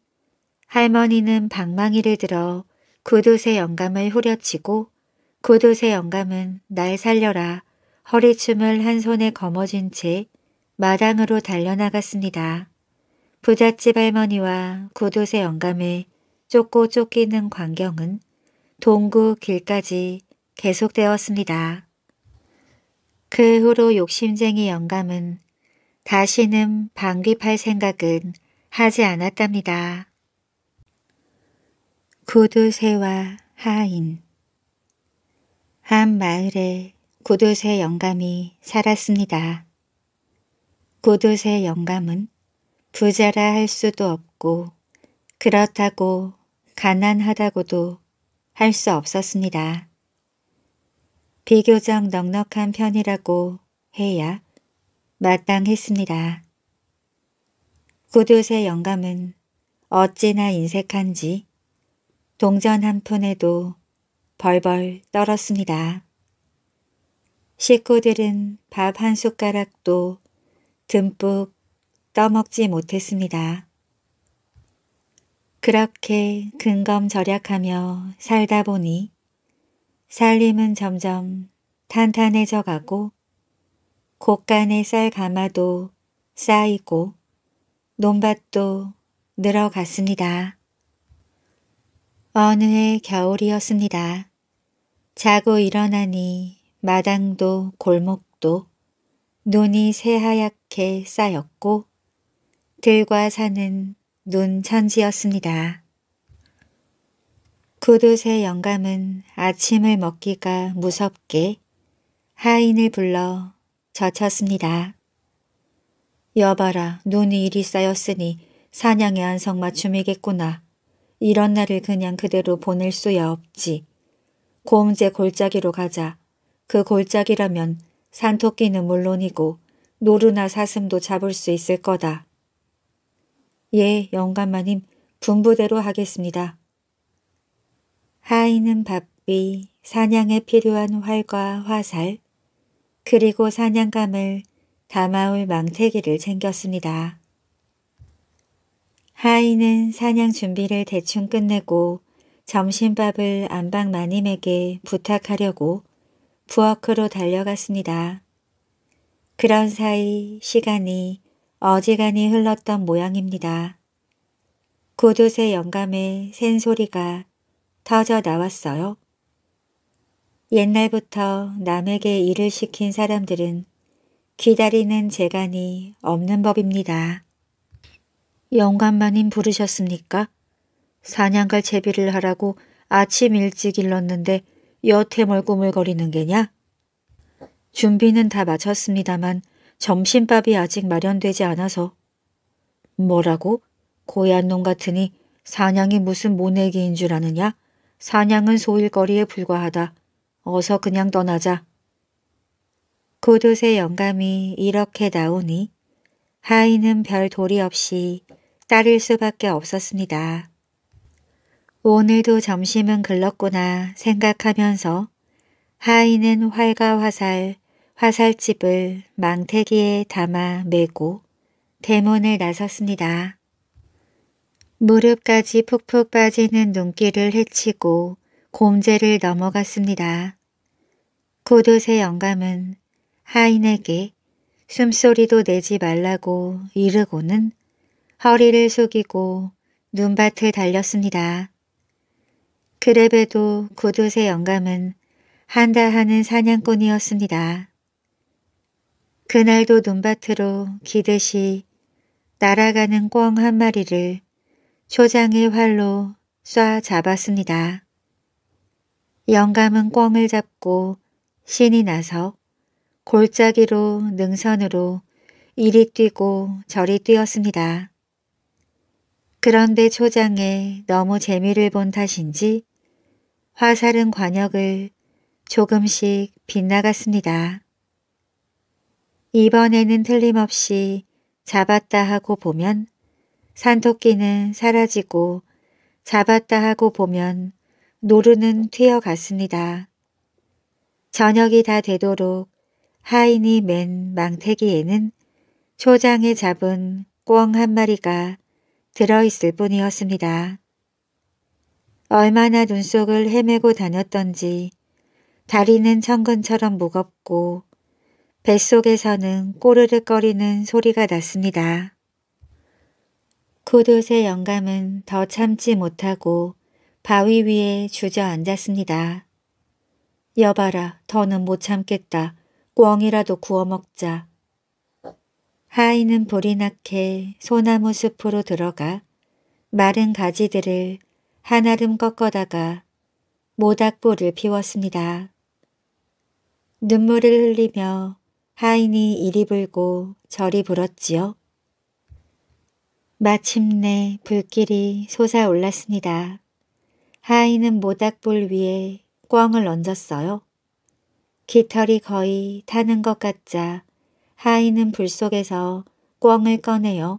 할머니는 방망이를 들어 구두쇠 영감을 후려치고 구두쇠 영감은 날 살려라 허리춤을 한 손에 거머쥔 채 마당으로 달려나갔습니다. 부잣집 할머니와 구두쇠 영감을 쫓고 쫓기는 광경은 동구 길까지 계속되었습니다. 그 후로 욕심쟁이 영감은 다시는 방귀팔 생각은 하지 않았답니다. 구두쇠와 하인 한 마을에 구두쇠 영감이 살았습니다. 구두쇠 영감은 부자라 할 수도 없고 그렇다고 가난하다고도 할 수 없었습니다. 비교적 넉넉한 편이라고 해야 마땅했습니다. 구두쇠 영감은 어찌나 인색한지 동전 한 푼에도 벌벌 떨었습니다. 식구들은 밥 한 숟가락도 듬뿍 떠먹지 못했습니다. 그렇게 근검절약하며 살다 보니 살림은 점점 탄탄해져 가고 곳간에 쌀 가마도 쌓이고 논밭도 늘어갔습니다. 어느 해 겨울이었습니다. 자고 일어나니 마당도 골목도 눈이 새하얗게 쌓였고 들과 사는 눈 천지였습니다. 구둣의 영감은 아침을 먹기가 무섭게 하인을 불러 젖혔습니다. 여봐라 눈이 이리 쌓였으니 사냥의 안성맞춤이겠구나. 이런 날을 그냥 그대로 보낼 수야 없지. 고제 골짜기로 가자. 그 골짜기라면 산토끼는 물론이고 노루나 사슴도 잡을 수 있을 거다. 예, 영감마님, 분부대로 하겠습니다. 하인은 밥 위, 사냥에 필요한 활과 화살, 그리고 사냥감을 담아올 망태기를 챙겼습니다. 하인은 사냥 준비를 대충 끝내고 점심밥을 안방 마님에게 부탁하려고 부엌으로 달려갔습니다. 그런 사이 시간이 어지간히 흘렀던 모양입니다. 고두쇠 영감의 센소리가 터져 나왔어요. 옛날부터 남에게 일을 시킨 사람들은 기다리는 재간이 없는 법입니다. 영감마님 부르셨습니까? 사냥갈 채비를 하라고 아침 일찍 일렀는데 여태 멀고물거리는 게냐? 준비는 다 마쳤습니다만 점심밥이 아직 마련되지 않아서 뭐라고? 고얀 놈 같으니 사냥이 무슨 모내기인 줄 아느냐? 사냥은 소일거리에 불과하다. 어서 그냥 떠나자. 고도의 영감이 이렇게 나오니 하인은 별 도리 없이 따를 수밖에 없었습니다. 오늘도 점심은 글렀구나 생각하면서 하인은 활과화살 화살집을 망태기에 담아 메고 대문을 나섰습니다. 무릎까지 푹푹 빠지는 눈길을 헤치고 곰제를 넘어갔습니다. 고두새 영감은 하인에게 숨소리도 내지 말라고 이르고는 허리를 숙이고 눈밭을 달렸습니다. 그래봬도 고두새 영감은 한다 하는 사냥꾼이었습니다. 그날도 눈밭으로 기듯이 날아가는 꿩 한 마리를 초장의 활로 쏴 잡았습니다. 영감은 꿩을 잡고 신이 나서 골짜기로 능선으로 이리 뛰고 저리 뛰었습니다. 그런데 초장에 너무 재미를 본 탓인지 화살은 관역을 조금씩 빗나갔습니다. 이번에는 틀림없이 잡았다 하고 보면 산토끼는 사라지고 잡았다 하고 보면 노루는 튀어갔습니다. 저녁이 다 되도록 하인이 맨 망태기에는 초장에 잡은 꿩 한 마리가 들어있을 뿐이었습니다. 얼마나 눈속을 헤매고 다녔던지 다리는 천근처럼 무겁고 뱃속에서는 꼬르륵거리는 소리가 났습니다. 쿠둣의 영감은 더 참지 못하고 바위 위에 주저앉았습니다. 여봐라, 더는 못 참겠다. 꿩이라도 구워 먹자. 하인은 불이 나게 소나무 숲으로 들어가 마른 가지들을 한아름 꺾어다가 모닥불을 피웠습니다. 눈물을 흘리며 하인이 이리 불고 저리 불었지요. 마침내 불길이 솟아올랐습니다. 하이는 모닥불 위에 꽝을 얹었어요. 깃털이 거의 타는 것 같자 하이는 불 속에서 꽝을 꺼내요.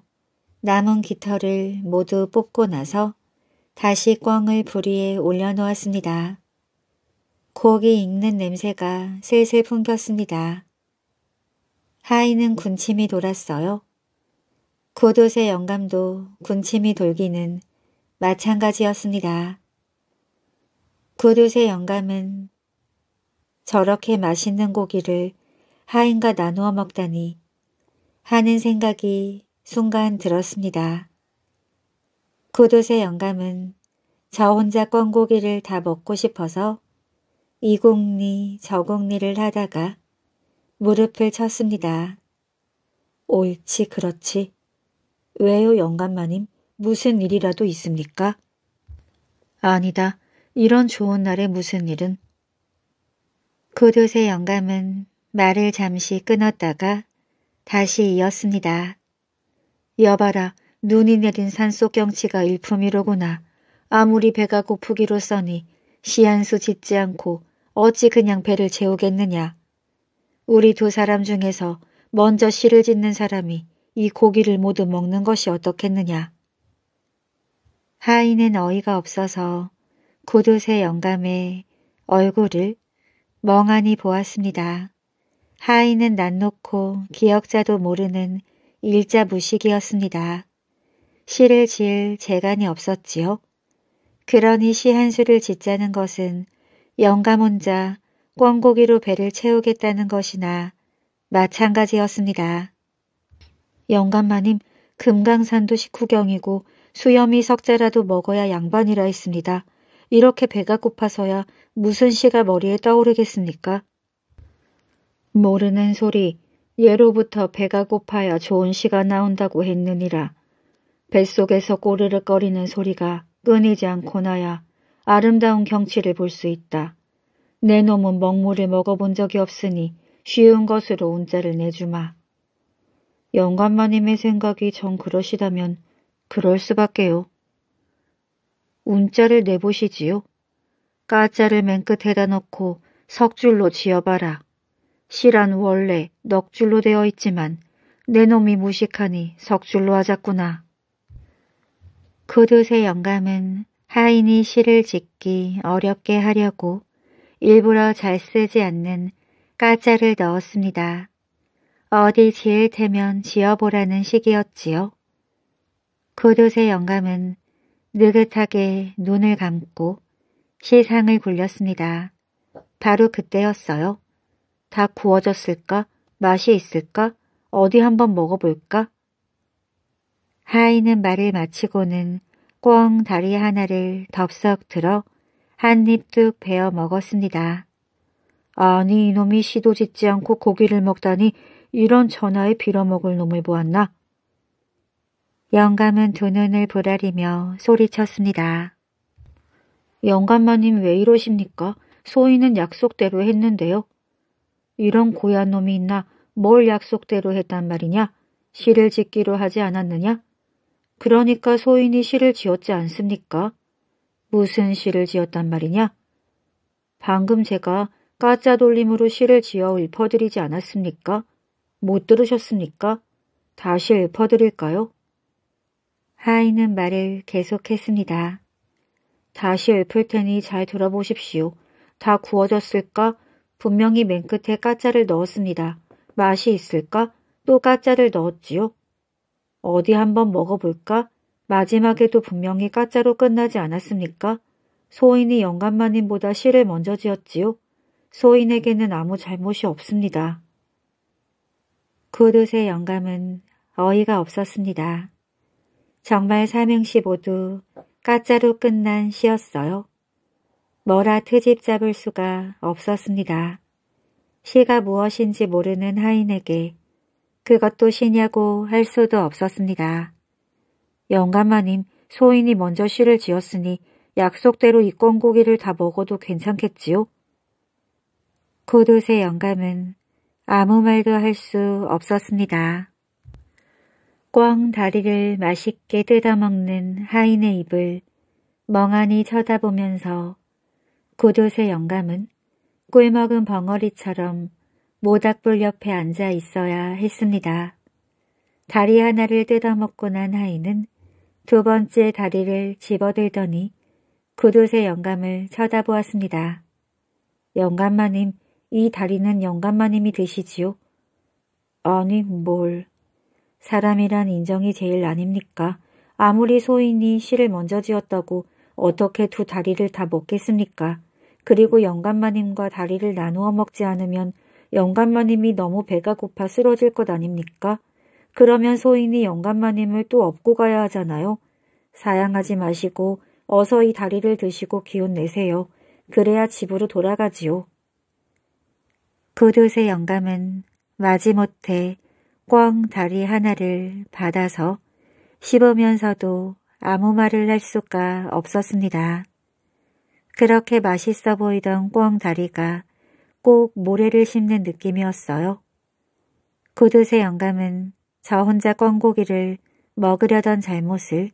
남은 깃털을 모두 뽑고 나서 다시 꽝을 불 위에 올려놓았습니다. 고기 익는 냄새가 슬슬 풍겼습니다. 하이는 군침이 돌았어요. 굿옷의 영감도 군침이 돌기는 마찬가지였습니다. 굿옷의 영감은 저렇게 맛있는 고기를 하인과 나누어 먹다니 하는 생각이 순간 들었습니다. 굿옷의 영감은 저 혼자 건 고기를 다 먹고 싶어서 이곡리 저곡리를 하다가 무릎을 쳤습니다. 옳지 그렇지 왜요 영감마님? 무슨 일이라도 있습니까? 아니다. 이런 좋은 날에 무슨 일은? 그도의 영감은 말을 잠시 끊었다가 다시 이었습니다. 여봐라, 눈이 내린 산속 경치가 일품이로구나. 아무리 배가 고프기로 써니 시한수 짓지 않고 어찌 그냥 배를 채우겠느냐. 우리 두 사람 중에서 먼저 시를 짓는 사람이 이 고기를 모두 먹는 것이 어떻겠느냐. 하인은 어이가 없어서 구두쇠 영감의 얼굴을 멍하니 보았습니다. 하인은 낯놓고 기억자도 모르는 일자 무식이었습니다. 시를 지을 재간이 없었지요. 그러니 시 한 수를 짓자는 것은 영감 혼자 꿩고기로 배를 채우겠다는 것이나 마찬가지였습니다. 영감마님 금강산도 식후경이고 수염이 석재라도 먹어야 양반이라 했습니다. 이렇게 배가 고파서야 무슨 시가 머리에 떠오르겠습니까? 모르는 소리 예로부터 배가 고파야 좋은 시가 나온다고 했느니라. 뱃속에서 꼬르륵 거리는 소리가 끊이지 않고 나야 아름다운 경치를 볼 수 있다. 내 놈은 먹물을 먹어본 적이 없으니 쉬운 것으로 운자를 내주마. 영감마님의 생각이 정 그러시다면 그럴 수밖에요. 운자를 내보시지요. 까자를 맨 끝에다 넣고 석줄로 지어봐라. 실한 원래 넉줄로 되어 있지만 내 놈이 무식하니 석줄로 하자꾸나. 그 듯의 영감은 하인이 시를 짓기 어렵게 하려고 일부러 잘 쓰지 않는 까자를 넣었습니다. 어디 지을 테면 지어보라는 시기였지요. 고두세 영감은 느긋하게 눈을 감고 시상을 굴렸습니다. 바로 그때였어요. 다 구워졌을까? 맛이 있을까? 어디 한번 먹어볼까? 하이는 말을 마치고는 꽝 다리 하나를 덥석 들어 한 입 뚝 베어 먹었습니다. 아니 이놈이 시도 짓지 않고 고기를 먹다니 이런 전화에 빌어먹을 놈을 보았나? 영감은 두 눈을 부라리며 소리쳤습니다. 영감마님 왜 이러십니까? 소인은 약속대로 했는데요. 이런 고얀 놈이 있나 뭘 약속대로 했단 말이냐? 시를 짓기로 하지 않았느냐? 그러니까 소인이 시를 지었지 않습니까? 무슨 시를 지었단 말이냐? 방금 제가 까짜 돌림으로 시를 지어 읊어드리지 않았습니까? 못 들으셨습니까? 다시 읊어드릴까요? 하이는 말을 계속했습니다. 다시 읊을 테니 잘 들어보십시오. 다 구워졌을까? 분명히 맨 끝에 까짜를 넣었습니다. 맛이 있을까? 또 까짜를 넣었지요? 어디 한번 먹어볼까? 마지막에도 분명히 까짜로 끝나지 않았습니까? 소인이 영감마님보다 시를 먼저 지었지요? 소인에게는 아무 잘못이 없습니다. 굿옷의 영감은 어이가 없었습니다. 정말 삼행시 모두 가짜로 끝난 시였어요. 뭐라 트집 잡을 수가 없었습니다. 시가 무엇인지 모르는 하인에게 그것도 시냐고 할 수도 없었습니다. 영감마님 소인이 먼저 시를 지었으니 약속대로 이 꽁고기를 다 먹어도 괜찮겠지요? 고두의 영감은 아무 말도 할 수 없었습니다. 꽝 다리를 맛있게 뜯어먹는 하인의 입을 멍하니 쳐다보면서 구두쇠 영감은 꿀먹은 벙어리처럼 모닥불 옆에 앉아 있어야 했습니다. 다리 하나를 뜯어먹고 난 하인은 두 번째 다리를 집어들더니 구두쇠 영감을 쳐다보았습니다. 영감마님 이 다리는 영감만 님이 드시지요 아니, 뭘. 사람이란 인정이 제일 아닙니까? 아무리 소인이 시를 먼저 지었다고 어떻게 두 다리를 다 먹겠습니까? 그리고 영감마님과 다리를 나누어 먹지 않으면 영감마님이 너무 배가 고파 쓰러질 것 아닙니까? 그러면 소인이 영감마님을 또 업고 가야 하잖아요. 사양하지 마시고 어서 이 다리를 드시고 기운 내세요. 그래야 집으로 돌아가지요. 그릇의 영감은 마지못해 꽝 다리 하나를 받아서 씹으면서도 아무 말을 할 수가 없었습니다. 그렇게 맛있어 보이던 꽝 다리가 꼭 모래를 씹는 느낌이었어요. 구두쇠 영감은 저 혼자 꽝고기를 먹으려던 잘못을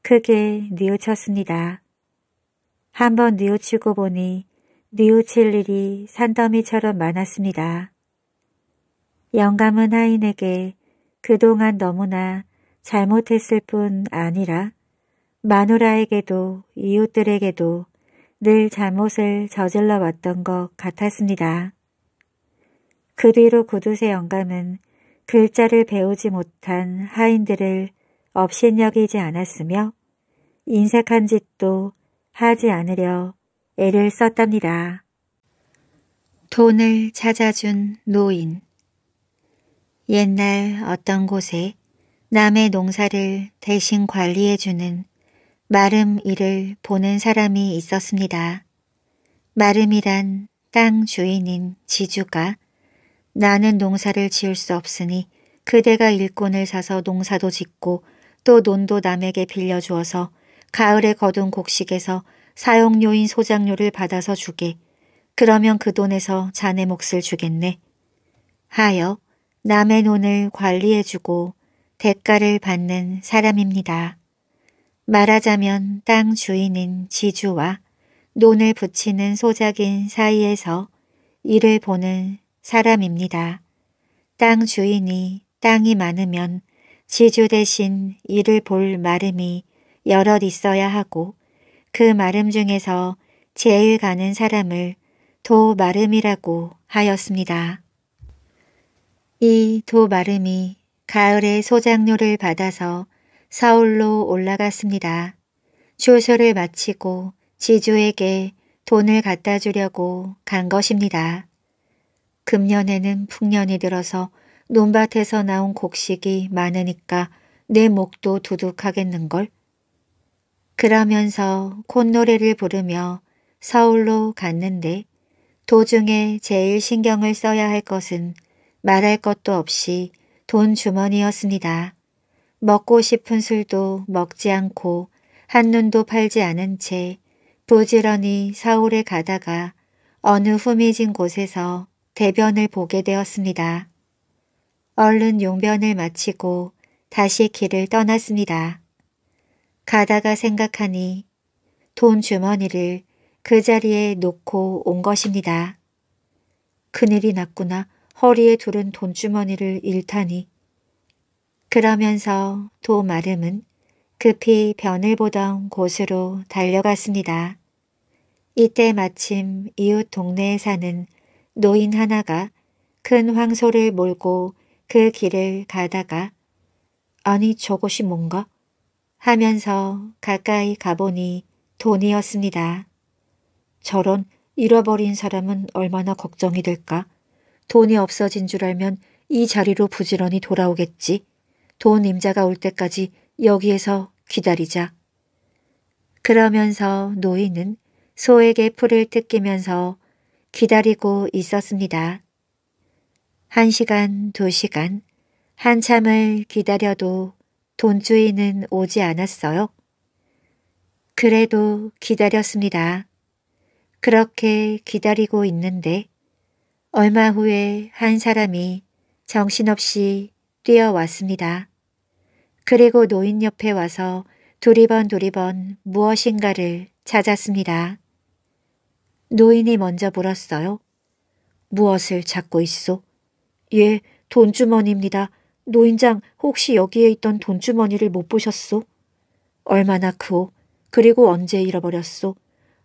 크게 뉘우쳤습니다. 한번 뉘우치고 보니 뉘우칠 일이 산더미처럼 많았습니다. 영감은 하인에게 그동안 너무나 잘못했을 뿐 아니라 마누라에게도 이웃들에게도 늘 잘못을 저질러 왔던 것 같았습니다. 그 뒤로 구두쇠 영감은 글자를 배우지 못한 하인들을 업신여기지 않았으며 인색한 짓도 하지 않으려 애를 썼답니다. 돈을 찾아준 노인 옛날 어떤 곳에 남의 농사를 대신 관리해주는 마름 일을 보는 사람이 있었습니다. 마름이란 땅 주인인 지주가 나는 농사를 지을 수 없으니 그대가 일꾼을 사서 농사도 짓고 또 논도 남에게 빌려주어서 가을에 거둔 곡식에서 사용료인 소장료를 받아서 주게. 그러면 그 돈에서 자네 몫을 주겠네. 하여 남의 돈을 관리해주고 대가를 받는 사람입니다. 말하자면 땅 주인인 지주와 논을 붙이는 소작인 사이에서 일을 보는 사람입니다. 땅 주인이 땅이 많으면 지주 대신 일을 볼 마름이 여럿 있어야 하고 그 마름 중에서 제일 가는 사람을 도마름이라고 하였습니다. 이 도마름이 가을에 소장료를 받아서 서울로 올라갔습니다. 주소를 마치고 지주에게 돈을 갖다 주려고 간 것입니다. 금년에는 풍년이 들어서 논밭에서 나온 곡식이 많으니까 내 목도 두둑하겠는걸 그러면서 콧노래를 부르며 서울로 갔는데 도중에 제일 신경을 써야 할 것은 말할 것도 없이 돈 주머니였습니다. 먹고 싶은 술도 먹지 않고 한눈도 팔지 않은 채 부지런히 서울에 가다가 어느 후미진 곳에서 대변을 보게 되었습니다. 얼른 용변을 마치고 다시 길을 떠났습니다. 가다가 생각하니 돈 주머니를 그 자리에 놓고 온 것입니다. 큰일이 났구나 허리에 두른 돈주머니를 잃다니. 그러면서 도 마름은 급히 변을 보던 곳으로 달려갔습니다. 이때 마침 이웃 동네에 사는 노인 하나가 큰 황소를 몰고 그 길을 가다가 아니 저것이 뭔가 하면서 가까이 가보니 돈이었습니다. 저런 잃어버린 사람은 얼마나 걱정이 될까? 돈이 없어진 줄 알면 이 자리로 부지런히 돌아오겠지. 돈 임자가 올 때까지 여기에서 기다리자. 그러면서 노인은 소에게 풀을 뜯기면서 기다리고 있었습니다. 한 시간, 두 시간, 한참을 기다려도 돈주인은 오지 않았어요. 그래도 기다렸습니다. 그렇게 기다리고 있는데 얼마 후에 한 사람이 정신없이 뛰어왔습니다. 그리고 노인 옆에 와서 두리번 두리번 무엇인가를 찾았습니다. 노인이 먼저 물었어요. 무엇을 찾고 있소? 예, 돈주머니입니다. 노인장 혹시 여기에 있던 돈주머니를 못 보셨소? 얼마나 크오? 그리고 언제 잃어버렸소?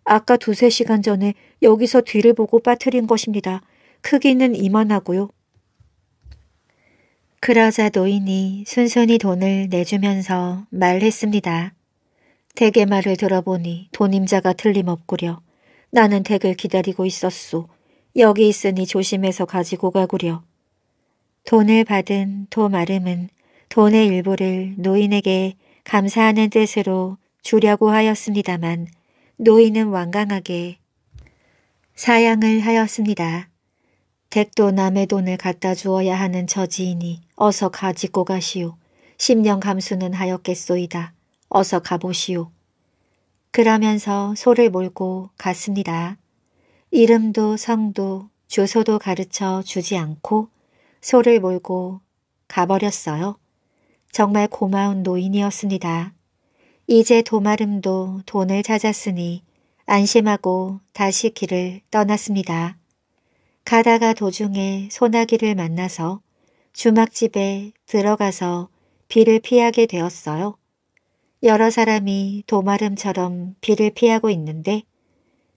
아까 두세 시간 전에 여기서 뒤를 보고 빠뜨린 것입니다. 크기는 이만하고요. 그러자 노인이 순순히 돈을 내주면서 말했습니다. 대의 말을 들어보니 돈임자가 틀림없구려. 나는 댁을 기다리고 있었소. 여기 있으니 조심해서 가지고 가구려. 돈을 받은 도마름은 돈의 일부를 노인에게 감사하는 뜻으로 주려고 하였습니다만 노인은 완강하게 사양을 하였습니다. 댁도 남의 돈을 갖다 주어야 하는 처지이니 어서 가지고 가시오. 10년 감수는 하였겠소이다. 어서 가보시오. 그러면서 소를 몰고 갔습니다. 이름도 성도 주소도 가르쳐 주지 않고 소를 몰고 가버렸어요. 정말 고마운 노인이었습니다. 이제 도마름도 돈을 찾았으니 안심하고 다시 길을 떠났습니다. 가다가 도중에 소나기를 만나서 주막집에 들어가서 비를 피하게 되었어요. 여러 사람이 도마름처럼 비를 피하고 있는데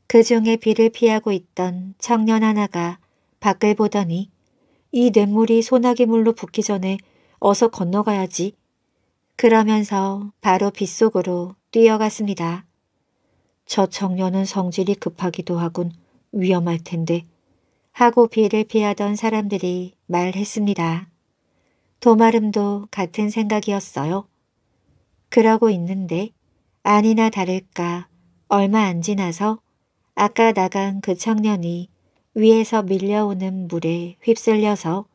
그 중에 비를 피하고 있던 청년 하나가 밖을 보더니 이 냇물이 소나기물로 붓기 전에 어서 건너가야지. 그러면서 바로 빗속으로 뛰어갔습니다. 저 청년은 성질이 급하기도 하군 위험할 텐데 하고 비를 피하던 사람들이 말했습니다. 도마름도 같은 생각이었어요. 그러고 있는데 아니나 다를까 얼마 안 지나서 아까 나간 그 청년이 위에서 밀려오는 물에 휩쓸려서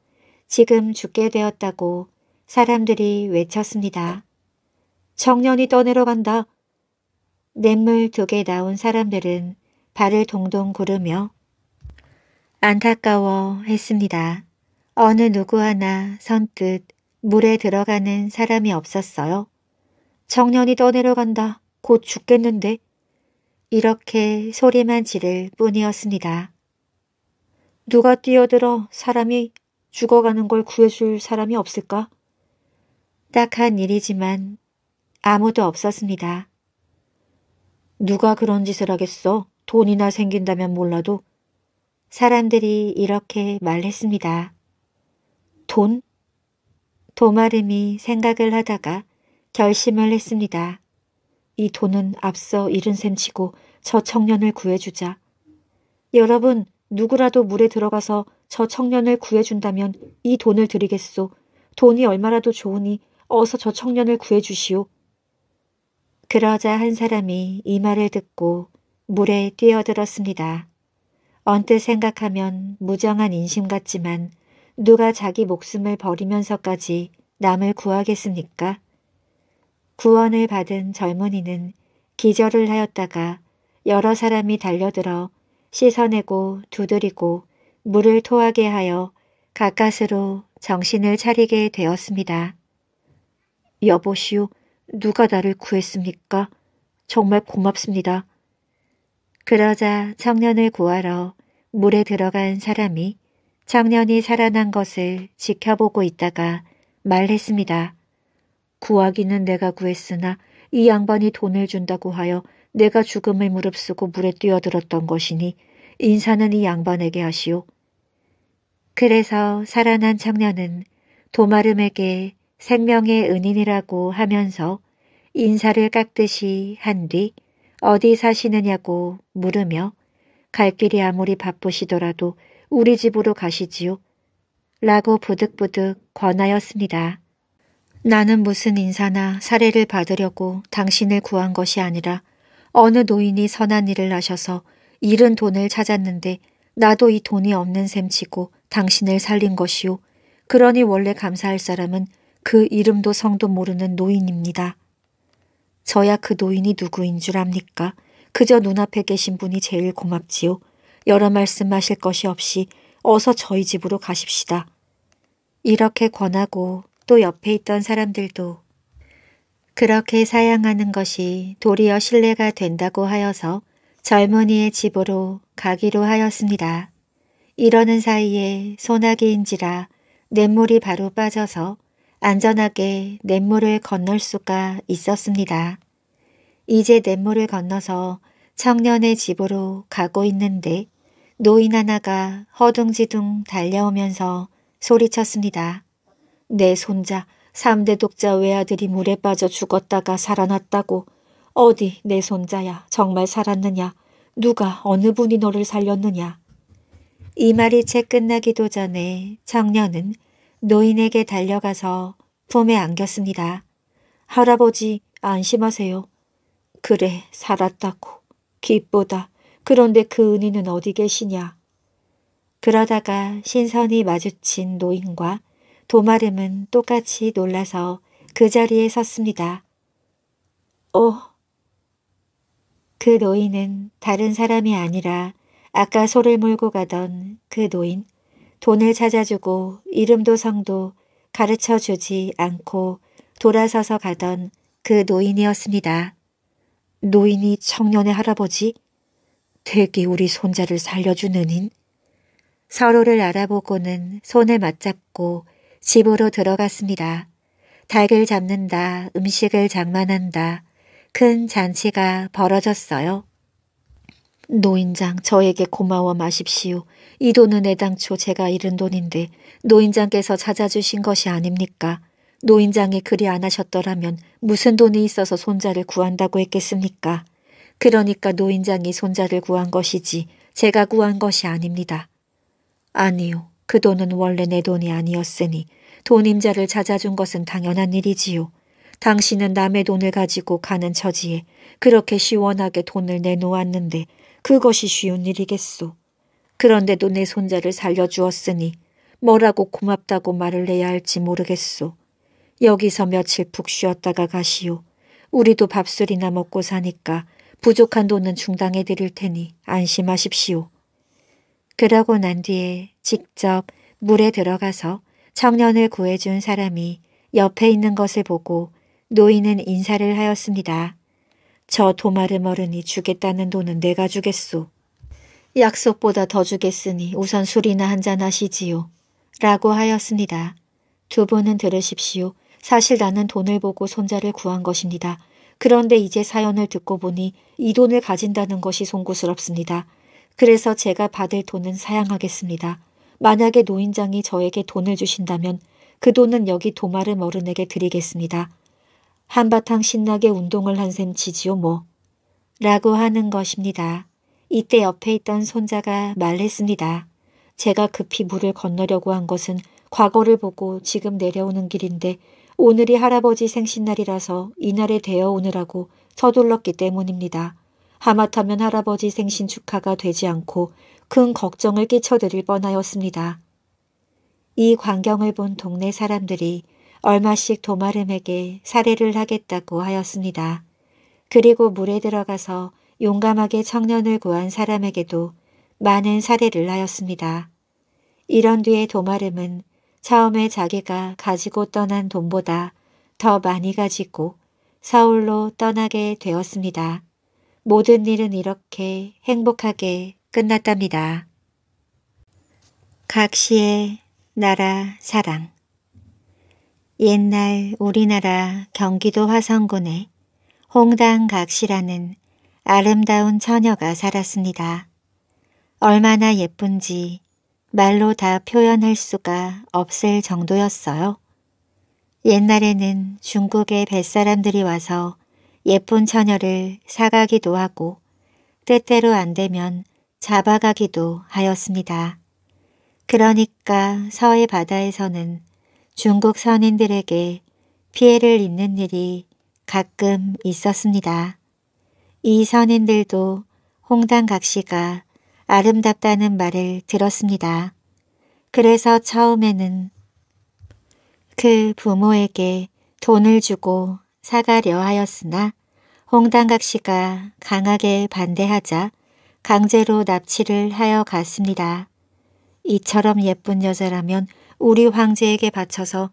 지금 죽게 되었다고 사람들이 외쳤습니다. 청년이 떠내려 간다. 냇물 두 개 나온 사람들은 발을 동동 구르며 안타까워 했습니다. 어느 누구 하나 선뜻 물에 들어가는 사람이 없었어요. 청년이 떠내려 간다. 곧 죽겠는데. 이렇게 소리만 지를 뿐이었습니다. 누가 뛰어들어 사람이 죽어가는 걸 구해줄 사람이 없을까? 딱한 일이지만 아무도 없었습니다. 누가 그런 짓을 하겠어? 돈이나 생긴다면 몰라도 사람들이 이렇게 말했습니다. 돈? 도마름이 생각을 하다가 결심을 했습니다. 이 돈은 앞서 잃은 셈치고 저 청년을 구해주자. 여러분 누구라도 물에 들어가서 저 청년을 구해준다면 이 돈을 드리겠소. 돈이 얼마라도 좋으니 어서 저 청년을 구해주시오. 그러자 한 사람이 이 말을 듣고 물에 뛰어들었습니다. 언뜻 생각하면 무정한 인심 같지만 누가 자기 목숨을 버리면서까지 남을 구하겠습니까? 구원을 받은 젊은이는 기절을 하였다가 여러 사람이 달려들어 씻어내고 두드리고 물을 토하게 하여 가까스로 정신을 차리게 되었습니다. 여보시오, 누가 나를 구했습니까? 정말 고맙습니다. 그러자 청년을 구하러 물에 들어간 사람이 청년이 살아난 것을 지켜보고 있다가 말했습니다. 구하기는 내가 구했으나 이 양반이 돈을 준다고 하여 내가 죽음을 무릅쓰고 물에 뛰어들었던 것이니 인사는 이 양반에게 하시오. 그래서 살아난 청년은 도마름에게 생명의 은인이라고 하면서 인사를 깎듯이 한 뒤 어디 사시느냐고 물으며 갈 길이 아무리 바쁘시더라도 우리 집으로 가시지요. 라고 부득부득 권하였습니다. 나는 무슨 인사나 사례를 받으려고 당신을 구한 것이 아니라 어느 노인이 선한 일을 하셔서 잃은 돈을 찾았는데 나도 이 돈이 없는 셈치고 당신을 살린 것이오 그러니 원래 감사할 사람은 그 이름도 성도 모르는 노인입니다. 저야 그 노인이 누구인 줄 압니까? 그저 눈앞에 계신 분이 제일 고맙지요. 여러 말씀 하실 것이 없이 어서 저희 집으로 가십시다. 이렇게 권하고 또 옆에 있던 사람들도 그렇게 사양하는 것이 도리어 신뢰가 된다고 하여서 젊은이의 집으로 가기로 하였습니다. 이러는 사이에 소나기인지라 냇물이 바로 빠져서 안전하게 냇물을 건널 수가 있었습니다. 이제 냇물을 건너서 청년의 집으로 가고 있는데 노인 하나가 허둥지둥 달려오면서 소리쳤습니다. 내 손자, 3대 독자 외아들이 물에 빠져 죽었다가 살아났다고 어디 내 손자야 정말 살았느냐 누가 어느 분이 너를 살렸느냐 이 말이 채 끝나기도 전에 청년은 노인에게 달려가서 품에 안겼습니다. 할아버지 안심하세요. 그래 살았다고 기쁘다. 그런데 그은희는 어디 계시냐. 그러다가 신선이 마주친 노인과 도마름은 똑같이 놀라서 그 자리에 섰습니다. 오! 어? 그 노인은 다른 사람이 아니라 아까 소를 몰고 가던 그 노인, 돈을 찾아주고 이름도 성도 가르쳐주지 않고 돌아서서 가던 그 노인이었습니다. 노인이 청년의 할아버지? 되게 우리 손자를 살려주는 인? 서로를 알아보고는 손을 맞잡고 집으로 들어갔습니다. 닭을 잡는다, 음식을 장만한다. 큰 잔치가 벌어졌어요. 노인장 저에게 고마워 마십시오. 이 돈은 애당초 제가 잃은 돈인데 노인장께서 찾아주신 것이 아닙니까? 노인장이 그리 안 하셨더라면 무슨 돈이 있어서 손자를 구한다고 했겠습니까? 그러니까 노인장이 손자를 구한 것이지 제가 구한 것이 아닙니다. 아니요. 그 돈은 원래 내 돈이 아니었으니 돈임자를 찾아준 것은 당연한 일이지요. 당신은 남의 돈을 가지고 가는 처지에 그렇게 시원하게 돈을 내놓았는데 그것이 쉬운 일이겠소. 그런데도 내 손자를 살려주었으니 뭐라고 고맙다고 말을 해야 할지 모르겠소. 여기서 며칠 푹 쉬었다가 가시오. 우리도 밥술이나 먹고 사니까 부족한 돈은 중당해 드릴 테니 안심하십시오. 그러고 난 뒤에 직접 물에 들어가서 청년을 구해준 사람이 옆에 있는 것을 보고 노인은 인사를 하였습니다. 저 도마를 머르니 주겠다는 돈은 내가 주겠소. 약속보다 더 주겠으니 우선 술이나 한잔 하시지요. 라고 하였습니다. 두 분은 들으십시오. 사실 나는 돈을 보고 손자를 구한 것입니다. 그런데 이제 사연을 듣고 보니 이 돈을 가진다는 것이 송구스럽습니다. 그래서 제가 받을 돈은 사양하겠습니다. 만약에 노인장이 저에게 돈을 주신다면 그 돈은 여기 도마름 어른에게 드리겠습니다. 한바탕 신나게 운동을 한 셈 지지요 뭐. 라고 하는 것입니다. 이때 옆에 있던 손자가 말했습니다. 제가 급히 물을 건너려고 한 것은 과거를 보고 지금 내려오는 길인데 오늘이 할아버지 생신날이라서 이날에 되어 오느라고 서둘렀기 때문입니다. 하마터면 할아버지 생신 축하가 되지 않고 큰 걱정을 끼쳐드릴 뻔하였습니다. 이 광경을 본 동네 사람들이 얼마씩 도마름에게 사례를 하겠다고 하였습니다. 그리고 물에 들어가서 용감하게 청년을 구한 사람에게도 많은 사례를 하였습니다. 이런 뒤에 도마름은 처음에 자기가 가지고 떠난 돈보다 더 많이 가지고 서울로 떠나게 되었습니다. 모든 일은 이렇게 행복하게 끝났답니다. 각 시의 나라 사랑 옛날 우리나라 경기도 화성군에 홍당각시라는 아름다운 처녀가 살았습니다. 얼마나 예쁜지 말로 다 표현할 수가 없을 정도였어요. 옛날에는 중국의 뱃사람들이 와서 예쁜 처녀를 사가기도 하고 때때로 안 되면 잡아가기도 하였습니다. 그러니까 서해 바다에서는 중국 선인들에게 피해를 입는 일이 가끔 있었습니다. 이 선인들도 홍당각시가 아름답다는 말을 들었습니다. 그래서 처음에는 그 부모에게 돈을 주고 사가려 하였으나 홍당각 씨가 강하게 반대하자 강제로 납치를 하여 갔습니다. 이처럼 예쁜 여자라면 우리 황제에게 바쳐서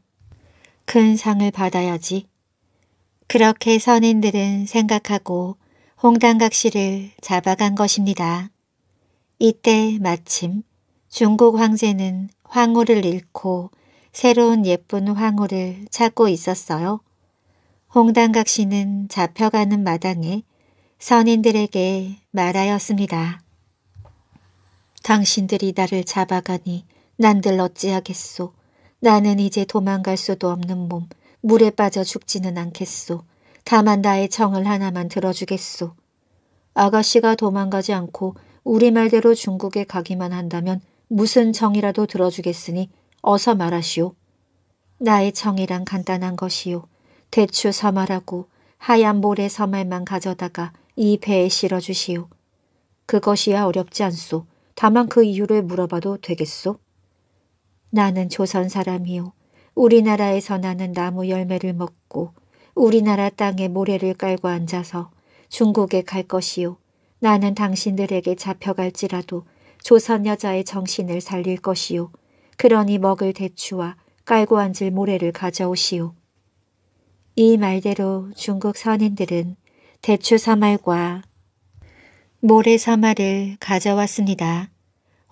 큰 상을 받아야지. 그렇게 선인들은 생각하고 홍당각 씨를 잡아간 것입니다. 이때 마침 중국 황제는 황후를 잃고 새로운 예쁜 황후를 찾고 있었어요. 홍당각 씨는 잡혀가는 마당에 선인들에게 말하였습니다. 당신들이 나를 잡아가니 난들 어찌하겠소. 나는 이제 도망갈 수도 없는 몸, 물에 빠져 죽지는 않겠소. 다만 나의 청을 하나만 들어주겠소. 아가씨가 도망가지 않고 우리 말대로 중국에 가기만 한다면 무슨 청이라도 들어주겠으니 어서 말하시오. 나의 청이란 간단한 것이오 대추 서말하고 하얀 모래 서말만 가져다가 이 배에 실어주시오. 그것이야 어렵지 않소. 다만 그 이유를 물어봐도 되겠소? 나는 조선 사람이오 우리나라에서 나는 나무 열매를 먹고 우리나라 땅에 모래를 깔고 앉아서 중국에 갈것이오 나는 당신들에게 잡혀갈지라도 조선 여자의 정신을 살릴 것이오 그러니 먹을 대추와 깔고 앉을 모래를 가져오시오. 이 말대로 중국 선인들은 대추 사말과 모래 사말을 가져왔습니다.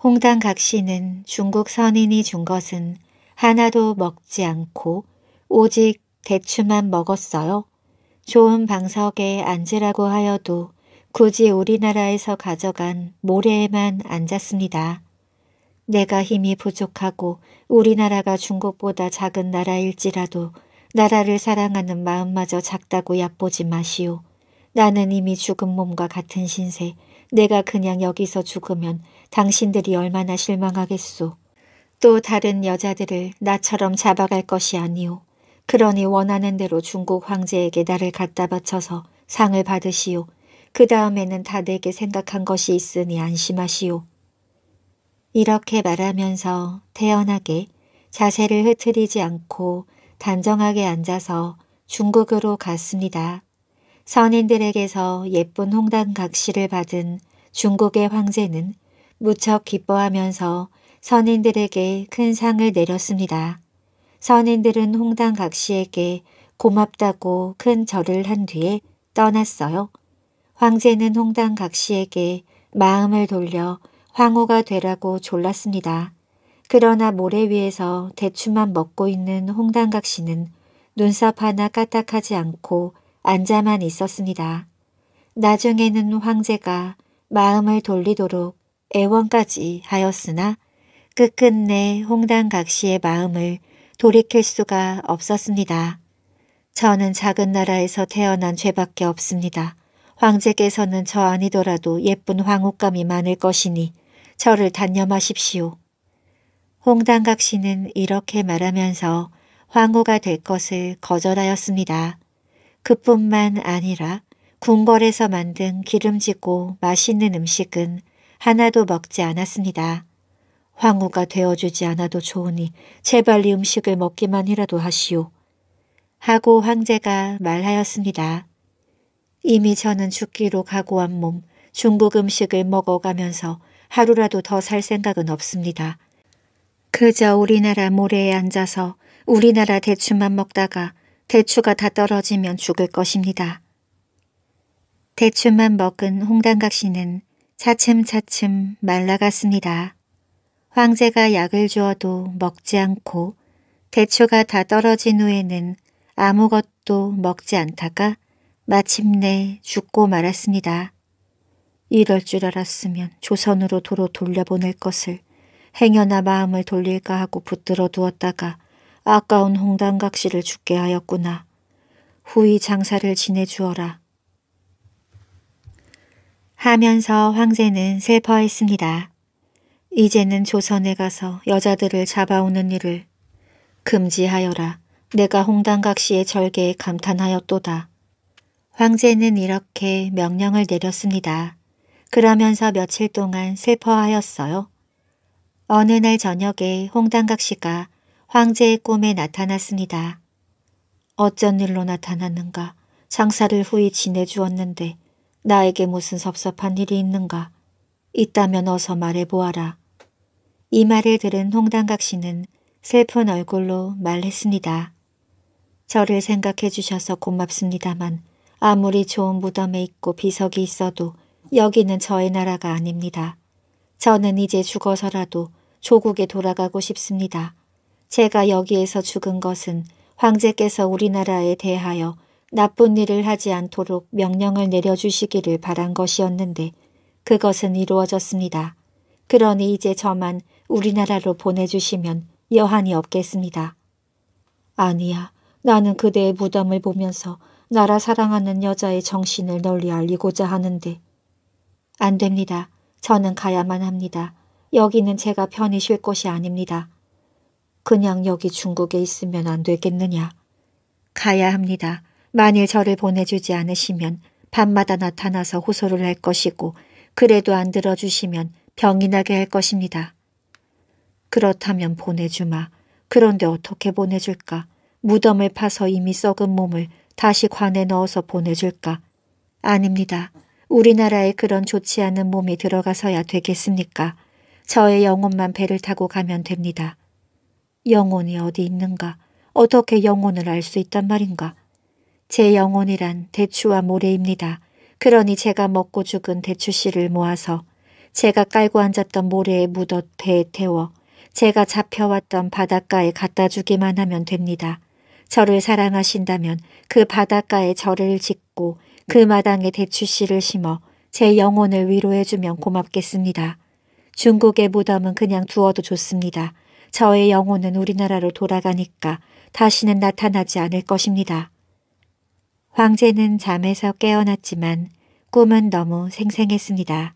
홍당 각씨는 중국 선인이 준 것은 하나도 먹지 않고 오직 대추만 먹었어요. 좋은 방석에 앉으라고 하여도 굳이 우리나라에서 가져간 모래에만 앉았습니다. 내가 힘이 부족하고 우리나라가 중국보다 작은 나라일지라도 나라를 사랑하는 마음마저 작다고 얕보지 마시오. 나는 이미 죽은 몸과 같은 신세. 내가 그냥 여기서 죽으면 당신들이 얼마나 실망하겠소. 또 다른 여자들을 나처럼 잡아갈 것이 아니오. 그러니 원하는 대로 중국 황제에게 나를 갖다 바쳐서 상을 받으시오. 그 다음에는 다 내게 생각한 것이 있으니 안심하시오. 이렇게 말하면서 태연하게 자세를 흐트리지 않고 단정하게 앉아서 중국으로 갔습니다. 선인들에게서 예쁜 홍당각시를 받은 중국의 황제는 무척 기뻐하면서 선인들에게 큰 상을 내렸습니다. 선인들은 홍당각시에게 고맙다고 큰 절을 한 뒤에 떠났어요. 황제는 홍당각시에게 마음을 돌려 황후가 되라고 졸랐습니다. 그러나 모래 위에서 대추만 먹고 있는 홍당각 씨는 눈썹 하나 까딱하지 않고 앉아만 있었습니다. 나중에는 황제가 마음을 돌리도록 애원까지 하였으나 끝끝내 홍당각 씨의 마음을 돌이킬 수가 없었습니다. 저는 작은 나라에서 태어난 죄밖에 없습니다. 황제께서는 저 아니더라도 예쁜 황후감이 많을 것이니 저를 단념하십시오. 홍당각 씨는 이렇게 말하면서 황후가 될 것을 거절하였습니다. 그뿐만 아니라 궁궐에서 만든 기름지고 맛있는 음식은 하나도 먹지 않았습니다. 황후가 되어주지 않아도 좋으니 제발 이 음식을 먹기만이라도 하시오. 하고 황제가 말하였습니다. 이미 저는 죽기로 각오한 몸 중국 음식을 먹어가면서 하루라도 더 살 생각은 없습니다. 그저 우리나라 모래에 앉아서 우리나라 대추만 먹다가 대추가 다 떨어지면 죽을 것입니다. 대추만 먹은 홍단각 씨는 차츰차츰 말라갔습니다. 황제가 약을 주어도 먹지 않고 대추가 다 떨어진 후에는 아무것도 먹지 않다가 마침내 죽고 말았습니다. 이럴 줄 알았으면 조선으로 도로 돌려보낼 것을 행여나 마음을 돌릴까 하고 붙들어 두었다가 아까운 홍당각시를 죽게 하였구나. 후이 장사를 지내주어라. 하면서 황제는 슬퍼했습니다. 이제는 조선에 가서 여자들을 잡아오는 일을 금지하여라. 내가 홍당각시의 절개에 감탄하였도다. 황제는 이렇게 명령을 내렸습니다. 그러면서 며칠 동안 슬퍼하였어요. 어느 날 저녁에 홍당각 씨가 황제의 꿈에 나타났습니다. 어쩐 일로 나타났는가 장사를 후이 지내주었는데 나에게 무슨 섭섭한 일이 있는가 있다면 어서 말해보아라. 이 말을 들은 홍당각 씨는 슬픈 얼굴로 말했습니다. 저를 생각해 주셔서 고맙습니다만 아무리 좋은 무덤에 있고 비석이 있어도 여기는 저의 나라가 아닙니다. 저는 이제 죽어서라도 조국에 돌아가고 싶습니다. 제가 여기에서 죽은 것은 황제께서 우리나라에 대하여 나쁜 일을 하지 않도록 명령을 내려주시기를 바란 것이었는데 그것은 이루어졌습니다. 그러니 이제 저만 우리나라로 보내주시면 여한이 없겠습니다. 아니야, 나는 그대의 무덤을 보면서 나라 사랑하는 여자의 정신을 널리 알리고자 하는데 안 됩니다. 저는 가야만 합니다. 여기는 제가 편히 쉴 곳이 아닙니다. 그냥 여기 중국에 있으면 안 되겠느냐. 가야 합니다. 만일 저를 보내주지 않으시면 밤마다 나타나서 호소를 할 것이고 그래도 안 들어주시면 병이 나게 할 것입니다. 그렇다면 보내주마. 그런데 어떻게 보내줄까? 무덤을 파서 이미 썩은 몸을 다시 관에 넣어서 보내줄까? 아닙니다. 우리나라에 그런 좋지 않은 몸이 들어가서야 되겠습니까? 저의 영혼만 배를 타고 가면 됩니다. 영혼이 어디 있는가? 어떻게 영혼을 알 수 있단 말인가? 제 영혼이란 대추와 모래입니다. 그러니 제가 먹고 죽은 대추씨를 모아서 제가 깔고 앉았던 모래에 묻어 배에 태워 제가 잡혀왔던 바닷가에 갖다 주기만 하면 됩니다. 저를 사랑하신다면 그 바닷가에 저를 짓고 그 마당에 대추씨를 심어 제 영혼을 위로해주면 고맙겠습니다. 중국의 무덤은 그냥 두어도 좋습니다. 저의 영혼은 우리나라로 돌아가니까 다시는 나타나지 않을 것입니다. 황제는 잠에서 깨어났지만 꿈은 너무 생생했습니다.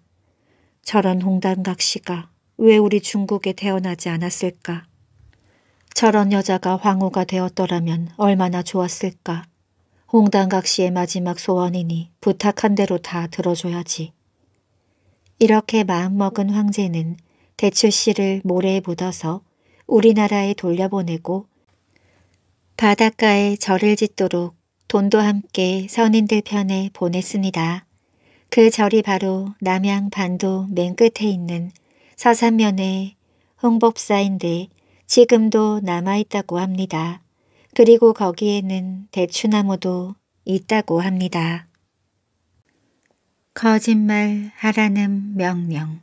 저런 홍단각시가 왜 우리 중국에 태어나지 않았을까? 저런 여자가 황후가 되었더라면 얼마나 좋았을까? 홍단각씨의 마지막 소원이니 부탁한 대로 다 들어줘야지. 이렇게 마음먹은 황제는 대출 씨를 모래에 묻어서 우리나라에 돌려보내고 바닷가에 절을 짓도록 돈도 함께 선인들 편에 보냈습니다. 그 절이 바로 남양 반도 맨 끝에 있는 서산면의 홍법사인데 지금도 남아있다고 합니다. 그리고 거기에는 대추나무도 있다고 합니다. 거짓말 하라는 명령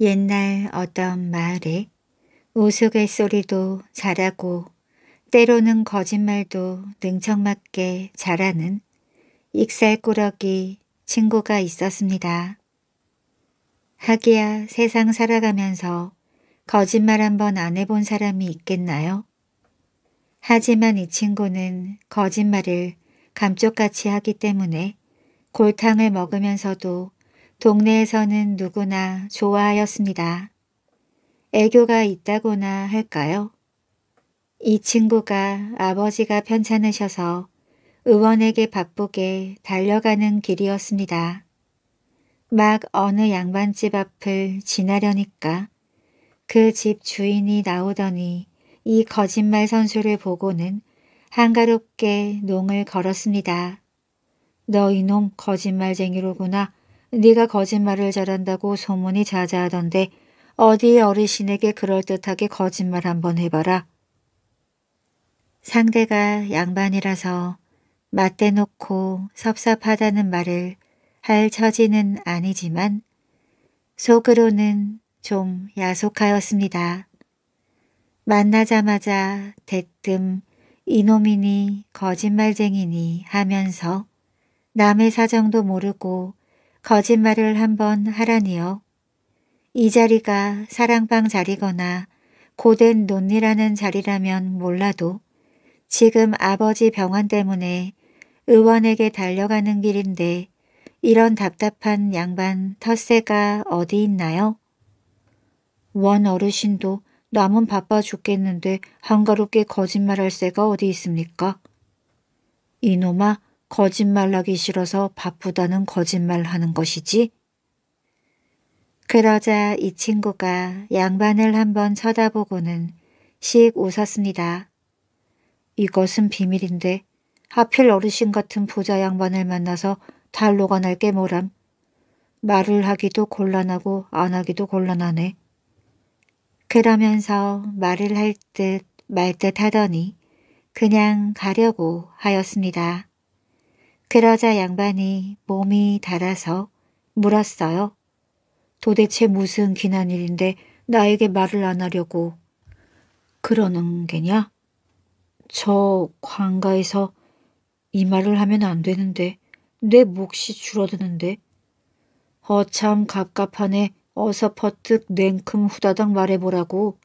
옛날 어떤 마을에 우스갯소리도 잘하고 때로는 거짓말도 능청맞게 잘하는 익살꾸러기 친구가 있었습니다. 하기야 세상 살아가면서 거짓말 한번안 해본 사람이 있겠나요? 하지만 이 친구는 거짓말을 감쪽같이 하기 때문에 골탕을 먹으면서도 동네에서는 누구나 좋아하였습니다. 애교가 있다고나 할까요? 이 친구가 아버지가 편찮으셔서 의원에게 바쁘게 달려가는 길이었습니다. 막 어느 양반집 앞을 지나려니까 그 집 주인이 나오더니 이 거짓말 선수를 보고는 한가롭게 농을 걸었습니다. 너 이놈 거짓말쟁이로구나. 네가 거짓말을 잘한다고 소문이 자자하던데 어디 어르신에게 그럴듯하게 거짓말 한번 해봐라. 상대가 양반이라서 맞대놓고 섭섭하다는 말을 할 처지는 아니지만 속으로는 좀 야속하였습니다. 만나자마자 대뜸 이놈이니 거짓말쟁이니 하면서 남의 사정도 모르고 거짓말을 한번 하라니요. 이 자리가 사랑방 자리거나 고된 논리라는 자리라면 몰라도 지금 아버지 병원 때문에 의원에게 달려가는 길인데 이런 답답한 양반 텃세가 어디 있나요? 원 어르신도 남은 바빠 죽겠는데 한가롭게 거짓말할 새가 어디 있습니까? 이놈아 거짓말하기 싫어서 바쁘다는 거짓말하는 것이지. 그러자 이 친구가 양반을 한번 쳐다보고는 씩 웃었습니다. 이것은 비밀인데 하필 어르신 같은 부자 양반을 만나서 달로가 날 게 뭐람. 말을 하기도 곤란하고 안 하기도 곤란하네. 그러면서 말을 할 듯 말듯 하더니 그냥 가려고 하였습니다. 그러자 양반이 몸이 달아서 물었어요. 도대체 무슨 기난 일인데 나에게 말을 안 하려고 그러는 게냐? 저 관가에서 이 말을 하면 안 되는데 내 몫이 줄어드는데 어참 갑갑하네 어서 퍼뜩 냉큼 후다닥 말해보라고.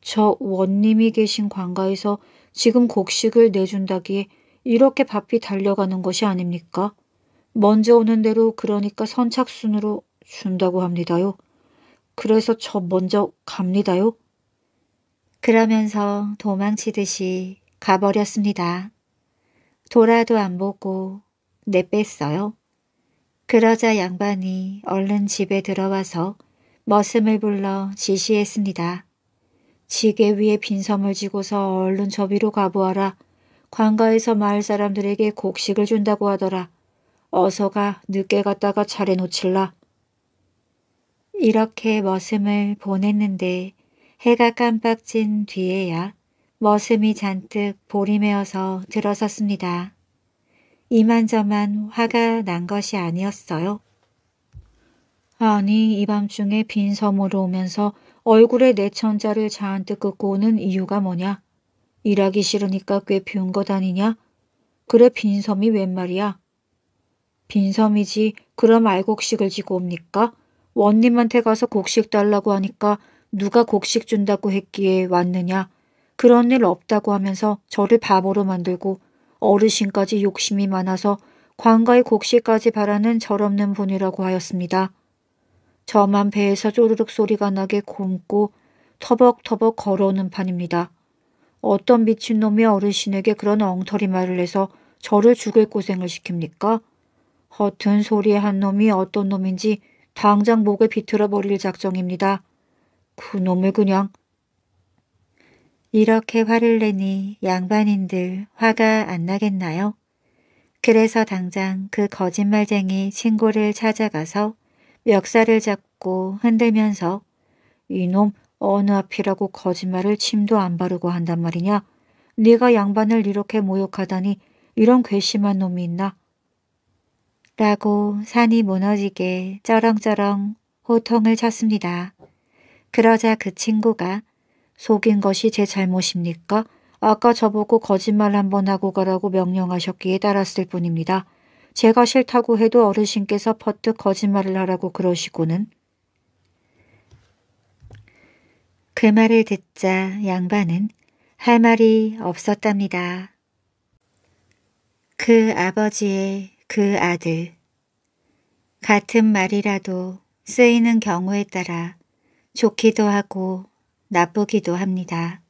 저 원님이 계신 관가에서 지금 곡식을 내준다기에 이렇게 바삐 달려가는 것이 아닙니까? 먼저 오는 대로 그러니까 선착순으로 준다고 합니다요. 그래서 저 먼저 갑니다요. 그러면서 도망치듯이 가버렸습니다. 돌아도 안 보고 내뺐어요. 그러자 양반이 얼른 집에 들어와서 머슴을 불러 지시했습니다. 지게 위에 빈섬을 지고서 얼른 저 위로 가보아라. 관가에서 마을 사람들에게 곡식을 준다고 하더라. 어서가 늦게 갔다가 차례 놓칠라. 이렇게 머슴을 보냈는데 해가 깜빡진 뒤에야 머슴이 잔뜩 보리매어서 들어섰습니다. 이만저만 화가 난 것이 아니었어요. 아니 이 밤중에 빈 섬으로 오면서 얼굴에 내 천자를 잔뜩 긋고 오는 이유가 뭐냐? 일하기 싫으니까 꽤 비운 것 아니냐? 그래 빈 섬이 웬 말이야? 빈 섬이지 그럼 알곡식을 지고 옵니까? 원님한테 가서 곡식 달라고 하니까 누가 곡식 준다고 했기에 왔느냐? 그런 일 없다고 하면서 저를 바보로 만들고 어르신까지 욕심이 많아서 광가의 곡식까지 바라는 절없는 분이라고 하였습니다. 저만 배에서 쪼르륵 소리가 나게 곪고 터벅터벅 걸어오는 판입니다. 어떤 미친놈이 어르신에게 그런 엉터리 말을 해서 저를 죽일 고생을 시킵니까? 허튼 소리의 한 놈이 어떤 놈인지 당장 목을 비틀어 버릴 작정입니다. 그 놈을 그냥 이렇게 화를 내니 양반인들 화가 안 나겠나요? 그래서 당장 그 거짓말쟁이 친구를 찾아가서 멱살을 잡고 흔들면서 이놈 어느 앞이라고 거짓말을 침도 안 바르고 한단 말이냐? 네가 양반을 이렇게 모욕하다니 이런 괘씸한 놈이 있나? 라고 산이 무너지게 쩌렁쩌렁 호통을 쳤습니다. 그러자 그 친구가 속인 것이 제 잘못입니까? 아까 저보고 거짓말 한번 하고 가라고 명령하셨기에 따랐을 뿐입니다. 제가 싫다고 해도 어르신께서 퍼뜩 거짓말을 하라고 그러시고는 그 말을 듣자 양반은 할 말이 없었답니다. 그 아버지의 그 아들 같은 말이라도 쓰이는 경우에 따라 좋기도 하고 나쁘기도 합니다.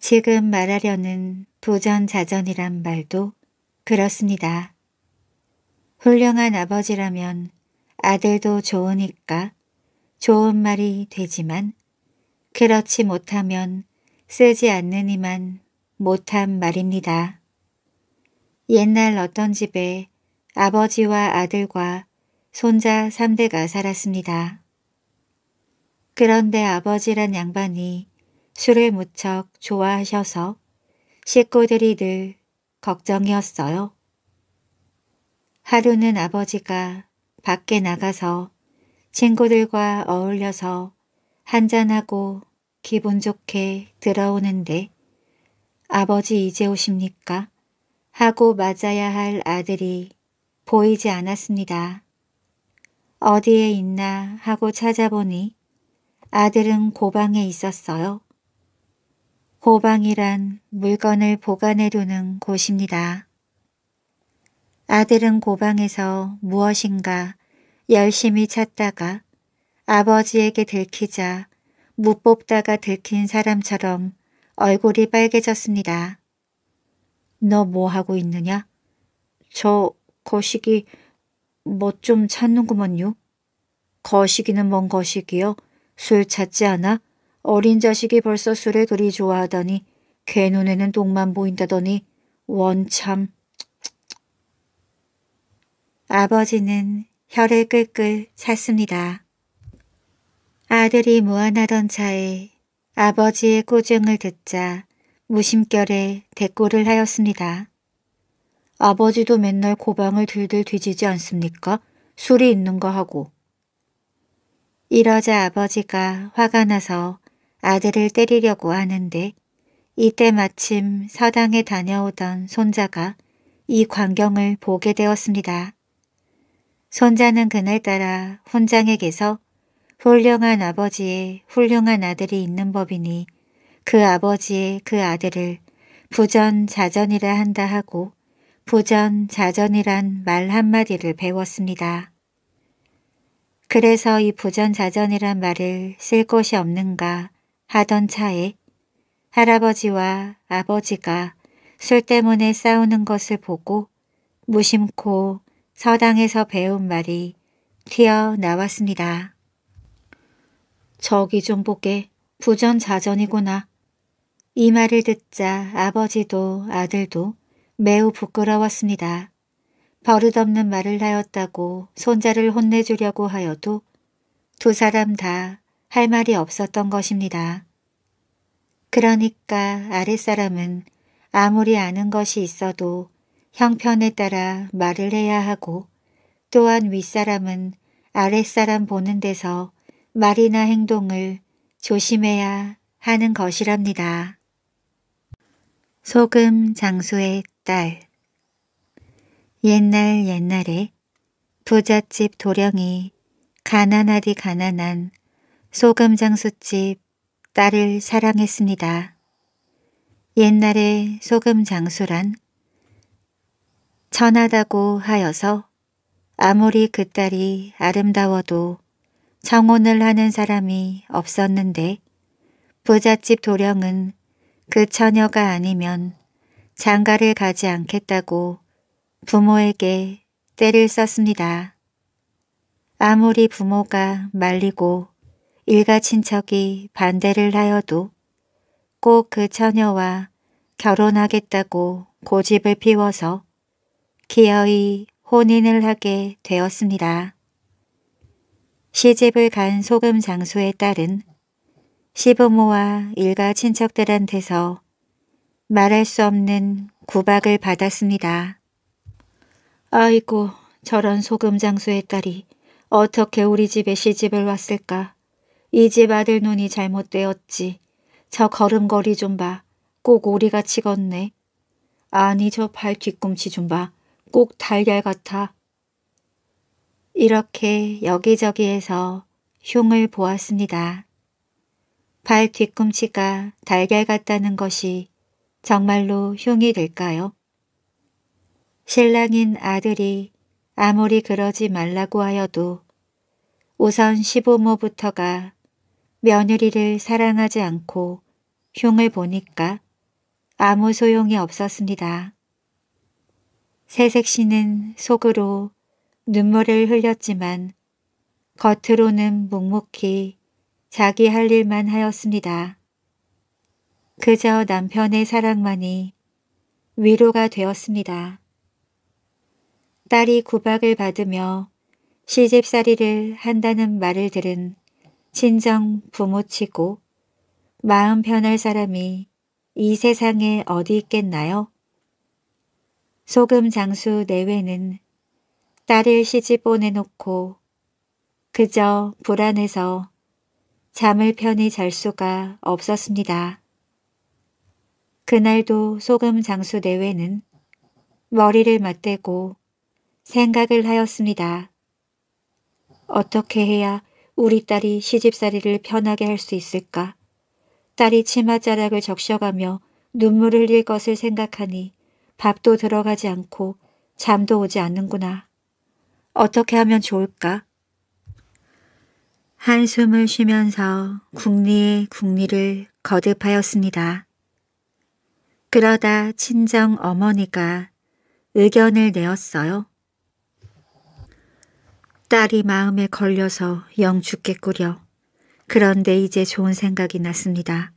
지금 말하려는 부전자전이란 말도 그렇습니다. 훌륭한 아버지라면 아들도 좋으니까 좋은 말이 되지만 그렇지 못하면 쓰지 않느니만 못한 말입니다. 옛날 어떤 집에 아버지와 아들과 손자 3대가 살았습니다. 그런데 아버지란 양반이 술을 무척 좋아하셔서 식구들이 늘 걱정이었어요. 하루는 아버지가 밖에 나가서 친구들과 어울려서 한잔하고 기분 좋게 들어오는데 아버지 이제 오십니까? 하고 맞아야 할 아들이 보이지 않았습니다. 어디에 있나 하고 찾아보니 아들은 고방에 있었어요. 고방이란 물건을 보관해두는 곳입니다. 아들은 고방에서 무엇인가 열심히 찾다가 아버지에게 들키자 못 뽑다가 들킨 사람처럼 얼굴이 빨개졌습니다. 너 뭐하고 있느냐? 저 거시기 뭐 좀 찾는구먼요. 거시기는 뭔 거시기요? 술 찾지 않아? 어린 자식이 벌써 술을 그리 좋아하다니 걔 눈에는 독만 보인다더니 원참. 아버지는 혀를 끌끌 찼습니다. 아들이 무안하던 차에 아버지의 꾸중을 듣자 무심결에 대꾸를 하였습니다. 아버지도 맨날 고방을 들들 뒤지지 않습니까? 술이 있는거 하고 이러자 아버지가 화가 나서 아들을 때리려고 하는데 이때 마침 서당에 다녀오던 손자가 이 광경을 보게 되었습니다. 손자는 그날따라 훈장에게서 훌륭한 아버지의 훌륭한 아들이 있는 법이니 그 아버지의 그 아들을 부전자전이라 한다 하고 부전자전이란 말 한마디를 배웠습니다. 그래서 이 부전자전이란 말을 쓸 곳이 없는가 하던 차에 할아버지와 아버지가 술 때문에 싸우는 것을 보고 무심코 서당에서 배운 말이 튀어나왔습니다. 저기 좀 보게 부전자전이구나. 이 말을 듣자 아버지도 아들도 매우 부끄러웠습니다. 버릇없는 말을 하였다고 손자를 혼내주려고 하여도 두 사람 다 할 말이 없었던 것입니다. 그러니까 아랫사람은 아무리 아는 것이 있어도 형편에 따라 말을 해야 하고 또한 윗사람은 아랫사람 보는 데서 말이나 행동을 조심해야 하는 것이랍니다. 소금 장수의 딸 옛날 옛날에 부잣집 도령이 가난하디 가난한 소금장수집 딸을 사랑했습니다. 옛날에 소금장수란 천하다고 하여서 아무리 그 딸이 아름다워도 청혼을 하는 사람이 없었는데 부잣집 도령은 그 처녀가 아니면 장가를 가지 않겠다고 부모에게 때를 썼습니다. 아무리 부모가 말리고 일가 친척이 반대를 하여도 꼭 그 처녀와 결혼하겠다고 고집을 피워서 기어이 혼인을 하게 되었습니다. 시집을 간 소금 장수의 딸은 시부모와 일가 친척들한테서 말할 수 없는 구박을 받았습니다. 아이고 저런 소금 장수의 딸이 어떻게 우리 집에 시집을 왔을까. 이 집 아들 눈이 잘못되었지. 저 걸음걸이 좀 봐. 꼭오리가이 걷네. 아니 저 발 뒤꿈치 좀 봐. 꼭 달걀 같아. 이렇게 여기저기에서 흉을 보았습니다. 발 뒤꿈치가 달걀 같다는 것이 정말로 흉이 될까요? 신랑인 아들이 아무리 그러지 말라고 하여도 우선 시부모부터가 며느리를 사랑하지 않고 흉을 보니까 아무 소용이 없었습니다. 새색 씨는 속으로 눈물을 흘렸지만 겉으로는 묵묵히 자기 할 일만 하였습니다. 그저 남편의 사랑만이 위로가 되었습니다. 딸이 구박을 받으며 시집살이를 한다는 말을 들은 친정 부모치고 마음 편할 사람이 이 세상에 어디 있겠나요? 소금 장수 내외는 딸을 시집 보내놓고 그저 불안해서 잠을 편히 잘 수가 없었습니다. 그날도 소금 장수 내외는 머리를 맞대고 생각을 하였습니다. 어떻게 해야 우리 딸이 시집살이를 편하게 할 수 있을까? 딸이 치맛자락을 적셔가며 눈물을 흘릴 것을 생각하니 밥도 들어가지 않고 잠도 오지 않는구나. 어떻게 하면 좋을까? 한숨을 쉬면서 국리의국리를 거듭하였습니다. 그러다 친정 어머니가 의견을 내었어요. 딸이 마음에 걸려서 영 죽겠구려. 그런데 이제 좋은 생각이 났습니다.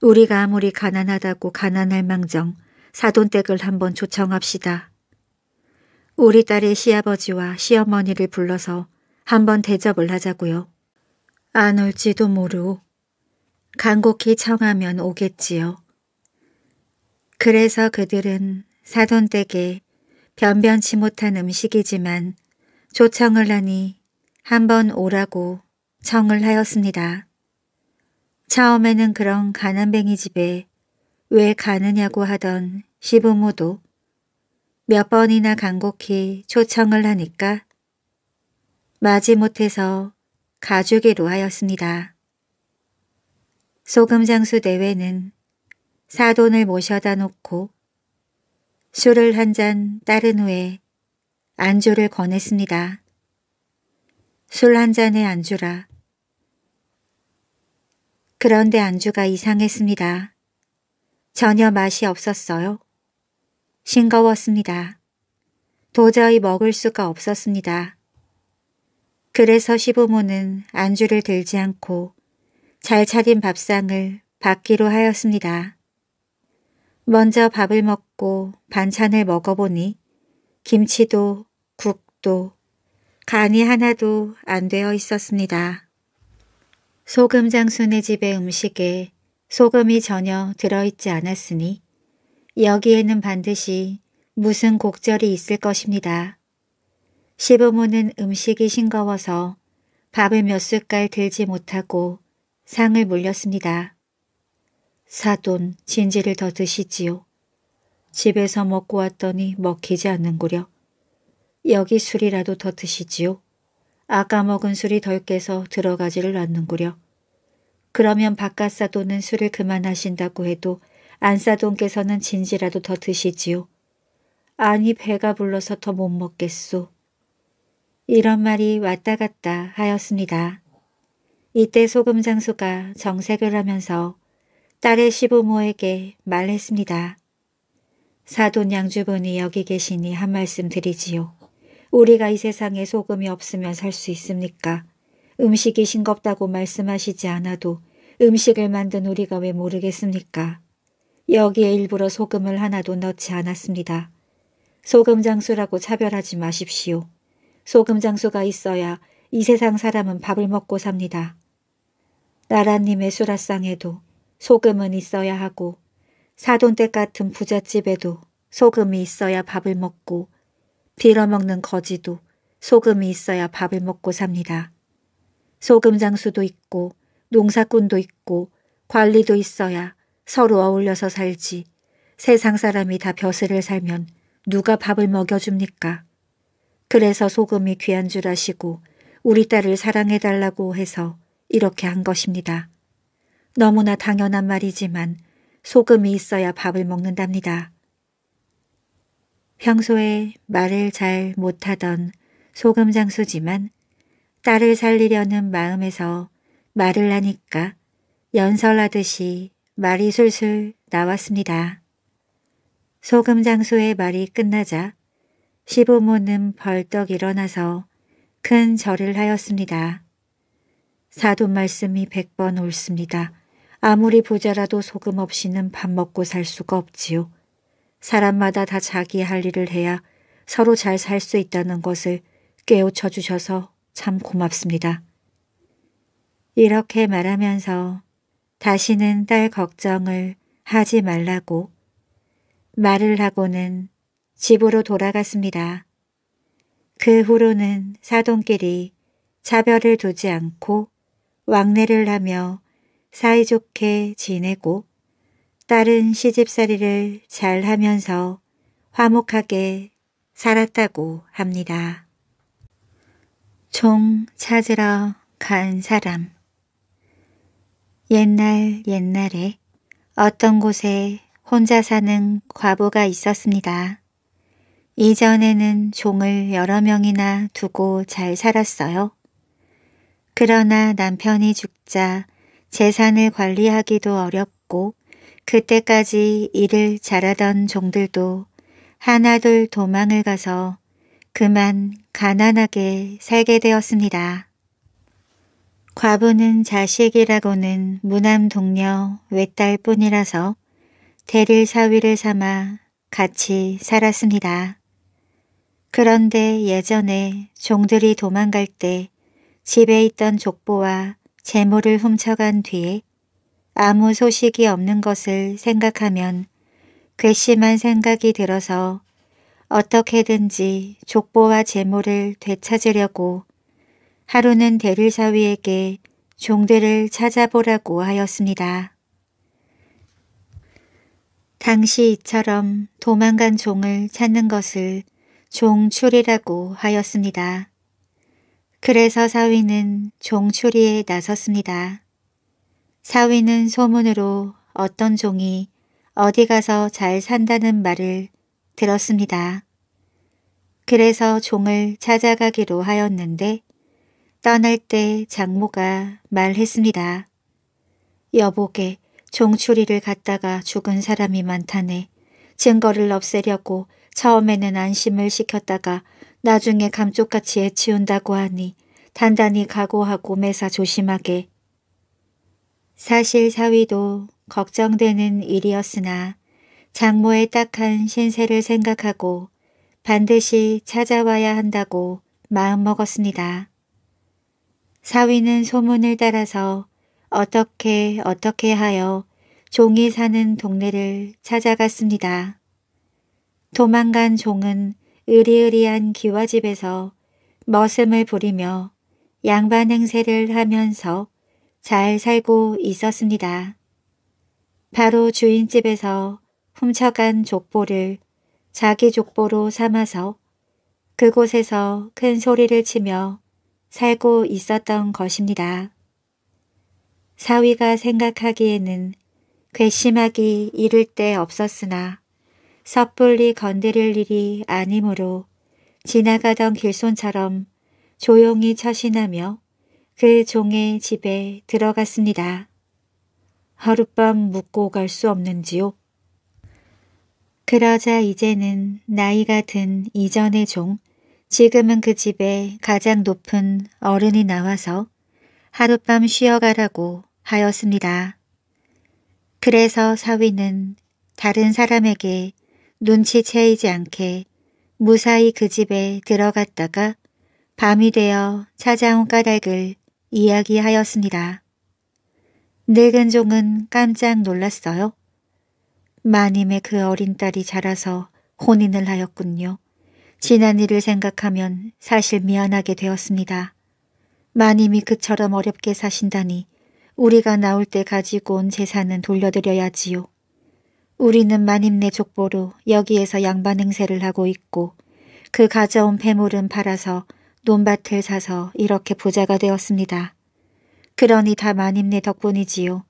우리가 아무리 가난하다고 가난할 망정 사돈댁을 한번 조청합시다 우리 딸의 시아버지와 시어머니를 불러서 한번 대접을 하자고요. 안 올지도 모르오. 간곡히 청하면 오겠지요. 그래서 그들은 사돈댁에 변변치 못한 음식이지만 초청을 하니 한번 오라고 청을 하였습니다. 처음에는 그런 가난뱅이 집에 왜 가느냐고 하던 시부모도 몇 번이나 간곡히 초청을 하니까 마지못해서 가주기로 하였습니다. 소금장수 대회는 사돈을 모셔다 놓고 술을 한 잔 따른 후에 안주를 권했습니다. 술 한 잔에 안주라. 그런데 안주가 이상했습니다. 전혀 맛이 없었어요. 싱거웠습니다. 도저히 먹을 수가 없었습니다. 그래서 시부모는 안주를 들지 않고 잘 차린 밥상을 받기로 하였습니다. 먼저 밥을 먹고 반찬을 먹어보니 김치도 국도 간이 하나도 안 되어 있었습니다. 소금 장수네 집의 음식에 소금이 전혀 들어있지 않았으니 여기에는 반드시 무슨 곡절이 있을 것입니다. 시부모는 음식이 싱거워서 밥을 몇 숟갈 들지 못하고 상을 물렸습니다. 사돈 진지를 더 드시지요. 집에서 먹고 왔더니 먹히지 않는구려. 여기 술이라도 더 드시지요. 아까 먹은 술이 덜 깨서 들어가지를 않는구려. 그러면 바깥 사돈은 술을 그만하신다고 해도 안사돈께서는 진지라도 더 드시지요. 아니 배가 불러서 더 못 먹겠소. 이런 말이 왔다 갔다 하였습니다. 이때 소금 장수가 정색을 하면서 딸의 시부모에게 말했습니다. 사돈 양주분이 여기 계시니 한 말씀 드리지요. 우리가 이 세상에 소금이 없으면 살 수 있습니까? 음식이 싱겁다고 말씀하시지 않아도 음식을 만든 우리가 왜 모르겠습니까? 여기에 일부러 소금을 하나도 넣지 않았습니다. 소금 장수라고 차별하지 마십시오. 소금 장수가 있어야 이 세상 사람은 밥을 먹고 삽니다. 나라님의 수라상에도 소금은 있어야 하고 사돈댁 같은 부잣집에도 소금이 있어야 밥을 먹고 빌어먹는 거지도 소금이 있어야 밥을 먹고 삽니다. 소금 장수도 있고 농사꾼도 있고 관리도 있어야 서로 어울려서 살지 세상 사람이 다 벼슬을 살면 누가 밥을 먹여줍니까? 그래서 소금이 귀한 줄 아시고 우리 딸을 사랑해달라고 해서 이렇게 한 것입니다. 너무나 당연한 말이지만 소금이 있어야 밥을 먹는답니다. 평소에 말을 잘 못하던 소금 장수지만 딸을 살리려는 마음에서 말을 하니까 연설하듯이 말이 술술 나왔습니다. 소금 장수의 말이 끝나자 시부모는 벌떡 일어나서 큰 절을 하였습니다. 사도 말씀이 백 번 옳습니다. 아무리 부자라도 소금 없이는 밥 먹고 살 수가 없지요. 사람마다 다 자기 할 일을 해야 서로 잘 살 수 있다는 것을 깨우쳐 주셔서 참 고맙습니다. 이렇게 말하면서 다시는 딸 걱정을 하지 말라고 말을 하고는 집으로 돌아갔습니다. 그 후로는 사돈끼리 차별을 두지 않고 왕래를 하며 사이좋게 지내고 딸은 시집살이를 잘 하면서 화목하게 살았다고 합니다. 총 찾으러 간 사람 옛날 옛날에 어떤 곳에 혼자 사는 과부가 있었습니다. 이전에는 종을 여러 명이나 두고 잘 살았어요. 그러나 남편이 죽자 재산을 관리하기도 어렵고 그때까지 일을 잘하던 종들도 하나둘 도망을 가서 그만 가난하게 살게 되었습니다. 과부는 자식이라고는 무남 동녀 외딸뿐이라서 대릴 사위를 삼아 같이 살았습니다. 그런데 예전에 종들이 도망갈 때 집에 있던 족보와 재물을 훔쳐간 뒤 아무 소식이 없는 것을 생각하면 괘씸한 생각이 들어서 어떻게든지 족보와 재물을 되찾으려고 하루는 대릴사위에게 종들을 찾아보라고 하였습니다. 당시 이처럼 도망간 종을 찾는 것을 종출이라고 하였습니다. 그래서 사위는 종추리에 나섰습니다. 사위는 소문으로 어떤 종이 어디 가서 잘 산다는 말을 들었습니다. 그래서 종을 찾아가기로 하였는데 떠날 때 장모가 말했습니다. 여보게 종추리를 갔다가 죽은 사람이 많다네. 증거를 없애려고 처음에는 안심을 시켰다가 나중에 감쪽같이 애치운다고 하니 단단히 각오하고 매사 조심하게. 사실 사위도 걱정되는 일이었으나 장모의 딱한 신세를 생각하고 반드시 찾아와야 한다고 마음먹었습니다. 사위는 소문을 따라서 어떻게 어떻게 하여 종이 사는 동네를 찾아갔습니다. 도망간 종은 으리으리한 기와집에서 머슴을 부리며 양반 행세를 하면서 잘 살고 있었습니다. 바로 주인집에서 훔쳐간 족보를 자기 족보로 삼아서 그곳에서 큰 소리를 치며 살고 있었던 것입니다. 사위가 생각하기에는 괘씸하기 이를 데 없었으나 섣불리 건드릴 일이 아니므로 지나가던 길손처럼 조용히 처신하며 그 종의 집에 들어갔습니다. 하룻밤 묵고 갈 수 없는지요? 그러자 이제는 나이가 든 이전의 종, 지금은 그 집에 가장 높은 어른이 나와서 하룻밤 쉬어가라고 하였습니다. 그래서 사위는 다른 사람에게 눈치채이지 않게 무사히 그 집에 들어갔다가 밤이 되어 찾아온 까닭을 이야기하였습니다. 늙은 종은 깜짝 놀랐어요. 마님의 그 어린 딸이 자라서 혼인을 하였군요. 지난 일을 생각하면 사실 미안하게 되었습니다. 마님이 그처럼 어렵게 사신다니 우리가 나올 때 가지고 온 재산은 돌려드려야지요. 우리는 만임내 족보로 여기에서 양반 행세를 하고 있고 그 가져온 배물은 팔아서 논밭을 사서 이렇게 부자가 되었습니다. 그러니 다 만임내 덕분이지요.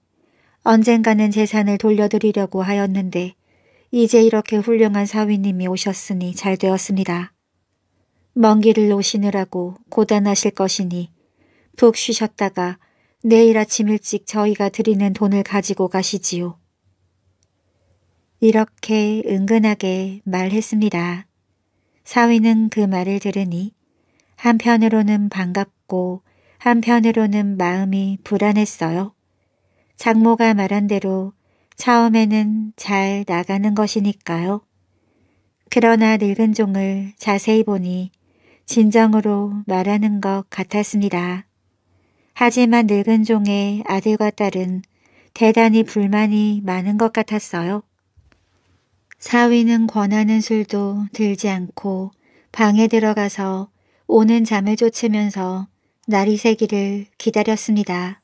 언젠가는 재산을 돌려드리려고 하였는데 이제 이렇게 훌륭한 사위님이 오셨으니 잘 되었습니다. 먼 길을 오시느라고 고단하실 것이니 푹 쉬셨다가 내일 아침 일찍 저희가 드리는 돈을 가지고 가시지요. 이렇게 은근하게 말했습니다. 사위는 그 말을 들으니 한편으로는 반갑고 한편으로는 마음이 불안했어요. 장모가 말한 대로 처음에는 잘 나가는 것이니까요. 그러나 늙은 종을 자세히 보니 진정으로 말하는 것 같았습니다. 하지만 늙은 종의 아들과 딸은 대단히 불만이 많은 것 같았어요. 사위는 권하는 술도 들지 않고 방에 들어가서 오는 잠을 쫓으면서 날이 새기를 기다렸습니다.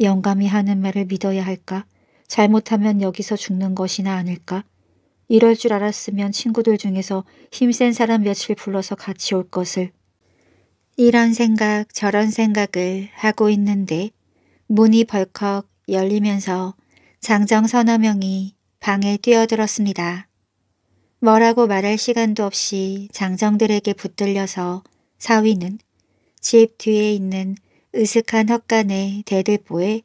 영감이 하는 말을 믿어야 할까? 잘못하면 여기서 죽는 것이나 아닐까? 이럴 줄 알았으면 친구들 중에서 힘센 사람 며칠 불러서 같이 올 것을. 이런 생각 저런 생각을 하고 있는데 문이 벌컥 열리면서 장정 서너 명이 방에 뛰어들었습니다. 뭐라고 말할 시간도 없이 장정들에게 붙들려서 사위는 집 뒤에 있는 으슥한 헛간의 대들보에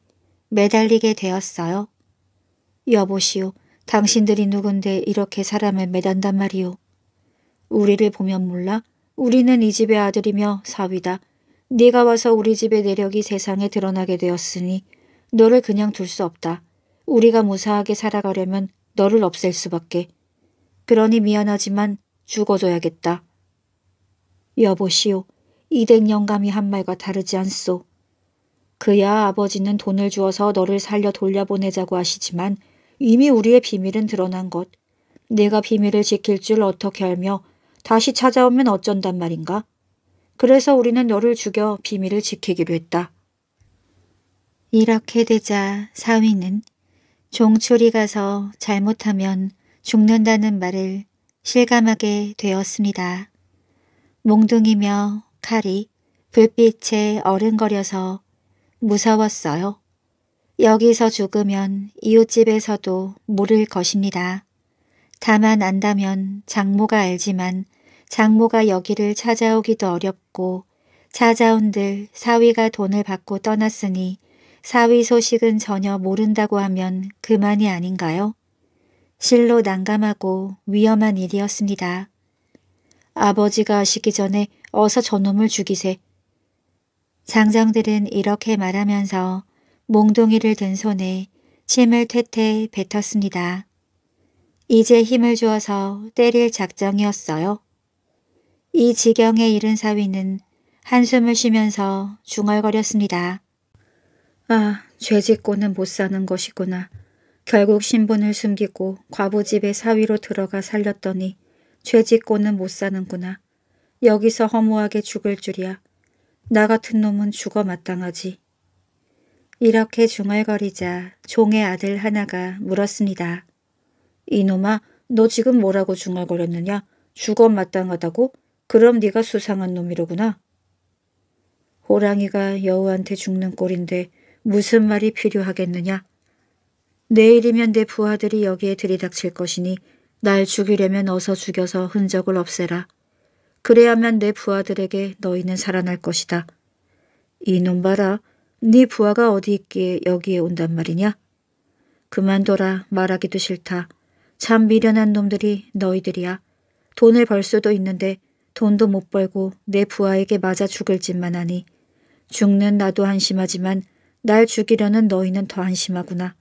매달리게 되었어요. 여보시오, 당신들이 누군데 이렇게 사람을 매단단 말이오. 우리를 보면 몰라? 우리는 이 집의 아들이며 사위다. 네가 와서 우리 집의 내력이 세상에 드러나게 되었으니 너를 그냥 둘 수 없다. 우리가 무사하게 살아가려면 너를 없앨 수밖에. 그러니 미안하지만 죽어줘야겠다. 여보시오, 이댁 영감이 한 말과 다르지 않소. 그야 아버지는 돈을 주어서 너를 살려 돌려보내자고 하시지만 이미 우리의 비밀은 드러난 것. 내가 비밀을 지킬 줄 어떻게 알며 다시 찾아오면 어쩐단 말인가? 그래서 우리는 너를 죽여 비밀을 지키기로 했다. 이렇게 되자 사위는 종출이 가서 잘못하면 죽는다는 말을 실감하게 되었습니다. 몽둥이며 칼이 불빛에 어른거려서 무서웠어요. 여기서 죽으면 이웃집에서도 모를 것입니다. 다만 안다면 장모가 알지만 장모가 여기를 찾아오기도 어렵고 찾아온들 사위가 돈을 받고 떠났으니 사위 소식은 전혀 모른다고 하면 그만이 아닌가요? 실로 난감하고 위험한 일이었습니다. 아버지가 아시기 전에 어서 저놈을 죽이세. 장장들은 이렇게 말하면서 몽둥이를 든 손에 침을 퇴퇴 뱉었습니다. 이제 힘을 주어서 때릴 작정이었어요. 이 지경에 이른 사위는 한숨을 쉬면서 중얼거렸습니다. 아, 죄 짓고는 못 사는 것이구나. 결국 신분을 숨기고 과부집의 사위로 들어가 살렸더니 죄 짓고는 못 사는구나. 여기서 허무하게 죽을 줄이야. 나 같은 놈은 죽어 마땅하지. 이렇게 중얼거리자 종의 아들 하나가 물었습니다. 이놈아, 너 지금 뭐라고 중얼거렸느냐? 죽어 마땅하다고? 그럼 네가 수상한 놈이로구나. 호랑이가 여우한테 죽는 꼴인데 무슨 말이 필요하겠느냐? 내일이면 내 부하들이 여기에 들이닥칠 것이니 날 죽이려면 어서 죽여서 흔적을 없애라. 그래야만 내 부하들에게 너희는 살아날 것이다. 이놈 봐라. 네 부하가 어디 있기에 여기에 온단 말이냐? 그만둬라. 말하기도 싫다. 참 미련한 놈들이 너희들이야. 돈을 벌 수도 있는데 돈도 못 벌고 내 부하에게 맞아 죽을 짓만 하니 죽는 나도 한심하지만 날 죽이려는 너희는 더 안심하구나.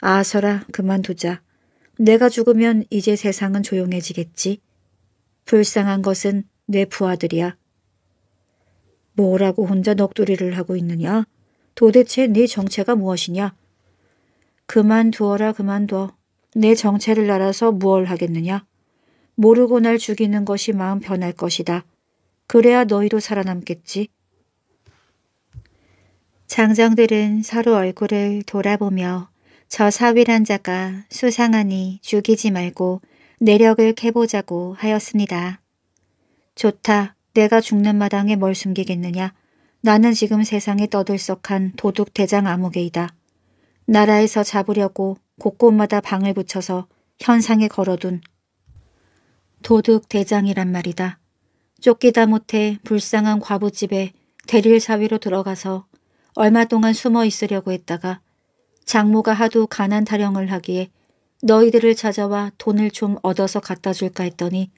아서라 그만두자. 내가 죽으면 이제 세상은 조용해지겠지. 불쌍한 것은 내 부하들이야. 뭐라고 혼자 넋두리를 하고 있느냐? 도대체 네 정체가 무엇이냐? 그만두어라 그만둬. 내 정체를 알아서 무얼 하겠느냐? 모르고 날 죽이는 것이 마음 변할 것이다. 그래야 너희도 살아남겠지. 장정들은 서로 얼굴을 돌아보며 저 사위란 자가 수상하니 죽이지 말고 내력을 캐보자고 하였습니다. 좋다. 내가 죽는 마당에 뭘 숨기겠느냐. 나는 지금 세상에 떠들썩한 도둑 대장 암흑개이다 나라에서 잡으려고 곳곳마다 방을 붙여서 현상에 걸어둔 도둑 대장이란 말이다. 쫓기다 못해 불쌍한 과부집에 대릴 사위로 들어가서 얼마 동안 숨어 있으려고 했다가 장모가 하도 가난 타령을 하기에 너희들을 찾아와 돈을 좀 얻어서 갖다 줄까 했더니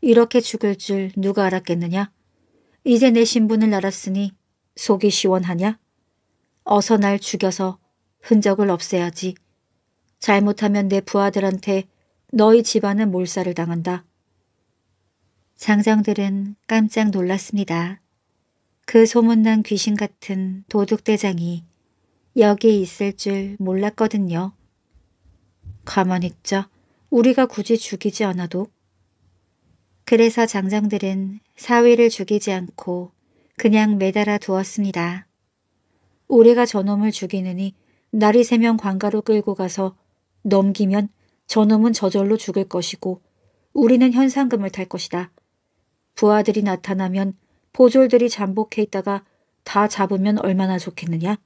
이렇게 죽을 줄 누가 알았겠느냐? 이제 내 신분을 알았으니 속이 시원하냐? 어서 날 죽여서 흔적을 없애야지. 잘못하면 내 부하들한테 너희 집안은 몰살을 당한다. 장장들은 깜짝 놀랐습니다. 그 소문난 귀신 같은 도둑대장이 여기 에 있을 줄 몰랐거든요. 가만히 있자 우리가 굳이 죽이지 않아도. 그래서 장정들은 사위를 죽이지 않고 그냥 매달아 두었습니다. 우리가 저놈을 죽이느니 날이 새면 관가로 끌고 가서 넘기면 저놈은 저절로 죽을 것이고 우리는 현상금을 탈 것이다. 부하들이 나타나면 보졸들이 잠복해 있다가 다 잡으면 얼마나 좋겠느냐.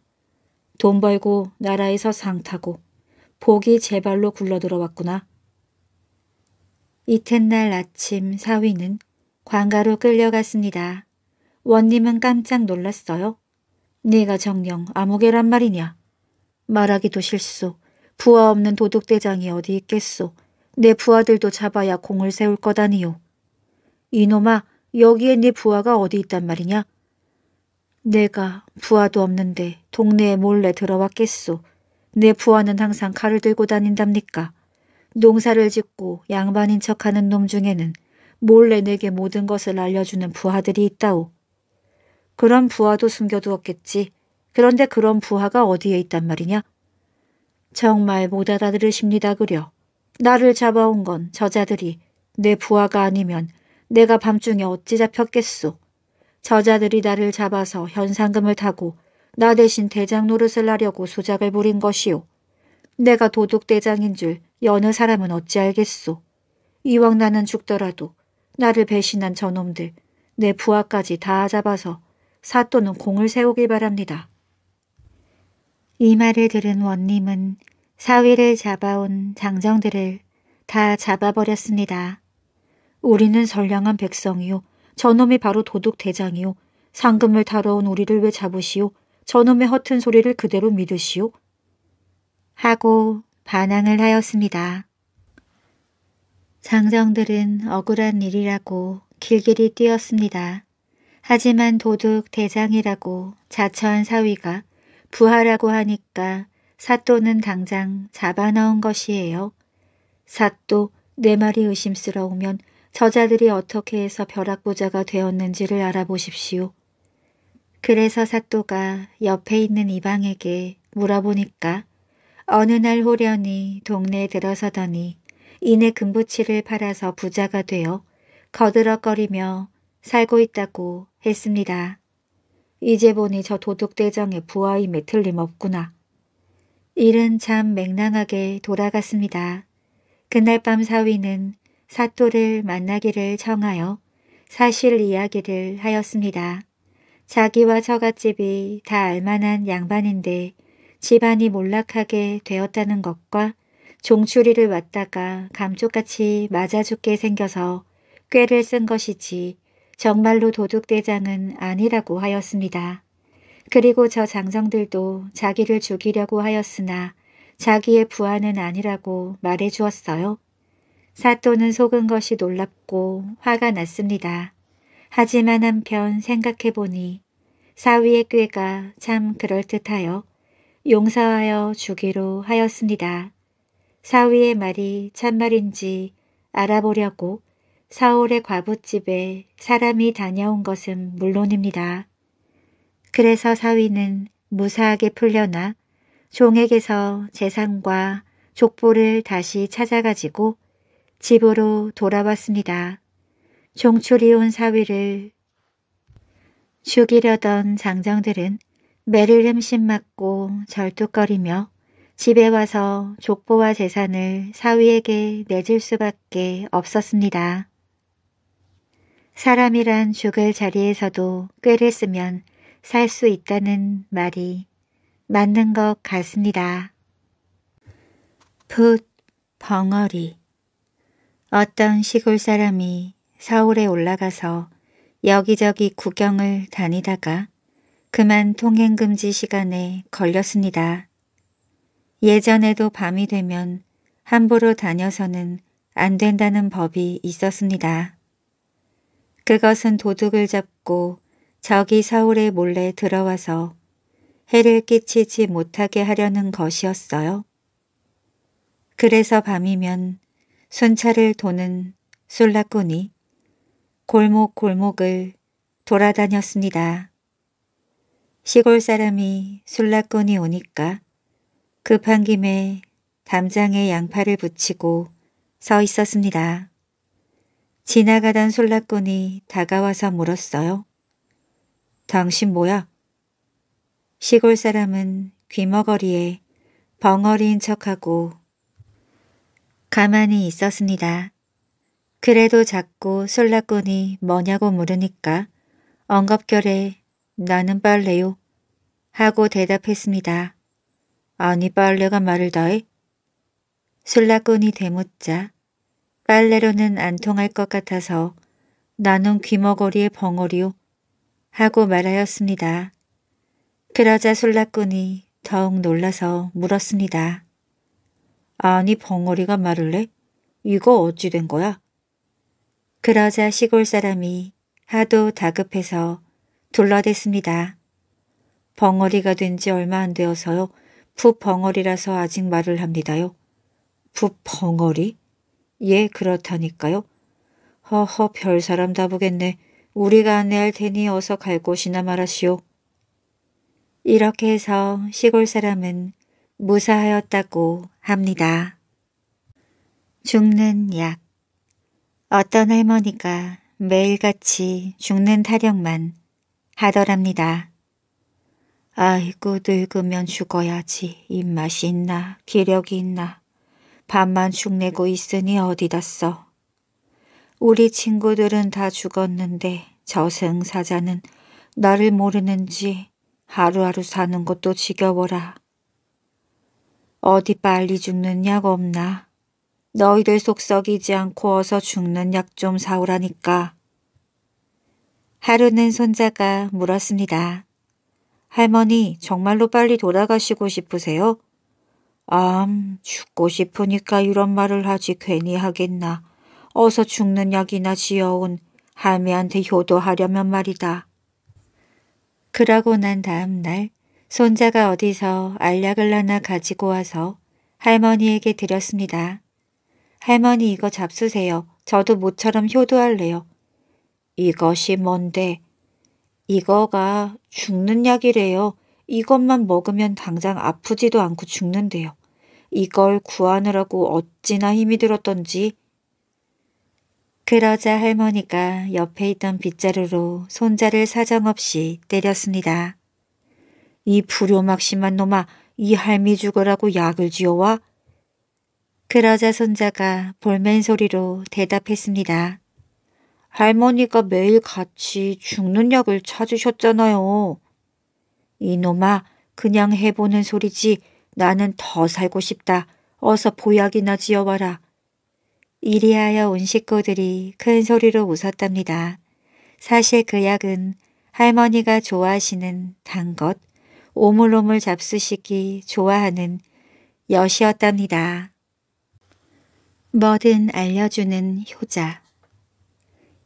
돈 벌고 나라에서 상 타고 복이 제 발로 굴러들어왔구나. 이튿날 아침 사위는 관가로 끌려갔습니다. 원님은 깜짝 놀랐어요. 네가 정녕 아무개란 말이냐. 말하기도 실소. 부하 없는 도둑대장이 어디 있겠소. 내 부하들도 잡아야 공을 세울 거다니요. 이놈아 여기에 네 부하가 어디 있단 말이냐? 내가 부하도 없는데 동네에 몰래 들어왔겠소. 내 부하는 항상 칼을 들고 다닌답니까? 농사를 짓고 양반인 척하는 놈 중에는 몰래 내게 모든 것을 알려주는 부하들이 있다오. 그런 부하도 숨겨두었겠지. 그런데 그런 부하가 어디에 있단 말이냐? 정말 못 알아들으십니다 그려. 나를 잡아온 건 저자들이 내 부하가 아니면 내가 밤중에 어찌 잡혔겠소. 저자들이 나를 잡아서 현상금을 타고 나 대신 대장 노릇을 하려고 소작을 부린 것이오. 내가 도둑대장인 줄 여느 사람은 어찌 알겠소. 이왕 나는 죽더라도 나를 배신한 저놈들 내 부하까지 다 잡아서 사 또는 공을 세우길 바랍니다. 이 말을 들은 원님은 사위를 잡아온 장정들을 다 잡아버렸습니다. 우리는 선량한 백성이요. 저놈이 바로 도둑대장이요. 상금을 타러온 우리를 왜 잡으시오? 저놈의 허튼 소리를 그대로 믿으시오? 하고 반항을 하였습니다. 장정들은 억울한 일이라고 길길이 뛰었습니다. 하지만 도둑 대장이라고 자처한 사위가 부하라고 하니까 사또는 당장 잡아넣은 것이에요. 사또 내 말이 의심스러우면 저자들이 어떻게 해서 벼락부자가 되었는지를 알아보십시오. 그래서 사또가 옆에 있는 이방에게 물어보니까 어느 날 호련이 동네에 들어서더니 이내 금부치를 팔아서 부자가 되어 거들어거리며 살고 있다고 했습니다. 이제 보니 저 도둑대장의 부하임에 틀림없구나. 일은 참 맹랑하게 돌아갔습니다. 그날 밤 사위는 사또를 만나기를 청하여 사실 이야기를 하였습니다. 자기와 처갓집이 다 알만한 양반인데 집안이 몰락하게 되었다는 것과 종추리를 왔다가 감쪽같이 맞아 죽게 생겨서 꾀를 쓴 것이지 정말로 도둑대장은 아니라고 하였습니다. 그리고 저 장성들도 자기를 죽이려고 하였으나 자기의 부하는 아니라고 말해 주었어요. 사또는 속은 것이 놀랍고 화가 났습니다. 하지만 한편 생각해보니 사위의 꾀가 참 그럴듯하여 용서하여 주기로 하였습니다. 사위의 말이 참말인지 알아보려고 사울의 과부집에 사람이 다녀온 것은 물론입니다. 그래서 사위는 무사하게 풀려나 종에게서 재산과 족보를 다시 찾아가지고 집으로 돌아왔습니다. 종출이 온 사위를 죽이려던 장정들은 매를 흠씬 맞고 절뚝거리며 집에 와서 족보와 재산을 사위에게 내줄 수밖에 없었습니다. 사람이란 죽을 자리에서도 꾀를 쓰면 살 수 있다는 말이 맞는 것 같습니다. 붓, 벙어리 어떤 시골 사람이 서울에 올라가서 여기저기 구경을 다니다가 그만 통행금지 시간에 걸렸습니다. 예전에도 밤이 되면 함부로 다녀서는 안 된다는 법이 있었습니다. 그것은 도둑을 잡고 저기 서울에 몰래 들어와서 해를 끼치지 못하게 하려는 것이었어요. 그래서 밤이면 순찰을 도는 솔라꾼이 골목골목을 돌아다녔습니다. 시골 사람이 솔라꾼이 오니까 급한 김에 담장에 양파를 붙이고 서 있었습니다. 지나가던 솔라꾼이 다가와서 물었어요. 당신 뭐야? 시골 사람은 귀머거리에 벙어리인 척하고 가만히 있었습니다. 그래도 자꾸 술라꾼이 뭐냐고 물으니까 엉겁결에 나는 빨래요 하고 대답했습니다. 아니 빨래가 말을 다해? 술라꾼이 되묻자 빨래로는 안 통할 것 같아서 나는 귀머거리에 벙어리요 하고 말하였습니다. 그러자 술라꾼이 더욱 놀라서 물었습니다. 아니 벙어리가 말을 해? 이거 어찌 된 거야? 그러자 시골 사람이 하도 다급해서 둘러댔습니다. 벙어리가 된 지 얼마 안 되어서요. 부벙어리라서 아직 말을 합니다요. 부벙어리 예, 그렇다니까요. 허허, 별 사람 다 보겠네. 우리가 안내할 테니 어서 갈 곳이나 말하시오. 이렇게 해서 시골 사람은 무사하였다고 합니다. 죽는 약 어떤 할머니가 매일같이 죽는 타령만 하더랍니다. 아이고 늙으면 죽어야지 입맛이 있나 기력이 있나 밥만 죽내고 있으니 어디다 써. 우리 친구들은 다 죽었는데 저승사자는 나를 모르는지 하루하루 사는 것도 지겨워라. 어디 빨리 죽는 약 없나? 너희들 속 썩이지 않고 어서 죽는 약 좀 사오라니까. 하루는 손자가 물었습니다. 할머니 정말로 빨리 돌아가시고 싶으세요? 암 죽고 싶으니까 이런 말을 하지 괜히 하겠나. 어서 죽는 약이나 지어온 할미한테 효도하려면 말이다. 그러고 난 다음 날 손자가 어디서 알약을 하나 가지고 와서 할머니에게 드렸습니다. 할머니 이거 잡수세요. 저도 모처럼 효도할래요. 이것이 뭔데? 이거가 죽는 약이래요. 이것만 먹으면 당장 아프지도 않고 죽는데요. 이걸 구하느라고 어찌나 힘이 들었던지. 그러자 할머니가 옆에 있던 빗자루로 손자를 사정없이 때렸습니다. 이 불효막심한 놈아 이 할미 죽어라고 약을 지어와? 그러자 손자가 볼멘소리로 대답했습니다. 할머니가 매일 같이 죽는 약을 찾으셨잖아요. 이놈아 그냥 해보는 소리지 나는 더 살고 싶다. 어서 보약이나 지어와라. 이리하여 온 식구들이 큰 소리로 웃었답니다. 사실 그 약은 할머니가 좋아하시는 단 것, 오물오물 잡수시기 좋아하는 여시였답니다. 뭐든 알려주는 효자.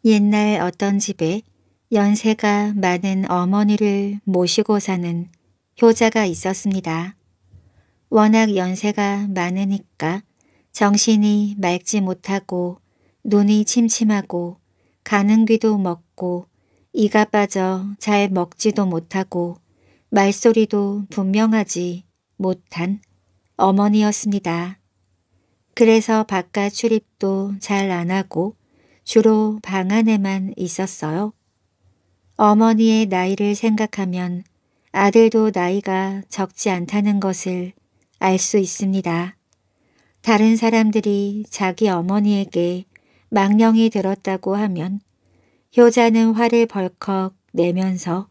옛날 어떤 집에 연세가 많은 어머니를 모시고 사는 효자가 있었습니다. 워낙 연세가 많으니까 정신이 맑지 못하고 눈이 침침하고 가는 귀도 먹고 이가 빠져 잘 먹지도 못하고 말소리도 분명하지 못한 어머니였습니다. 그래서 바깥 출입도 잘 안하고 주로 방 안에만 있었어요. 어머니의 나이를 생각하면 아들도 나이가 적지 않다는 것을 알 수 있습니다. 다른 사람들이 자기 어머니에게 망령이 들었다고 하면 효자는 화를 벌컥 내면서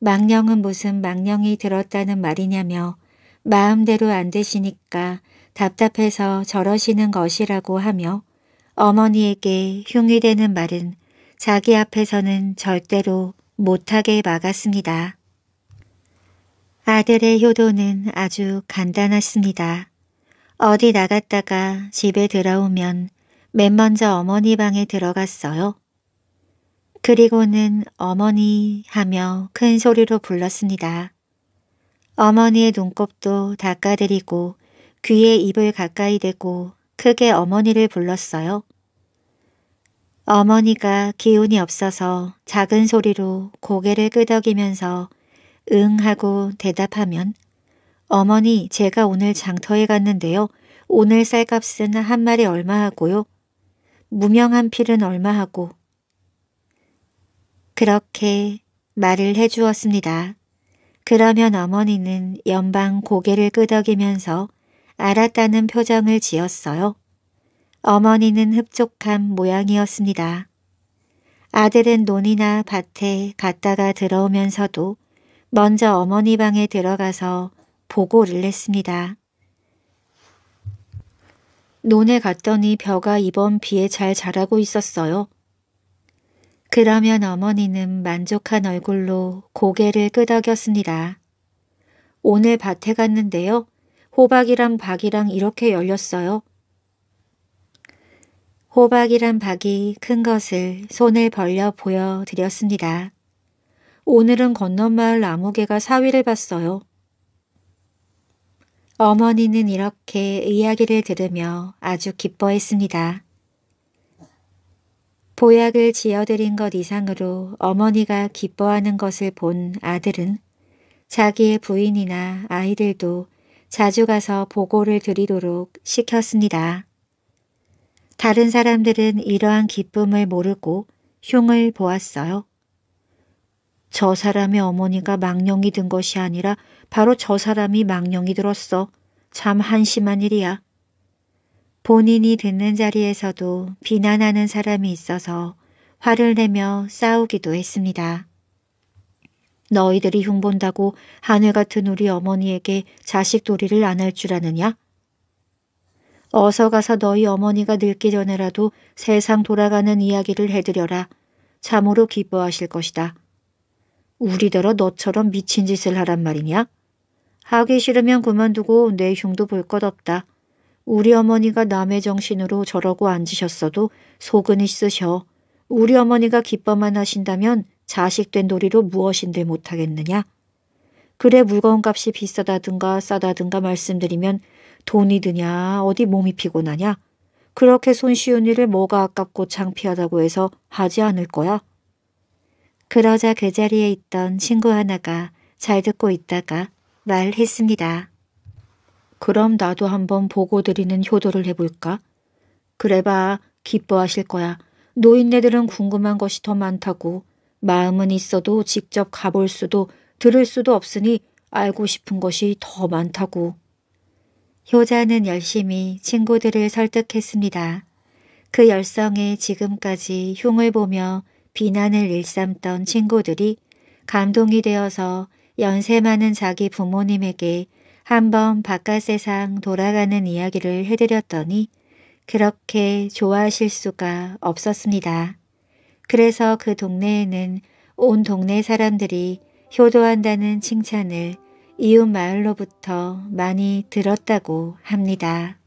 망령은 무슨 망령이 들었다는 말이냐며 마음대로 안 되시니까 답답해서 저러시는 것이라고 하며 어머니에게 흉이 되는 말은 자기 앞에서는 절대로 못하게 막았습니다. 아들의 효도는 아주 간단했습니다. 어디 나갔다가 집에 들어오면 맨 먼저 어머니 방에 들어갔어요. 그리고는 어머니 하며 큰 소리로 불렀습니다. 어머니의 눈곱도 닦아드리고 귀에 입을 가까이 대고 크게 어머니를 불렀어요. 어머니가 기운이 없어서 작은 소리로 고개를 끄덕이면서 응 하고 대답하면 어머니 제가 오늘 장터에 갔는데요. 오늘 쌀값은 한 마리 얼마 하고요. 무명한 필은 얼마 하고 그렇게 말을 해주었습니다. 그러면 어머니는 연방 고개를 끄덕이면서 알았다는 표정을 지었어요. 어머니는 흡족한 모양이었습니다. 아들은 논이나 밭에 갔다가 들어오면서도 먼저 어머니 방에 들어가서 보고를 했습니다. 논에 갔더니 벼가 이번 비에 잘 자라고 있었어요. 그러면 어머니는 만족한 얼굴로 고개를 끄덕였습니다. 오늘 밭에 갔는데요. 호박이랑 박이랑 이렇게 열렸어요. 호박이란 박이 큰 것을 손을 벌려 보여드렸습니다. 오늘은 건너마을 나무개가 사위를 봤어요. 어머니는 이렇게 이야기를 들으며 아주 기뻐했습니다. 보약을 지어드린 것 이상으로 어머니가 기뻐하는 것을 본 아들은 자기의 부인이나 아이들도 자주 가서 보고를 드리도록 시켰습니다. 다른 사람들은 이러한 기쁨을 모르고 흉을 보았어요. 저 사람의 어머니가 망령이 든 것이 아니라 바로 저 사람이 망령이 들었어. 참 한심한 일이야. 본인이 듣는 자리에서도 비난하는 사람이 있어서 화를 내며 싸우기도 했습니다. 너희들이 흉본다고 하늘 같은 우리 어머니에게 자식 도리를 안 할 줄 아느냐? 어서 가서 너희 어머니가 늙기 전에라도 세상 돌아가는 이야기를 해드려라. 참으로 기뻐하실 것이다. 우리더러 너처럼 미친 짓을 하란 말이냐? 하기 싫으면 그만두고 내 흉도 볼 것 없다. 우리 어머니가 남의 정신으로 저러고 앉으셨어도 속은 있으셔. 우리 어머니가 기뻐만 하신다면 자식된 도리로 무엇인들 못하겠느냐. 그래 물건값이 비싸다든가 싸다든가 말씀드리면 돈이 드냐 어디 몸이 피곤하냐. 그렇게 손쉬운 일을 뭐가 아깝고 창피하다고 해서 하지 않을 거야. 그러자 그 자리에 있던 친구 하나가 잘 듣고 있다가 말했습니다. 그럼 나도 한번 보고 드리는 효도를 해볼까? 그래봐 기뻐하실 거야. 노인네들은 궁금한 것이 더 많다고. 마음은 있어도 직접 가볼 수도 들을 수도 없으니 알고 싶은 것이 더 많다고. 효자는 열심히 친구들을 설득했습니다. 그 열성에 지금까지 흉을 보며 비난을 일삼던 친구들이 감동이 되어서 연세 많은 자기 부모님에게 한번 바깥 세상 돌아가는 이야기를 해드렸더니 그렇게 좋아하실 수가 없었습니다. 그래서 그 동네에는 온 동네 사람들이 효도한다는 칭찬을 이웃 마을로부터 많이 들었다고 합니다.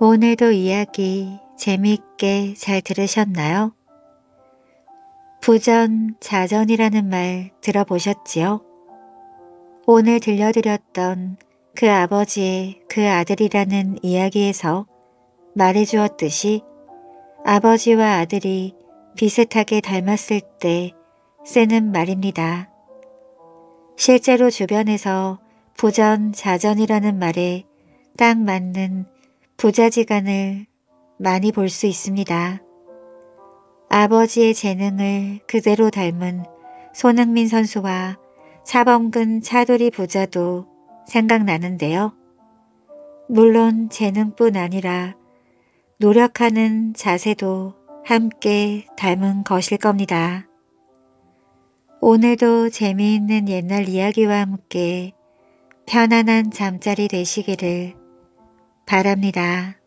오늘도 이야기 재미있게 잘 들으셨나요? 부전, 자전이라는 말 들어보셨지요? 오늘 들려드렸던 그 아버지의 그 아들이라는 이야기에서 말해주었듯이 아버지와 아들이 비슷하게 닮았을 때 쓰는 말입니다. 실제로 주변에서 부전, 자전이라는 말에 딱 맞는 부자지간을 많이 볼 수 있습니다. 아버지의 재능을 그대로 닮은 손흥민 선수와 사범근 차돌이 부자도 생각나는데요. 물론 재능뿐 아니라 노력하는 자세도 함께 닮은 것일 겁니다. 오늘도 재미있는 옛날 이야기와 함께 편안한 잠자리 되시기를 바랍니다.